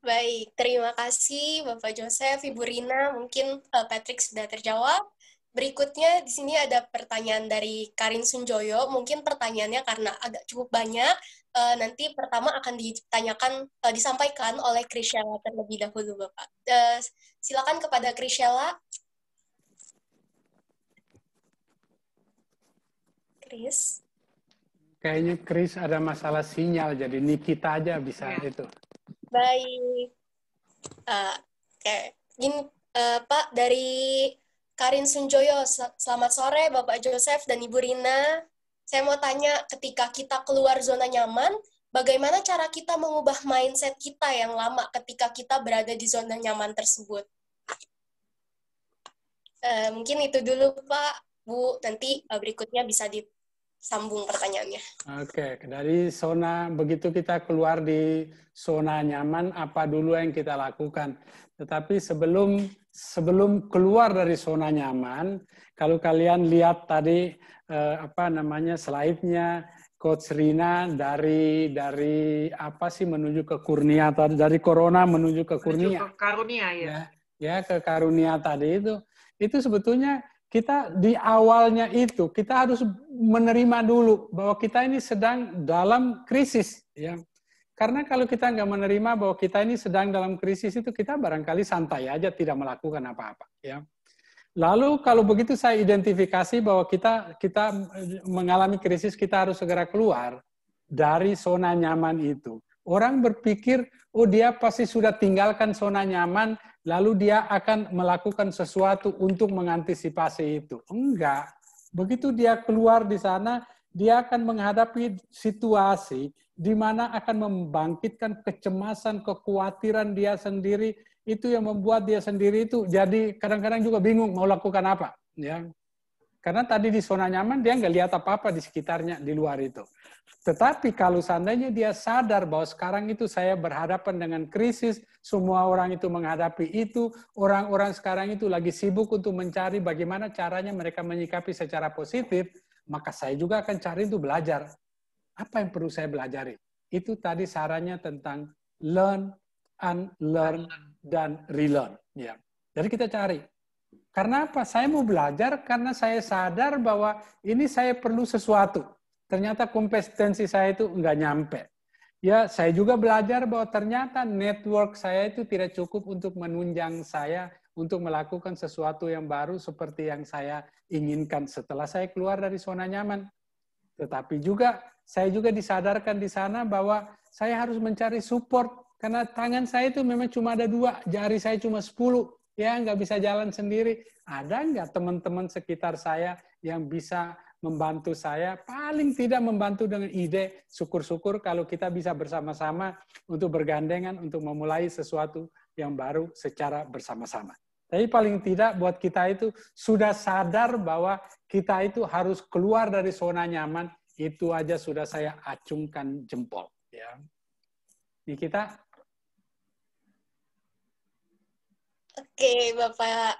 E: Baik, terima kasih Bapak Joseph, Ibu Rina. Mungkin eh, Patrick sudah terjawab. Berikutnya di sini ada pertanyaan dari Karin Sunjoyo. Mungkin pertanyaannya karena agak cukup banyak, uh, nanti pertama akan ditanyakan uh, disampaikan oleh Krishela terlebih dahulu, Bapak. Uh, silakan kepada Krishela. Kris.
B: Kayaknya Kris ada masalah sinyal, jadi Nikita aja bisa ya. itu.
E: Baik. Uh, Oke, okay. uh, Pak dari Karin Sunjoyo. Selamat sore Bapak Joseph dan Ibu Rina. Saya mau tanya, ketika kita keluar zona nyaman, bagaimana cara kita mengubah mindset kita yang lama ketika kita berada di zona nyaman tersebut? E, mungkin itu dulu Pak, Bu. Nanti eh, berikutnya bisa disambung pertanyaannya.
B: Oke, okay. dari zona begitu kita keluar di zona nyaman, apa dulu yang kita lakukan? Tetapi sebelum sebelum keluar dari zona nyaman, kalau kalian lihat tadi eh, apa namanya slide-nya Coach Rina dari dari apa sih menuju ke kurnia tadi dari corona menuju ke kurnia. Menuju ke
D: karunia ya. ya.
B: Ya, ke karunia tadi itu. Itu sebetulnya kita di awalnya itu kita harus menerima dulu bahwa kita ini sedang dalam krisis ya karena kalau kita nggak menerima bahwa kita ini sedang dalam krisis itu kita barangkali santai aja tidak melakukan apa-apa ya. Lalu kalau begitu saya identifikasi bahwa kita kita eh, mengalami krisis kita harus segera keluar dari zona nyaman itu. Orang berpikir oh dia pasti sudah tinggalkan zona nyaman lalu dia akan melakukan sesuatu untuk mengantisipasi itu. Enggak. Begitu dia keluar di sana dia akan menghadapi situasi di mana akan membangkitkan kecemasan, kekhawatiran dia sendiri. Itu yang membuat dia sendiri itu jadi kadang-kadang juga bingung mau lakukan apa, ya. Karena tadi di zona nyaman dia nggak lihat apa-apa di sekitarnya di luar itu. Tetapi kalau seandainya dia sadar bahwa sekarang itu saya berhadapan dengan krisis, semua orang itu menghadapi itu, orang-orang sekarang itu lagi sibuk untuk mencari bagaimana caranya mereka menyikapi secara positif, maka saya juga akan cari itu belajar apa yang perlu saya belajar Itu tadi sarannya tentang learn, unlearn, dan relearn. Ya. Jadi kita cari. Karena apa? Saya mau belajar karena saya sadar bahwa ini saya perlu sesuatu. Ternyata kompetensi saya itu nggak nyampe. Ya, saya juga belajar bahwa ternyata network saya itu tidak cukup untuk menunjang saya untuk melakukan sesuatu yang baru seperti yang saya inginkan setelah saya keluar dari zona nyaman. Tetapi juga saya juga disadarkan di sana bahwa saya harus mencari support karena tangan saya itu memang cuma ada dua, jari saya cuma sepuluh ya nggak bisa jalan sendiri. Ada nggak teman-teman sekitar saya yang bisa membantu saya, paling tidak membantu dengan ide, syukur-syukur kalau kita bisa bersama-sama untuk bergandengan, untuk memulai sesuatu yang baru secara bersama-sama. Tapi paling tidak buat kita itu sudah sadar bahwa kita itu harus keluar dari zona nyaman, itu aja sudah saya acungkan jempol. Ya. Ini kita.
E: Oke, Bapak.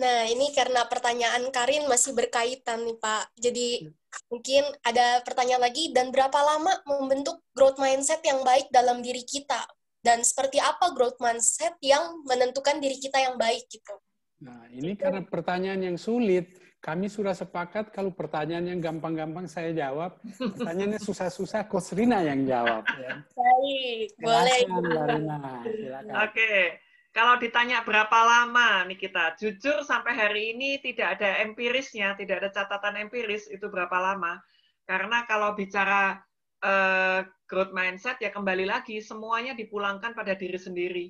E: Nah, ini karena pertanyaan Karin masih berkaitan nih, Pak. Jadi mungkin ada pertanyaan lagi, dan berapa lama membentuk growth mindset yang baik dalam diri kita, dan seperti apa growth mindset yang menentukan diri kita yang baik gitu.
B: Nah, ini gitu. karena pertanyaan yang sulit, kami sudah sepakat kalau pertanyaan yang gampang-gampang saya jawab, pertanyaannya susah-susah Coach Rina yang jawab.
D: Ya. Baik, silakan, boleh. Rina, Oke, kalau ditanya berapa lama nih kita, jujur sampai hari ini tidak ada empirisnya, tidak ada catatan empiris itu berapa lama. Karena kalau bicara uh, growth mindset ya kembali lagi semuanya dipulangkan pada diri sendiri.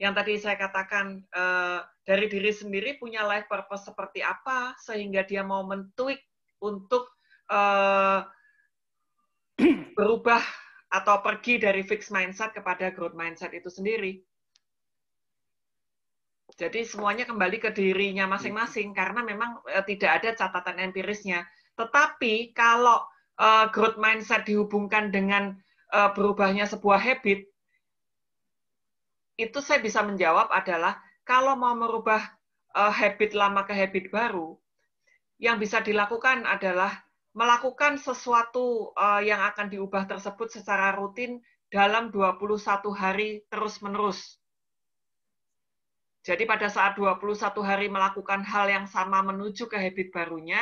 D: Yang tadi saya katakan uh, dari diri sendiri punya life purpose seperti apa sehingga dia mau mentweak untuk uh, (clears throat) berubah atau pergi dari fixed mindset kepada growth mindset itu sendiri. Jadi semuanya kembali ke dirinya masing-masing karena memang tidak ada catatan empirisnya. Tetapi kalau uh, growth mindset dihubungkan dengan uh, berubahnya sebuah habit, itu saya bisa menjawab adalah kalau mau merubah uh, habit lama ke habit baru, yang bisa dilakukan adalah melakukan sesuatu uh, yang akan diubah tersebut secara rutin dalam 21 hari terus-menerus. Jadi pada saat 21 hari melakukan hal yang sama menuju ke habit barunya,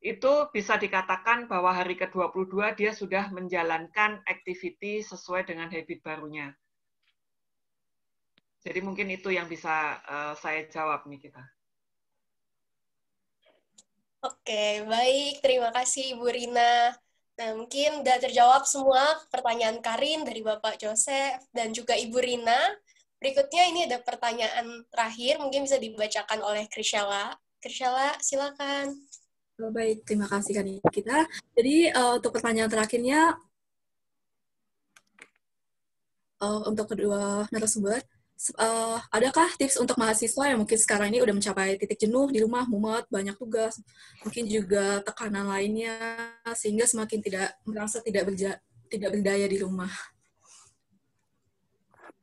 D: itu bisa dikatakan bahwa hari ke-22 dia sudah menjalankan activity sesuai dengan habit barunya. Jadi mungkin itu yang bisa uh, saya jawab nih kita.
E: Oke, baik. Terima kasih Ibu Rina. Nah, mungkin sudah terjawab semua pertanyaan Karin dari Bapak Joseph dan juga Ibu Rina. Berikutnya ini ada pertanyaan terakhir, mungkin bisa dibacakan oleh Krishala. Krishala,
G: silakan. Oh, baik, terima kasih kan kita. Jadi uh, untuk pertanyaan terakhirnya uh, untuk kedua narasumber, uh, adakah tips untuk mahasiswa yang mungkin sekarang ini udah mencapai titik jenuh di rumah, mumet, banyak tugas, mungkin juga tekanan lainnya sehingga semakin tidak merasa tidak berja tidak berdaya di rumah?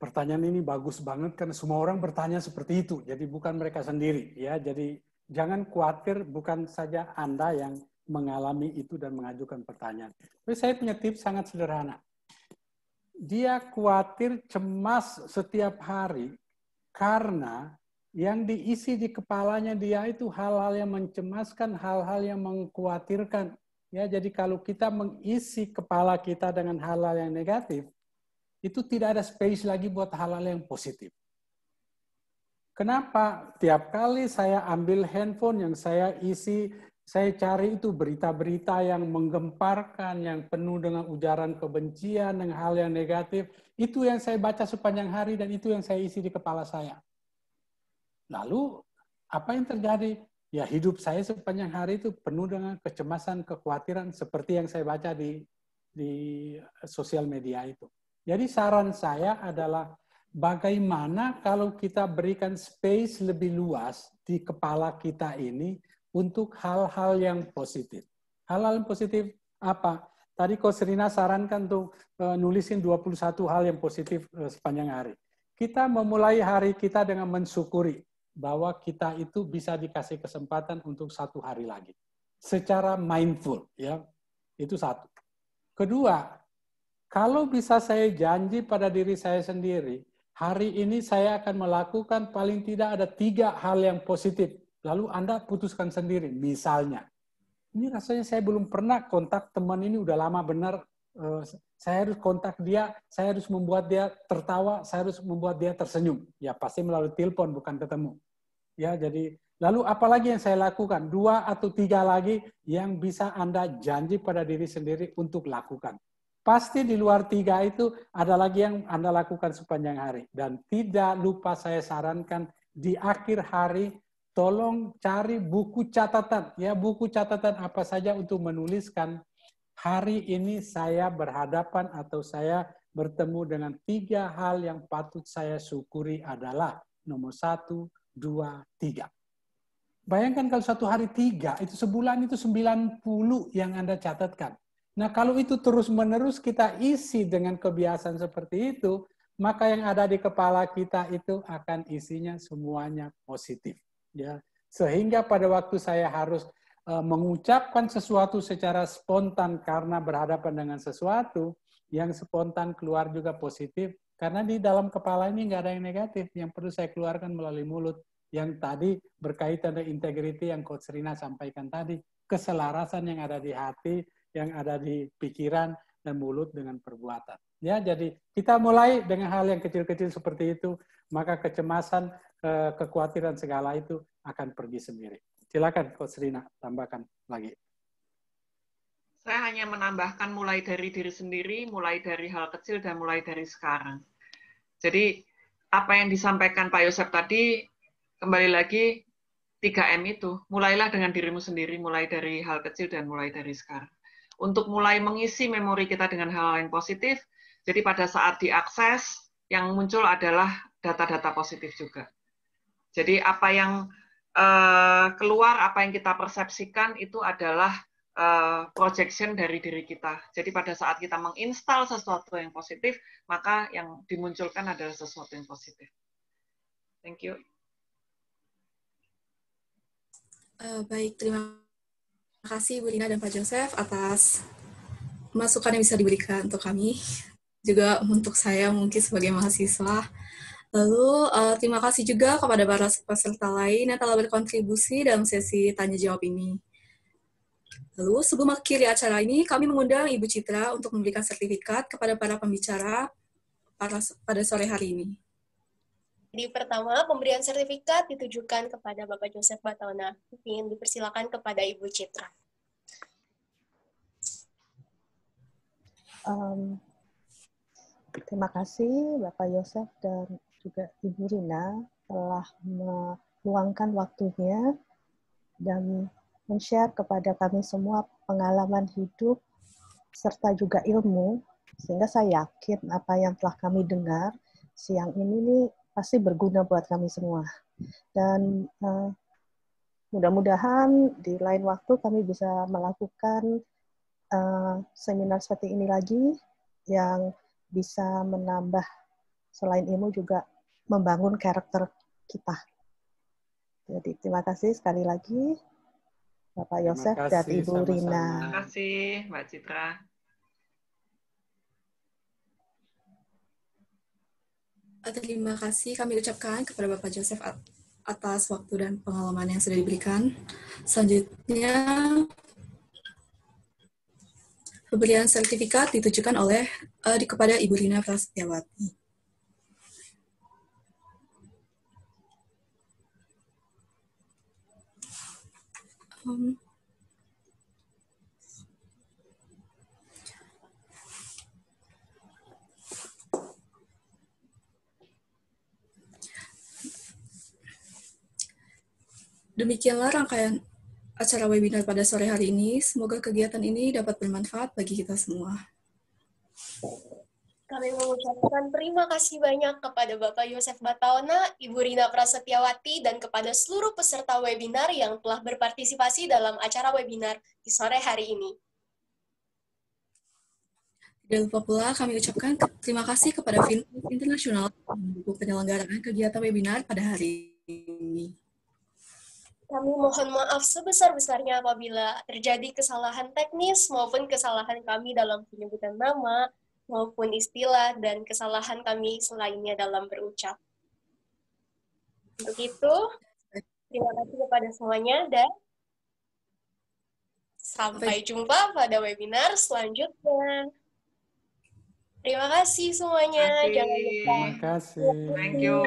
B: Pertanyaan ini bagus banget karena semua orang bertanya seperti itu. Jadi bukan mereka sendiri ya. Jadi jangan khawatir bukan saja Anda yang mengalami itu dan mengajukan pertanyaan. Tapi saya punya tips sangat sederhana. Dia khawatir cemas setiap hari karena yang diisi di kepalanya dia itu hal-hal yang mencemaskan, hal-hal yang mengkhawatirkan. Ya, jadi kalau kita mengisi kepala kita dengan hal-hal yang negatif, itu tidak ada space lagi buat hal-hal yang positif. Kenapa tiap kali saya ambil handphone yang saya isi, saya cari itu berita-berita yang menggemparkan, yang penuh dengan ujaran kebencian, dengan hal yang negatif. Itu yang saya baca sepanjang hari dan itu yang saya isi di kepala saya. Lalu apa yang terjadi? Ya hidup saya sepanjang hari itu penuh dengan kecemasan, kekhawatiran seperti yang saya baca di di sosial media itu. Jadi saran saya adalah bagaimana kalau kita berikan space lebih luas di kepala kita ini untuk hal-hal yang positif. Hal-hal yang positif apa? Tadi kok serina sarankan untuk eh, nulisin 21 hal yang positif eh, sepanjang hari. Kita memulai hari kita dengan mensyukuri bahwa kita itu bisa dikasih kesempatan untuk satu hari lagi. Secara mindful, ya. Itu satu. Kedua, kalau bisa saya janji pada diri saya sendiri, hari ini saya akan melakukan paling tidak ada tiga hal yang positif. Lalu Anda putuskan sendiri, misalnya. Ini rasanya saya belum pernah kontak teman ini, udah lama benar. Eh, saya harus kontak dia, saya harus membuat dia tertawa, saya harus membuat dia tersenyum. Ya pasti melalui telepon, bukan ketemu. Ya, jadi lalu apalagi yang saya lakukan? Dua atau tiga lagi yang bisa Anda janji pada diri sendiri untuk lakukan. Pasti di luar tiga itu ada lagi yang Anda lakukan sepanjang hari. Dan tidak lupa saya sarankan di akhir hari tolong cari buku catatan ya buku catatan apa saja untuk menuliskan hari ini saya berhadapan atau saya bertemu dengan tiga hal yang patut saya syukuri adalah nomor satu dua tiga bayangkan kalau satu hari tiga itu sebulan itu 90 yang anda catatkan Nah, kalau itu terus-menerus kita isi dengan kebiasaan seperti itu, maka yang ada di kepala kita itu akan isinya semuanya positif, ya. Sehingga pada waktu saya harus eh, mengucapkan sesuatu secara spontan karena berhadapan dengan sesuatu yang spontan keluar juga positif karena di dalam kepala ini nggak ada yang negatif yang perlu saya keluarkan melalui mulut yang tadi berkaitan dengan integriti yang Coach Rina sampaikan tadi keselarasan yang ada di hati yang ada di pikiran dan mulut dengan perbuatan. Ya, jadi kita mulai dengan hal yang kecil-kecil seperti itu, maka kecemasan, eh, kekhawatiran segala itu akan pergi sendiri. Silakan Coach Rina tambahkan lagi.
D: Saya hanya menambahkan mulai dari diri sendiri, mulai dari hal kecil dan mulai dari sekarang. Jadi apa yang disampaikan Pak Yosep tadi kembali lagi 3M itu, mulailah dengan dirimu sendiri, mulai dari hal kecil dan mulai dari sekarang untuk mulai mengisi memori kita dengan hal-hal yang positif. Jadi pada saat diakses, yang muncul adalah data-data positif juga. Jadi apa yang eh, keluar, apa yang kita persepsikan itu adalah eh, projection dari diri kita. Jadi pada saat kita menginstal sesuatu yang positif, maka yang dimunculkan adalah sesuatu yang positif. Thank you.
G: Uh, baik, terima kasih Bu Lina dan Pak Joseph atas masukan yang bisa diberikan untuk kami, juga untuk saya mungkin sebagai mahasiswa. Lalu uh, terima kasih juga kepada para peserta lain yang telah berkontribusi dalam sesi tanya jawab ini. Lalu sebelum akhir acara ini, kami mengundang Ibu Citra untuk memberikan sertifikat kepada para pembicara pada, sore hari ini.
E: Di pertama, pemberian sertifikat ditujukan kepada Bapak Joseph Batona Ingin dipersilakan kepada Ibu Citra.
H: Um, terima kasih Bapak Yosef dan juga Ibu Rina telah meluangkan waktunya dan men-share kepada kami semua pengalaman hidup serta juga ilmu sehingga saya yakin apa yang telah kami dengar siang ini nih pasti berguna buat kami semua dan uh, mudah-mudahan di lain waktu kami bisa melakukan Eh, seminar seperti ini lagi yang bisa menambah selain ilmu juga membangun karakter kita. Jadi terima kasih sekali lagi Bapak Yosef kasih, dan Ibu sama -sama. Rina. Terima
D: kasih Mbak Citra. Eh,
G: terima kasih kami ucapkan kepada Bapak Joseph atas waktu dan pengalaman yang sudah diberikan. Selanjutnya Pemberian sertifikat ditujukan oleh uh, kepada Ibu Rina Prasetyawati. Um, demikianlah rangkaian acara webinar pada sore hari ini. Semoga kegiatan ini dapat bermanfaat bagi kita semua.
E: Kami mengucapkan terima kasih banyak kepada Bapak Yosef Bataona, Ibu Rina Prasetyawati, dan kepada seluruh peserta webinar yang telah berpartisipasi dalam acara webinar di sore hari ini.
G: Tidak lupa pula kami ucapkan terima kasih kepada Fintech Internasional untuk penyelenggaraan kegiatan webinar pada hari
E: ini. Kami mohon maaf sebesar-besarnya apabila terjadi kesalahan teknis maupun kesalahan kami dalam penyebutan nama maupun istilah dan kesalahan kami selainnya dalam berucap. Untuk itu, terima kasih kepada semuanya dan sampai jumpa pada webinar selanjutnya. Terima kasih semuanya. Terima kasih. Jangan lupa.
B: Terima kasih. Thank you.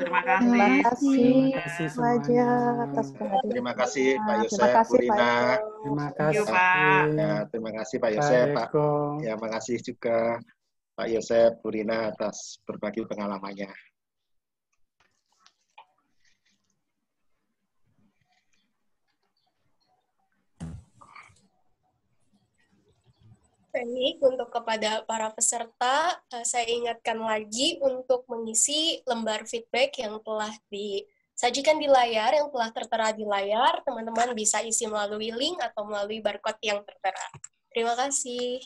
B: Terima kasih. Terima kasih. Terima kasih
E: semuanya. atas perhatian. Terima
A: kasih Pak Yosef, terima kasih, Terima kasih. Pak. Ya, terima kasih Pak Yosef, Pak. Ya, kasih juga Pak Yosef, Purina atas berbagi pengalamannya.
E: Ini untuk kepada para peserta, eh, saya ingatkan lagi untuk mengisi lembar feedback yang telah disajikan di layar, yang telah tertera di layar. Teman-teman bisa isi melalui link atau melalui barcode yang tertera. Terima kasih.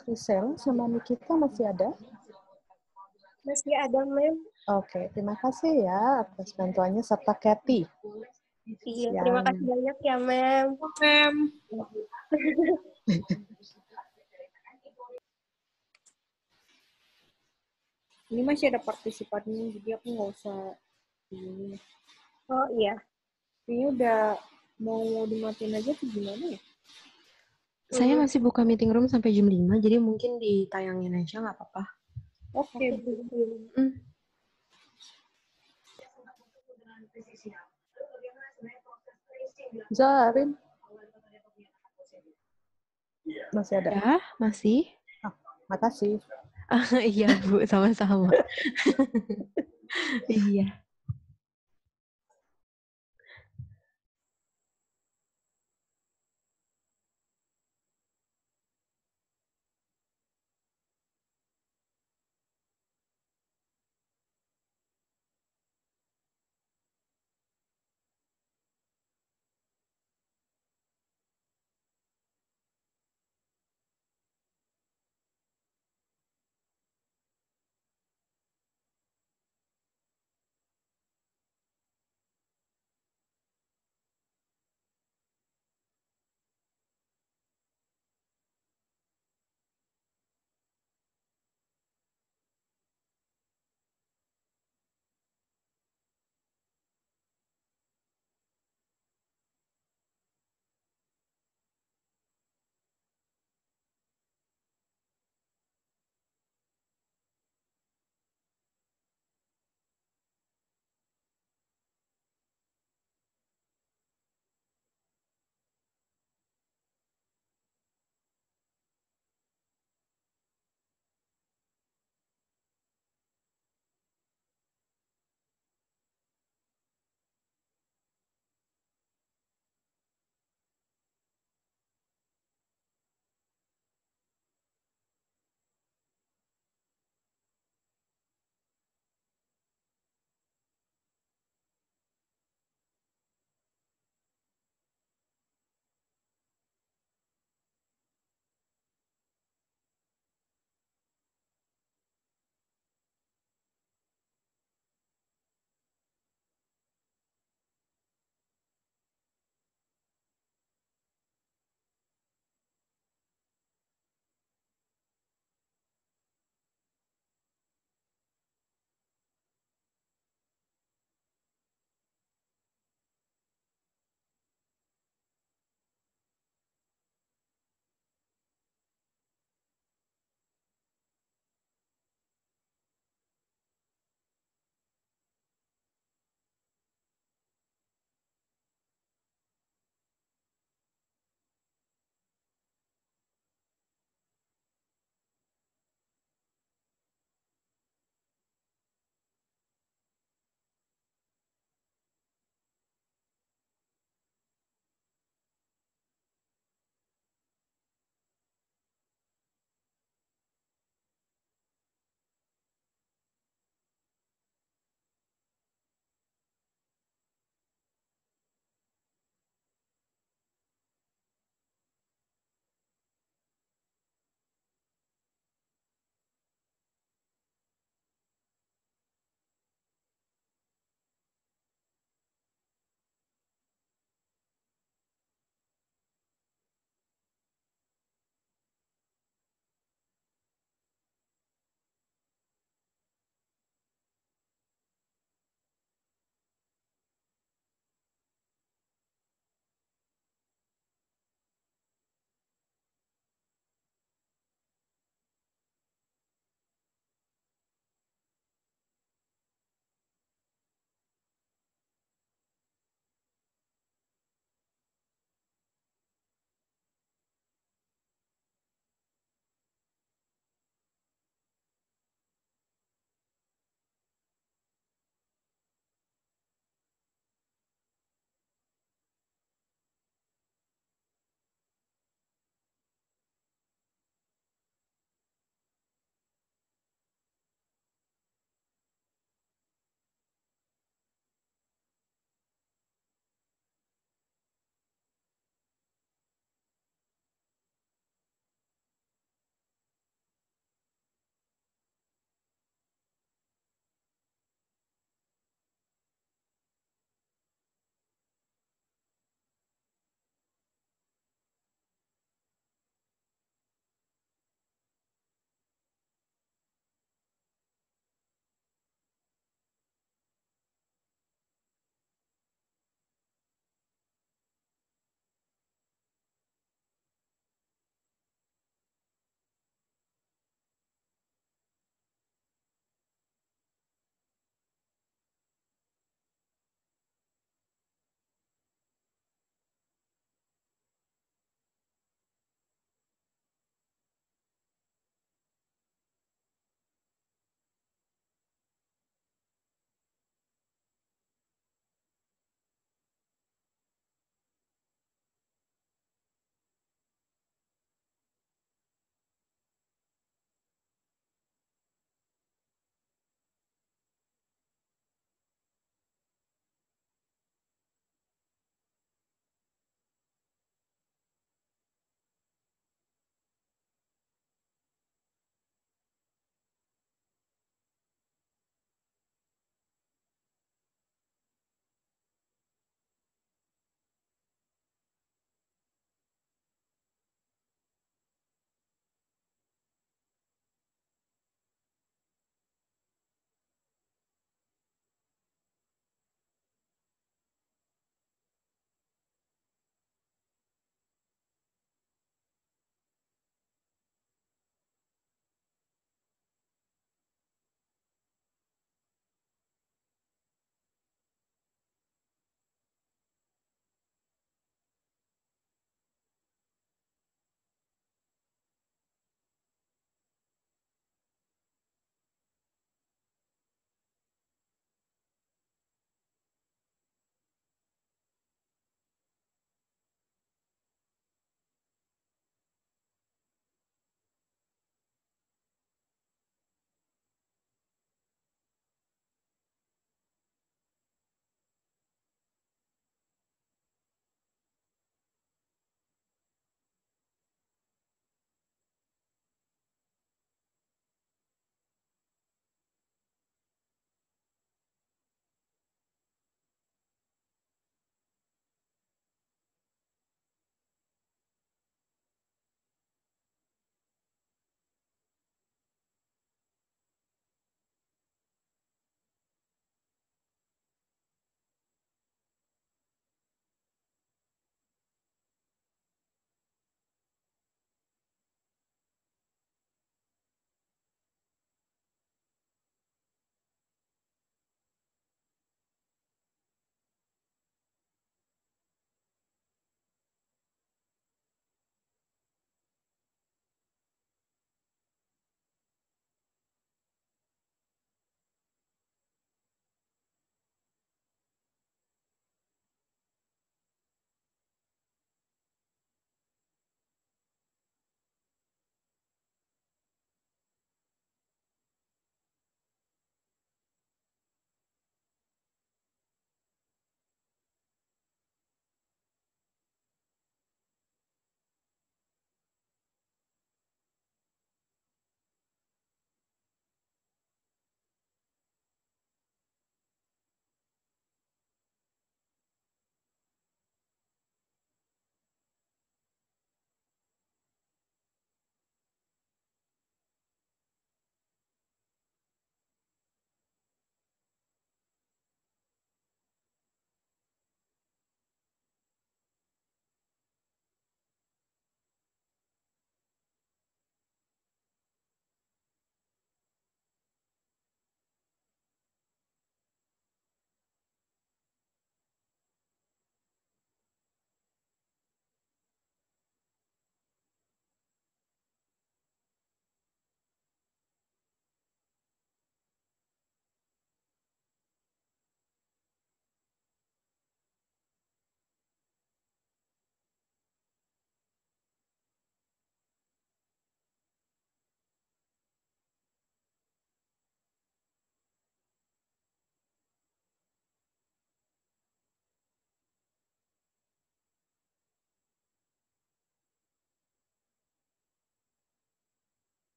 H: Krisel sama Nikita masih ada?
E: Masih ada, Mem.
H: Oke, okay, terima kasih ya atas bantuannya serta Kathy.
C: Iya, terima kasih banyak ya, Mem. Mem. (laughs)
H: Ini masih ada partisipannya, jadi aku nggak usah ini. Oh iya. Ini udah mau dimatiin aja tuh gimana ya? saya mm-hmm. masih
C: buka meeting room sampai jam 5, jadi mungkin ditayangin aja nggak apa-apa.
F: Oke, okay, Bu. Mm. Zarin.
A: Iya.
C: Masih ada? Ya, masih. Oh, makasih. (laughs) iya, Bu. Sama-sama.
F: (laughs) iya.